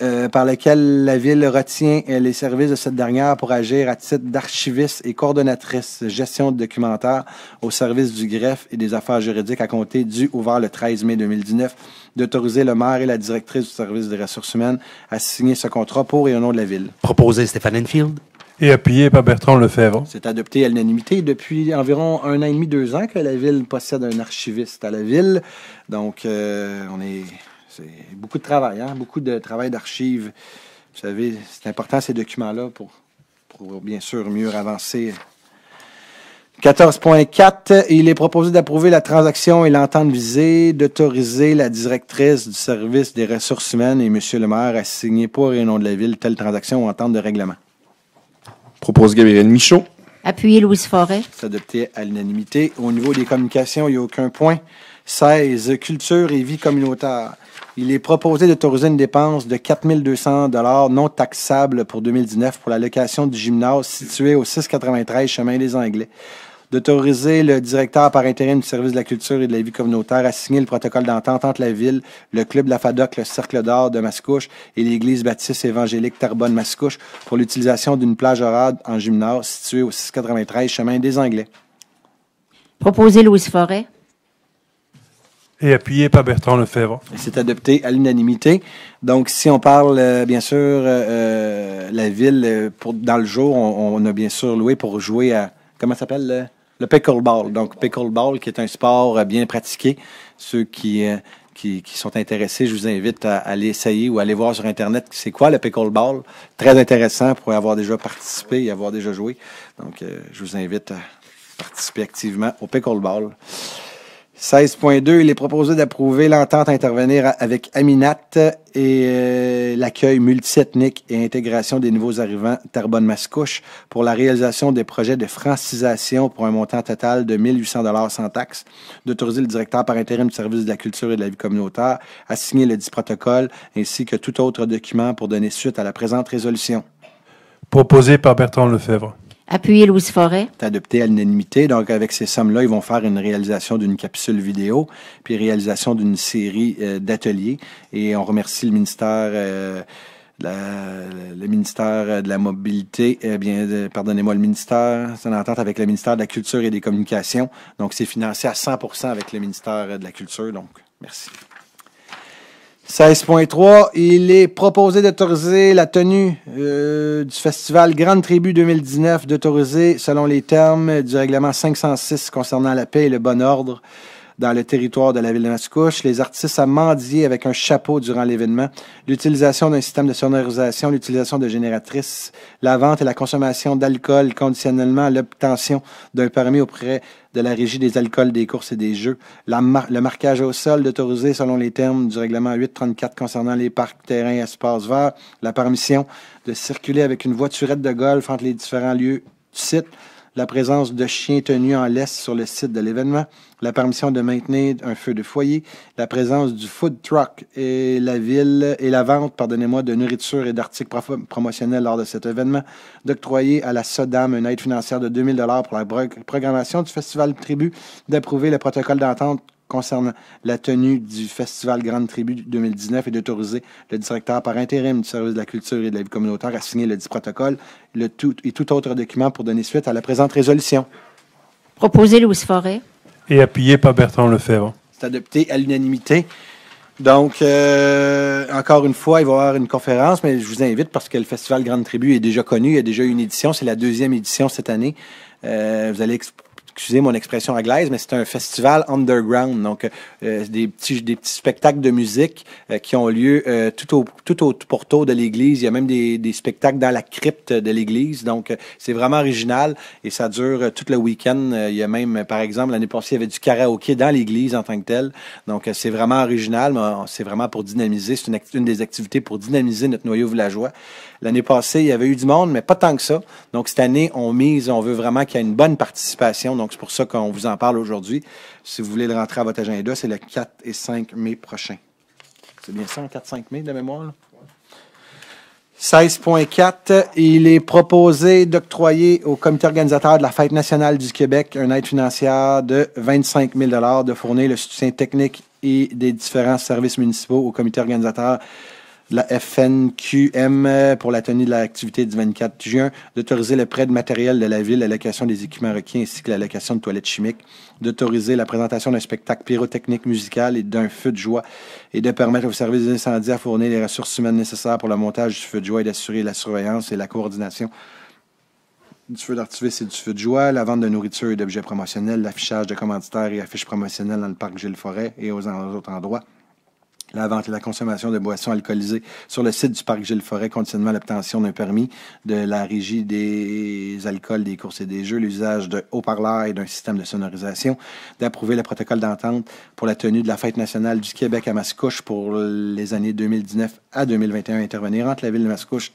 euh, par lequel la Ville retient euh, les services de cette dernière pour agir à titre d'archiviste et coordonnatrice gestion de documentaires au service du greffe et des affaires juridiques à compter du ouvert le 13 mai 2019, d'autoriser le maire et la directrice du service des ressources humaines à signer ce contrat pour et au nom de la Ville. Proposé Stéphane Enfield. Et appuyé par Bertrand Lefebvre. C'est adopté à l'unanimité depuis environ un an et demi, deux ans que la ville possède un archiviste à la ville. Donc, euh, on est, c'est beaucoup de travail, hein? beaucoup de travail d'archives. Vous savez, c'est important ces documents-là pour, pour bien sûr mieux avancer 14.4, il est proposé d'approuver la transaction et l'entente visée, d'autoriser la directrice du service des ressources humaines et M. le maire à signer pour et au nom de la ville telle transaction ou entente de règlement propose Gabriel Michaud. Appuyez Louise Forêt. S'adopter à l'unanimité. Au niveau des communications, il n'y a aucun point. 16. Culture et vie communautaire. Il est proposé d'autoriser une dépense de 4 200 non taxable pour 2019 pour la location du gymnase situé au 693 Chemin des Anglais d'autoriser le directeur par intérim du service de la culture et de la vie communautaire à signer le protocole d'entente entre la ville, le club Lafadoc, le Cercle d'or de Mascouche et l'église baptiste évangélique Tarbonne-Mascouche pour l'utilisation d'une plage horaire en gymnase située au 693 chemin des Anglais. Proposé Louise Forêt. Et appuyé par Bertrand Lefebvre. C'est adopté à l'unanimité. Donc, si on parle, euh, bien sûr, euh, euh, la ville, dans le jour, on, a bien sûr loué pour jouer à. Comment s'appelle le pickleball. Donc, pickleball, qui est un sport euh, bien pratiqué. Ceux euh, qui, qui, sont intéressés, je vous invite à, aller essayer ou aller voir sur Internet c'est quoi le pickleball. Très intéressant pour avoir déjà participé et avoir déjà joué. Donc, euh, je vous invite à participer activement au pickleball. 16.2, il est proposé d'approuver l'entente à intervenir avec Aminat et euh, l'accueil multiethnique et intégration des nouveaux arrivants Tarbonne-Mascouche pour la réalisation des projets de francisation pour un montant total de 1 dollars sans taxes, d'autoriser le directeur par intérim du service de la culture et de la vie communautaire à signer le dix protocole ainsi que tout autre document pour donner suite à la présente résolution. Proposé par Bertrand Lefebvre appuyer Louise Forêt. C'est adopté à l'unanimité. Donc, avec ces sommes-là, ils vont faire une réalisation d'une capsule vidéo, puis réalisation d'une série euh, d'ateliers. Et on remercie le ministère. Euh, le ministère de la Mobilité, eh bien, pardonnez-moi, le ministère, c'est en entente avec le ministère de la Culture et des Communications. Donc, c'est financé à 100 avec le ministère de la Culture. Donc, merci. 16.3, il est proposé d'autoriser la tenue euh, du festival Grande Tribu 2019, d'autoriser, selon les termes du règlement 506 concernant la paix et le bon ordre, dans le territoire de la ville de Mascouche. Les artistes à mendier avec un chapeau durant l'événement. L'utilisation d'un système de sonorisation, l'utilisation de génératrices, la vente et la consommation d'alcool conditionnellement à l'obtention d'un permis auprès de la régie des alcools, des courses et des jeux. le marquage au sol autorisé selon les termes du règlement 834 concernant les parcs, terrains et espaces verts. La permission de circuler avec une voiturette de golf entre les différents lieux du site la présence de chiens tenus en laisse sur le site de l'événement, la permission de maintenir un feu de foyer, la présence du food truck et la ville et la vente, pardonnez-moi, de nourriture et d'articles promotionnels lors de cet événement, d'octroyer à la SODAM une aide financière de 2000 dollars pour la programmation du festival Tribu, d'approuver le protocole d'entente concernant la tenue du Festival Grande Tribu 2019 et d'autoriser le directeur par intérim du service de la culture et de la vie communautaire à signer le dit protocole le tout, et tout autre document pour donner suite à la présente résolution. Proposé Louis Forêt. Et appuyé par Bertrand Lefebvre. C'est adopté à l'unanimité. Donc, euh, encore une fois, il va y avoir une conférence, mais je vous invite parce que le Festival Grande Tribu est déjà connu, il y a déjà eu une édition, c'est la deuxième édition cette année. Euh, vous allez excusez mon expression anglaise, mais c'est un festival underground, donc euh, euh, des, petits, des spectacles de musique euh, qui ont lieu tout, au, tout de l'église. Il y a même des, spectacles dans la crypte de l'église, donc c'est vraiment original et ça dure tout le week-end. il y a même, par exemple, l'année passée, il y avait du karaoké dans l'église en tant que tel, donc c'est vraiment original, mais c'est vraiment pour dynamiser, c'est une des activités pour dynamiser notre noyau villageois. L'année passée, il y avait eu du monde, mais pas tant que ça. Donc, cette année, on mise, on veut vraiment qu'il y ait une bonne participation. Donc, c'est pour ça qu'on vous en parle aujourd'hui. Si vous voulez le rentrer à votre agenda, c'est le 4 et 5 mai prochain. C'est bien ça, le 4-5 mai de mémoire? 16.4, il est proposé d'octroyer au comité organisateur de la Fête nationale du Québec une aide financière de 25 000 de fournir le soutien technique et des différents services municipaux au comité organisateur la FNQM euh, pour la tenue de l'activité du 24 juin, d'autoriser le prêt de matériel de la ville, l'allocation des équipements requis ainsi que l'allocation de toilettes chimiques, d'autoriser la présentation d'un spectacle pyrotechnique musical et d'un feu de joie et de permettre au service des incendies à fournir les ressources humaines nécessaires pour le montage du feu de joie et d'assurer la surveillance et la coordination du feu d'artifice et du feu de joie, la vente de nourriture et d'objets promotionnels, l'affichage de commanditaires et affiches promotionnelles dans le parc Gilles Forêt et aux autres endroits la vente et la consommation de boissons alcoolisées sur le site du Parc Gilles-Forêt, continuellement l'obtention d'un permis de la régie des alcools, des courses et des jeux, l'usage de haut-parleurs et d'un système de sonorisation, d'approuver le protocole d'entente pour la tenue de la Fête nationale du Québec à Mascouche pour les années 2019 à 2021 intervenir entre la ville de Mascouche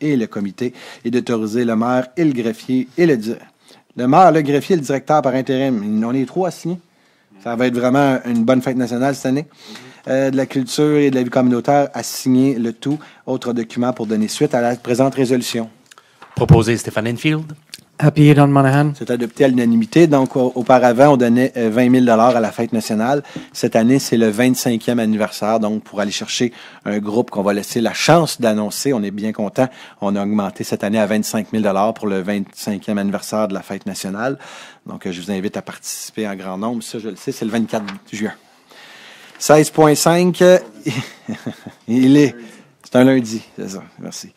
et le comité et d'autoriser le maire et le greffier et le directeur. Le maire, le greffier, le directeur par intérim, on est trois signés. Ça va être vraiment une bonne fête nationale cette année. Mm-hmm. Euh, de la culture et de la vie communautaire a signé le tout. Autre document pour donner suite à la présente résolution. Proposé Stéphane Enfield. Appuyé Don Monaghan. C'est adopté à l'unanimité. Donc, auparavant, on donnait 20 euh, 000 à la fête nationale. Cette année, c'est le 25e anniversaire. Donc, pour aller chercher un groupe qu'on va laisser la chance d'annoncer, on est bien content. On a augmenté cette année à 25 000 pour le 25e anniversaire de la fête nationale. Donc, euh, je vous invite à participer en grand nombre. Ça, je le sais, c'est le 24 juin. 16.5, euh, (laughs) il est. C'est un lundi, c'est Merci.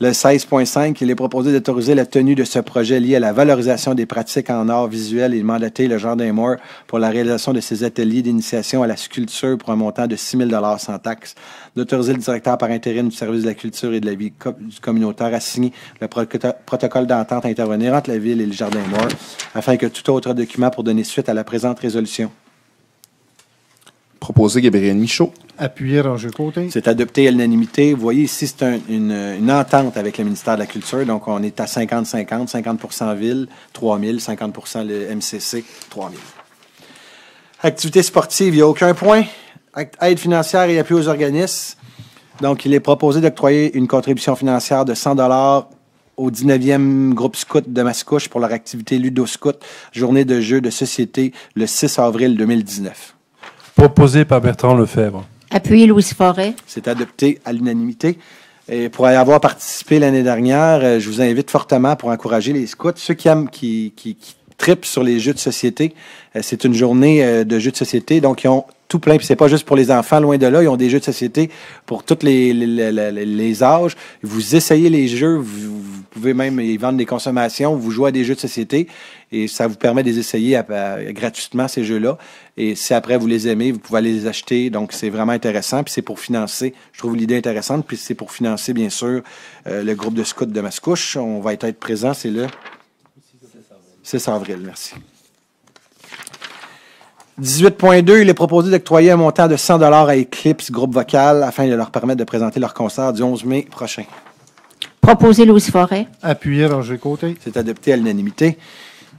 Le 16.5, il est proposé d'autoriser la tenue de ce projet lié à la valorisation des pratiques en art visuel et de mandater le Jardin Moore pour la réalisation de ses ateliers d'initiation à la sculpture pour un montant de 6 000 sans taxes. d'autoriser le directeur par intérim du service de la culture et de la vie du communautaire à signer le protocole d'entente à intervenir entre la Ville et le Jardin Moore afin que tout autre document pour donner suite à la présente résolution. Proposé Gabriel Michaud. Appuyé Roger Côté. C'est adopté à l'unanimité. Vous voyez ici, c'est une, entente avec le ministère de la Culture. Donc, on est à 50-50, 50, Ville, 3 000, 50 le MCC, 3 000. Activité sportive, il n'y a aucun point. aide financière et appui aux organismes. Donc, il est proposé d'octroyer une contribution financière de 100 au 19e groupe scout de Mascouche pour leur activité Ludo Scout, journée de jeu de société, le 6 avril 2019 proposé par Bertrand Lefebvre. Appuyé Louis Forêt. C'est adopté à l'unanimité. Et pour avoir participé l'année dernière, euh, je vous invite fortement pour encourager les scouts, ceux qui aiment, qui trip sur les jeux de société. Euh, c'est une journée euh, de jeux de société, donc ils ont tout plein. Puis c'est pas juste pour les enfants, loin de là. Ils ont des jeux de société pour tous les, les, les, les âges. Vous essayez les jeux, vous, pouvez même y vendre des consommations, vous jouez à des jeux de société et ça vous permet de les essayer à, gratuitement, ces jeux-là. Et si après vous les aimez, vous pouvez aller les acheter. Donc c'est vraiment intéressant. Puis c'est pour financer, je trouve l'idée intéressante. Puis c'est pour financer, bien sûr, euh, le groupe de scouts de Mascouche. On va être, être présent, c'est là. 6 avril. Merci. 18.2, il est proposé d'octroyer un montant de 100 à Eclipse Groupe Vocal afin de leur permettre de présenter leur concert du 11 mai prochain. Proposé Louis Forêt. Appuyé Roger Côté. C'est adopté à l'unanimité.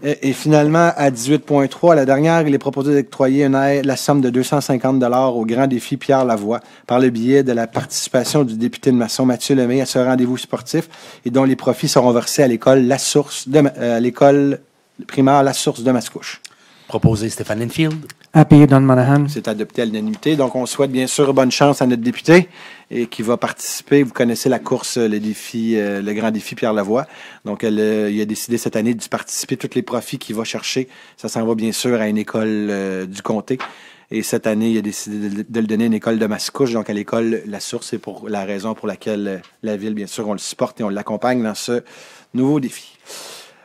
Et, finalement, à 18.3, la dernière, il est proposé d'octroyer la somme de 250 au grand défi Pierre Lavoie par le biais de la participation du député de Masson Mathieu Lemay à ce rendez-vous sportif et dont les profits seront versés à l'école La Source, de, euh, l'école primaire La Source de Mascouche. Proposé Stéphane Linfield. Appuyé Don Monahan. C'est adopté à l'unanimité. Donc, on souhaite bien sûr bonne chance à notre député et qui va participer. Vous connaissez la course, euh, le défi, euh, le grand défi Pierre Lavoie. Donc, euh, il a décidé cette année de participer à tous les profits qu'il va chercher. Ça s'en va bien sûr à une école du comté. Et cette année, il a décidé de, le donner à une école de Mascouche, donc à l'école La Source. C'est pour la raison pour laquelle la ville, bien sûr, on le supporte et on l'accompagne dans ce nouveau défi.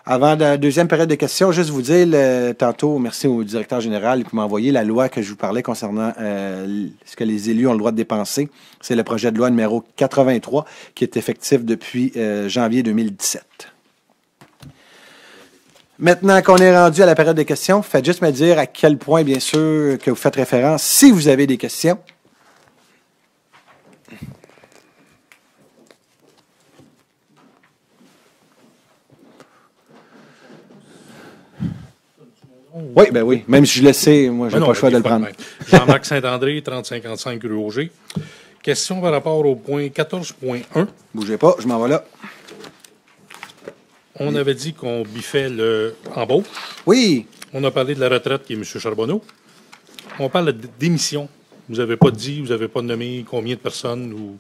Avant la deuxième période de questions, juste vous dire, tantôt, merci au directeur général qui m'a envoyé la loi que je vous parlais concernant euh, ce que les élus ont le droit de dépenser. C'est le projet de loi numéro 83 qui est effectif depuis euh, janvier 2017. Maintenant qu'on est rendu à la période de questions, faites juste me dire à quel point, bien sûr, que vous faites référence si vous avez des questions. Oh. Oui, ben oui. Même si je le sais, moi, j'ai ah pas le choix ben, de le prendre. Jean-Marc Saint-André, 3055 rue Auger. Question par rapport au point 14.1. Bougez pas, je m'en vais là. On avait dit qu'on biffait le en beau. Oui. On a parlé de la retraite qui est M. Charbonneau. On parle de démission. Vous n'avez pas dit, vous n'avez pas nommé combien de personnes ou.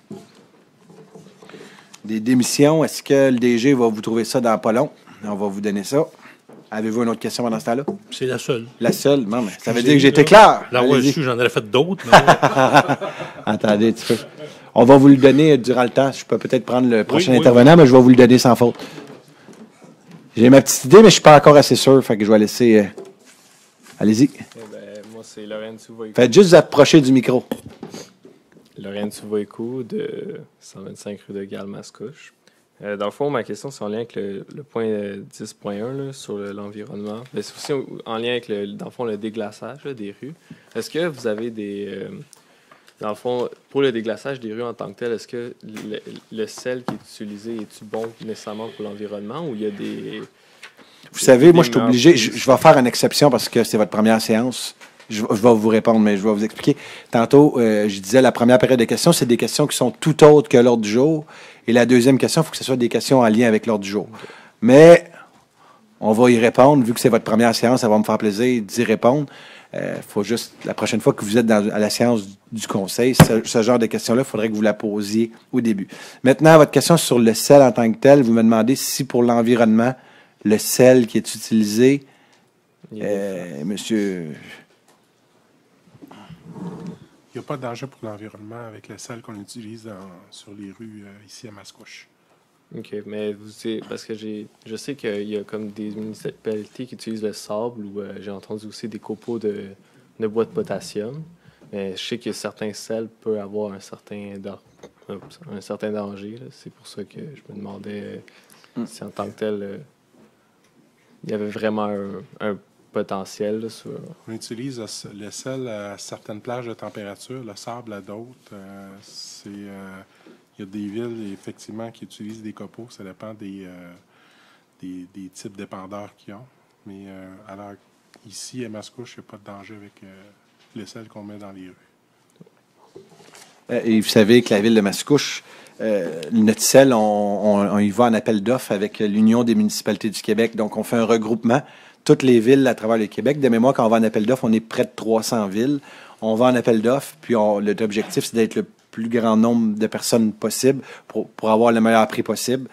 Des démissions, est-ce que le DG va vous trouver ça dans pas long? On va vous donner ça. Avez-vous une autre question pendant ce temps-là? C'est la seule. La seule? Non, mais ça veut dire que j'étais clair. Là, reçue, j'en avais fait d'autres. (laughs) Attendez petit On va vous le donner euh, durant le temps. Je peux peut-être prendre le prochain intervenant, mais je vais vous le donner sans faute. J'ai ma petite idée, mais je ne suis pas encore assez sûr. Fait que je vais laisser. Euh, allez-y. Eh ben, moi, c'est Lorraine Faites juste vous approcher du micro. Lorraine de 125 rue de Galmascouche. Euh, dans le fond, ma question, c'est en lien avec le, point 10.1 euh, sur l'environnement. mais c'est aussi en lien avec, le, dans le fond, le déglaçage des rues. Est-ce que vous avez des... Euh, dans le fond, pour le déglaçage des rues en tant que tel, est-ce que le, sel qui est utilisé est-il bon nécessairement pour l'environnement ou il y a des... Vous savez, moi, je suis obligé, je, vais faire une exception parce que c'est votre première séance. Je, vais vous répondre, mais je vais vous expliquer. Tantôt, je disais, la première période de questions, c'est des questions qui sont tout autres que l'ordre du jour. Et la deuxième question, il faut que ce soit des questions en lien avec l'ordre du jour. Mais on va y répondre. Vu que c'est votre première séance, ça va me faire plaisir d'y répondre. Il euh, faut juste, la prochaine fois que vous êtes à la séance du conseil, ce, genre de questions-là, il faudrait que vous la posiez au début. Maintenant, votre question sur le sel en tant que tel, vous me demandez si pour l'environnement, le sel qui est utilisé, euh, monsieur il n'y a pas danger pour l'environnement avec la salle qu'on utilise sur les rues euh, ici à Mascouche. OK, mais vous savez, parce que j'ai je sais qu'il y a comme des municipalités qui utilisent le sable ou euh, j'ai entendu aussi des copeaux de, de bois de potassium. Mais je sais que certains sels peuvent avoir un certain, un, certain danger. C'est pour ça que je me demandais euh, si en tant que tel, il y avait vraiment un, un potentiel. On utilise le sel à certaines plages de température, le sable à d'autres. Euh, c'est, euh, il y a des villes, effectivement, qui utilisent des copeaux. Ça dépend des, euh, des, types d'épandeurs qu'ils ont. Mais alors, ici, à Mascouche, il n'y a pas de danger avec le sel qu'on met dans les rues. Et vous savez que la ville de Mascouche, notre sel, on, y va en appel d'offres avec l'Union des municipalités du Québec. Donc, on fait un regroupement toutes les villes à travers le Québec. De mémoire, quand on va en appel d'offres, on est près de 300 villes. On va en appel d'offres, puis l'objectif, c'est d'être le plus grand nombre de personnes possible pour, avoir le meilleur prix possible.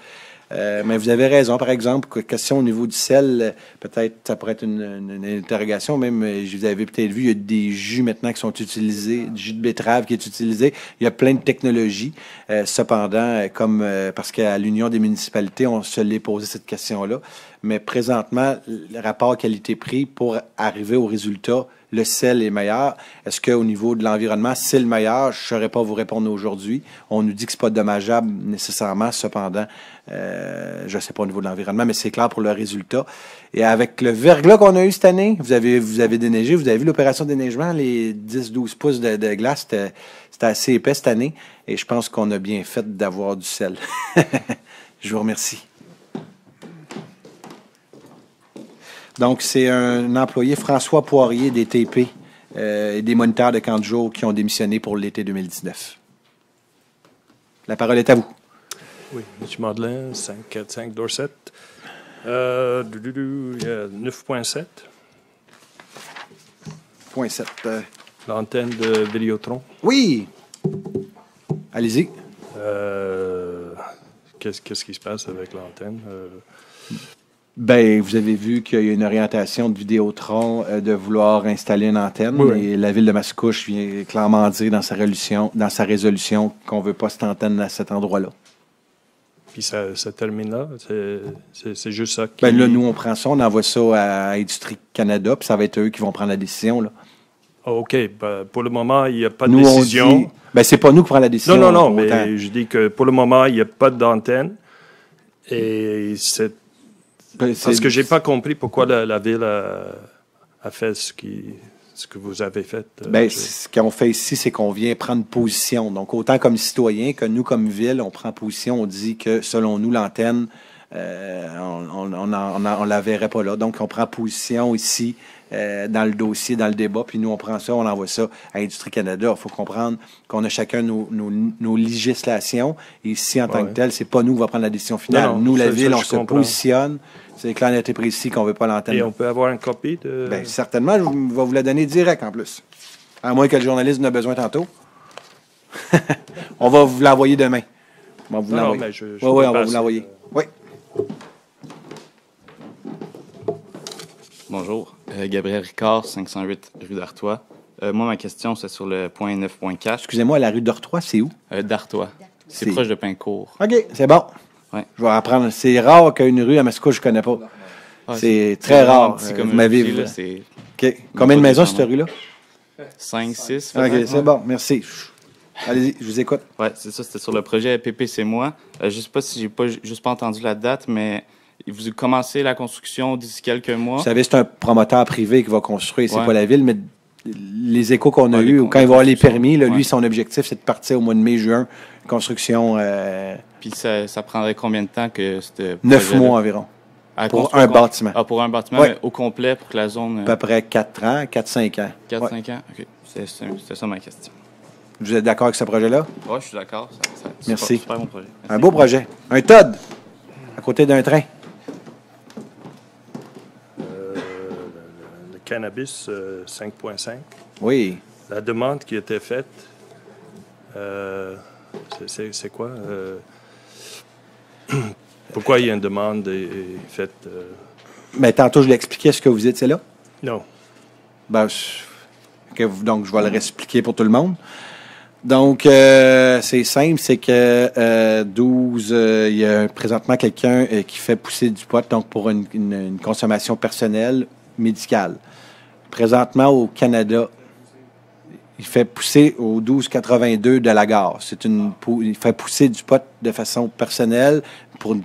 Euh, mais vous avez raison, par exemple, question au niveau du sel, peut-être ça pourrait être une, interrogation, même euh, vous avez peut-être vu, il y a des jus maintenant qui sont utilisés, du jus de betterave qui est utilisé. Il y a plein de technologies. Euh, cependant, comme parce qu'à l'Union des municipalités, on se l'est posé cette question-là, mais présentement, le rapport qualité-prix pour arriver au résultat, le sel est meilleur. Est-ce qu'au niveau de l'environnement, c'est le meilleur? Je ne saurais pas vous répondre aujourd'hui. On nous dit que ce n'est pas dommageable nécessairement. Cependant, euh, je ne sais pas au niveau de l'environnement, mais c'est clair pour le résultat. Et avec le verglas qu'on a eu cette année, vous avez, vous avez déneigé, vous avez vu l'opération de déneigement, les 10-12 pouces de, de glace, c'était assez épais cette année. Et je pense qu'on a bien fait d'avoir du sel. (laughs) je vous remercie. Donc, c'est un employé, François Poirier, des TP euh, et des moniteurs de camp de jour qui ont démissionné pour l'été 2019. La parole est à vous. Oui, M. Madelin, 545 Dorset. Euh, 9.7. Euh. L'antenne de Béliotron. Oui! Allez-y. Euh, qu'est-ce qui se passe avec l'antenne? Ben, vous avez vu qu'il y a une orientation de Vidéotron euh, de vouloir installer une antenne. Et la ville de Mascouche vient clairement dire dans sa résolution, qu'on ne veut pas cette antenne à cet endroit-là. Puis ça, termine là. C'est juste ça. Qui... Ben là, nous, on prend ça, on envoie ça à Industrie Canada, puis ça va être eux qui vont prendre la décision. Là. Ah, OK. Ben, pour le moment, il n'y a pas de décision. Ben, c'est pas nous qui prenons la décision. Non, non, non. Mais je dis que pour le moment, il n'y a pas d'antenne. Et c'est ben, Parce que j'ai pas compris pourquoi la, ville a, fait ce que vous avez fait. Euh, ben, ce qu'on fait ici, c'est qu'on vient prendre position. Donc, autant comme citoyen que nous, comme ville, on prend position. On dit que, selon nous, l'antenne, euh, on ne la verrait pas là. Donc, on prend position ici. Euh, dans le dossier, dans le débat, puis nous, on prend ça, on envoie ça à Industrie Canada. Il faut comprendre qu'on a chacun nos, législations. Et ici, en tant que tel, c'est pas nous qui va prendre la décision finale. nous, la ville, on se positionne c'est clair, a et précis qu'on ne veut pas l'entendre. Et on peut avoir une copie de. Bien, certainement, je vais vous la donner direct en plus. À moins que le journaliste n'a besoin tantôt. (laughs) on va vous l'envoyer demain. On va vous ah l'envoyer. oui, on va vous l'envoyer. Oui. Bonjour. Euh, Gabriel Ricard, 508 rue d'Artois. Euh, moi, ma question, c'est sur le point 9.4. Excusez-moi, la rue d'Artois, c'est où? Euh, D'Artois. C'est proche de Pincourt. OK, c'est bon. Ouais. Je vais apprendre. C'est rare qu'une rue à Mascouche, je ne connais pas. c'est très rare. C'est euh, comme ma vie. Combien de maisons, cette rue-là? Cinq, six. OK, c'est bon. Merci. Allez-y, je vous écoute. c'est ça, c'était sur le projet PPC c'est moi. Euh, je ne sais pas si j'ai pas juste pas entendu la date, mais vous commencez la construction d'ici quelques mois. Vous savez, c'est un promoteur privé qui va construire, c'est pas la ville, mais les échos qu'on a eus, quand ils vont avoir les permis, lui, son objectif, c'est de partir au mois de mai-juin, construction euh, puis ça, prendrait combien de temps que c'était Neuf mois environ. Pour un, bâtiment. Ah, pour un bâtiment. au complet, pour que la zone. Euh, à peu près quatre ans, quatre-cinq ans. 4-5 ans, OK. C'est ça ma question. Vous êtes d'accord avec ce projet-là? Oui, je suis d'accord. Merci. super bon projet. Un beau projet. Un Todd! à côté d'un train. Euh, le, cannabis 5.5. Euh, oui. La demande qui était faite, c'est quoi? (clears throat) Pourquoi il y a une demande faite? Mais euh? ben, tantôt, je l'expliquais ce que vous étiez là. Non. Ben, donc, je vais le réexpliquer pour tout le monde. Donc, euh, c'est simple, c'est que 12, euh, il y a présentement quelqu'un qui fait pousser du pot donc pour une consommation personnelle médicale. Présentement, au Canada, il fait pousser au 1282 de la gare. C'est une, il fait pousser du pot de façon personnelle pour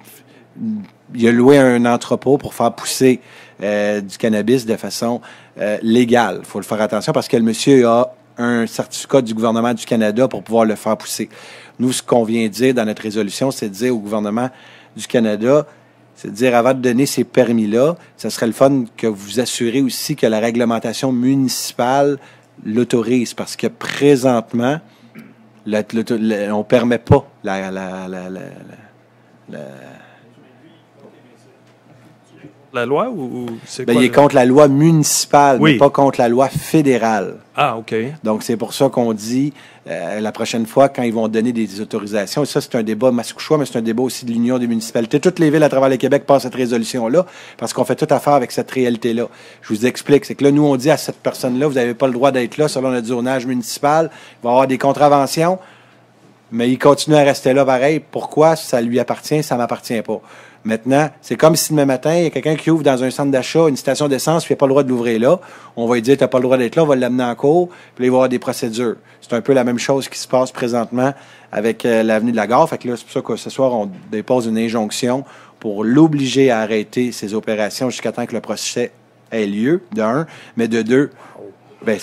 il a loué un entrepôt pour faire pousser euh, du cannabis de façon euh, légale. Il faut le faire attention parce que le monsieur a un certificat du gouvernement du Canada pour pouvoir le faire pousser. Nous, ce qu'on vient de dire dans notre résolution, c'est de dire au gouvernement du Canada, c'est de dire avant de donner ces permis-là, ce serait le fun que vous assurez aussi que la réglementation municipale l'autorise parce que présentement, on ne permet pas la, la loi ou, c'est ben, Il est contre la loi municipale, mais pas contre la loi fédérale. Ah, OK. Donc, c'est pour ça qu'on dit euh, la prochaine fois, quand ils vont donner des autorisations, ça, c'est un débat mascouchois, mais c'est un débat aussi de l'Union des municipalités. Toutes les villes à travers le Québec passent cette résolution-là parce qu'on fait toute affaire avec cette réalité-là. Je vous explique. C'est que là, nous, on dit à cette personne-là, vous n'avez pas le droit d'être là selon le zonage municipal. Il va y avoir des contraventions, mais il continue à rester là pareil. Pourquoi? Ça lui appartient, ça m'appartient pas. Maintenant, c'est comme si demain matin, il y a quelqu'un qui ouvre dans un centre d'achat une station d'essence, puis il n'a pas le droit de l'ouvrir là. On va lui dire, tu n'as pas le droit d'être là, on va l'amener en cours, puis il va y avoir des procédures. C'est un peu la même chose qui se passe présentement avec euh, l'avenue de la gare. Fait que là, c'est pour ça que ce soir, on dépose une injonction pour l'obliger à arrêter ses opérations jusqu'à temps que le procès ait lieu, d'un. mais de deux, ben,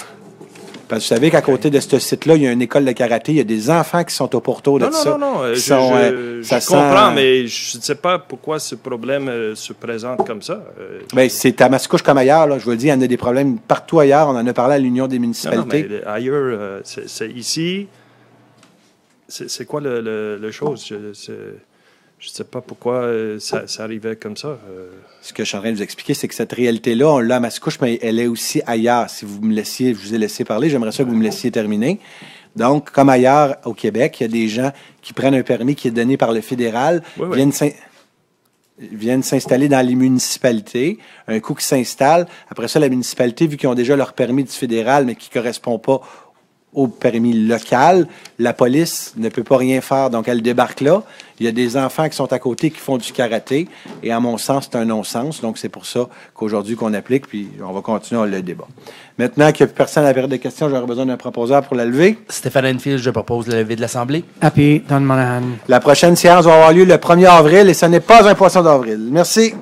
vous savez qu'à côté de ce site-là, il y a une école de karaté, il y a des enfants qui sont au pourtour de ça. Non, non, non. Je, euh, comprends, mais je ne sais pas pourquoi ce problème euh, se présente comme ça. Mais euh. ben, c'est à Mascouche comme ailleurs, là, je vous le dis, il y en a des problèmes partout ailleurs. On en a parlé à l'Union des municipalités. Non, non, mais ailleurs, c'est ici. C'est quoi le, chose? je ne sais pas pourquoi euh, ça, arrivait comme ça. Euh. Ce que je suis en train de vous expliquer, c'est que cette réalité-là, on l'a à Mascouche, mais elle est aussi ailleurs. Si vous me laissiez, je vous ai laissé parler, j'aimerais ça que vous me laissiez terminer. Donc, comme ailleurs au Québec, il y a des gens qui prennent un permis qui est donné par le fédéral, viennent s'installer dans les municipalités. Un coup qui s'installe, après ça, la municipalité, vu qu'ils ont déjà leur permis du fédéral, mais qui ne correspond pas au permis local. La police ne peut pas rien faire, donc elle débarque là. Il y a des enfants qui sont à côté qui font du karaté. Et à mon sens, c'est un non-sens. Donc, c'est pour ça qu'aujourd'hui qu'on applique, puis on va continuer le débat. Maintenant qu'il n'y a personne à la période de questions, j'aurais besoin d'un proposeur pour la lever. Stéphane Enfield, je propose la levée de l'Assemblée. Happy, Don Monahan. La prochaine séance va avoir lieu le 1er avril et ce n'est pas un poisson d'avril. Merci.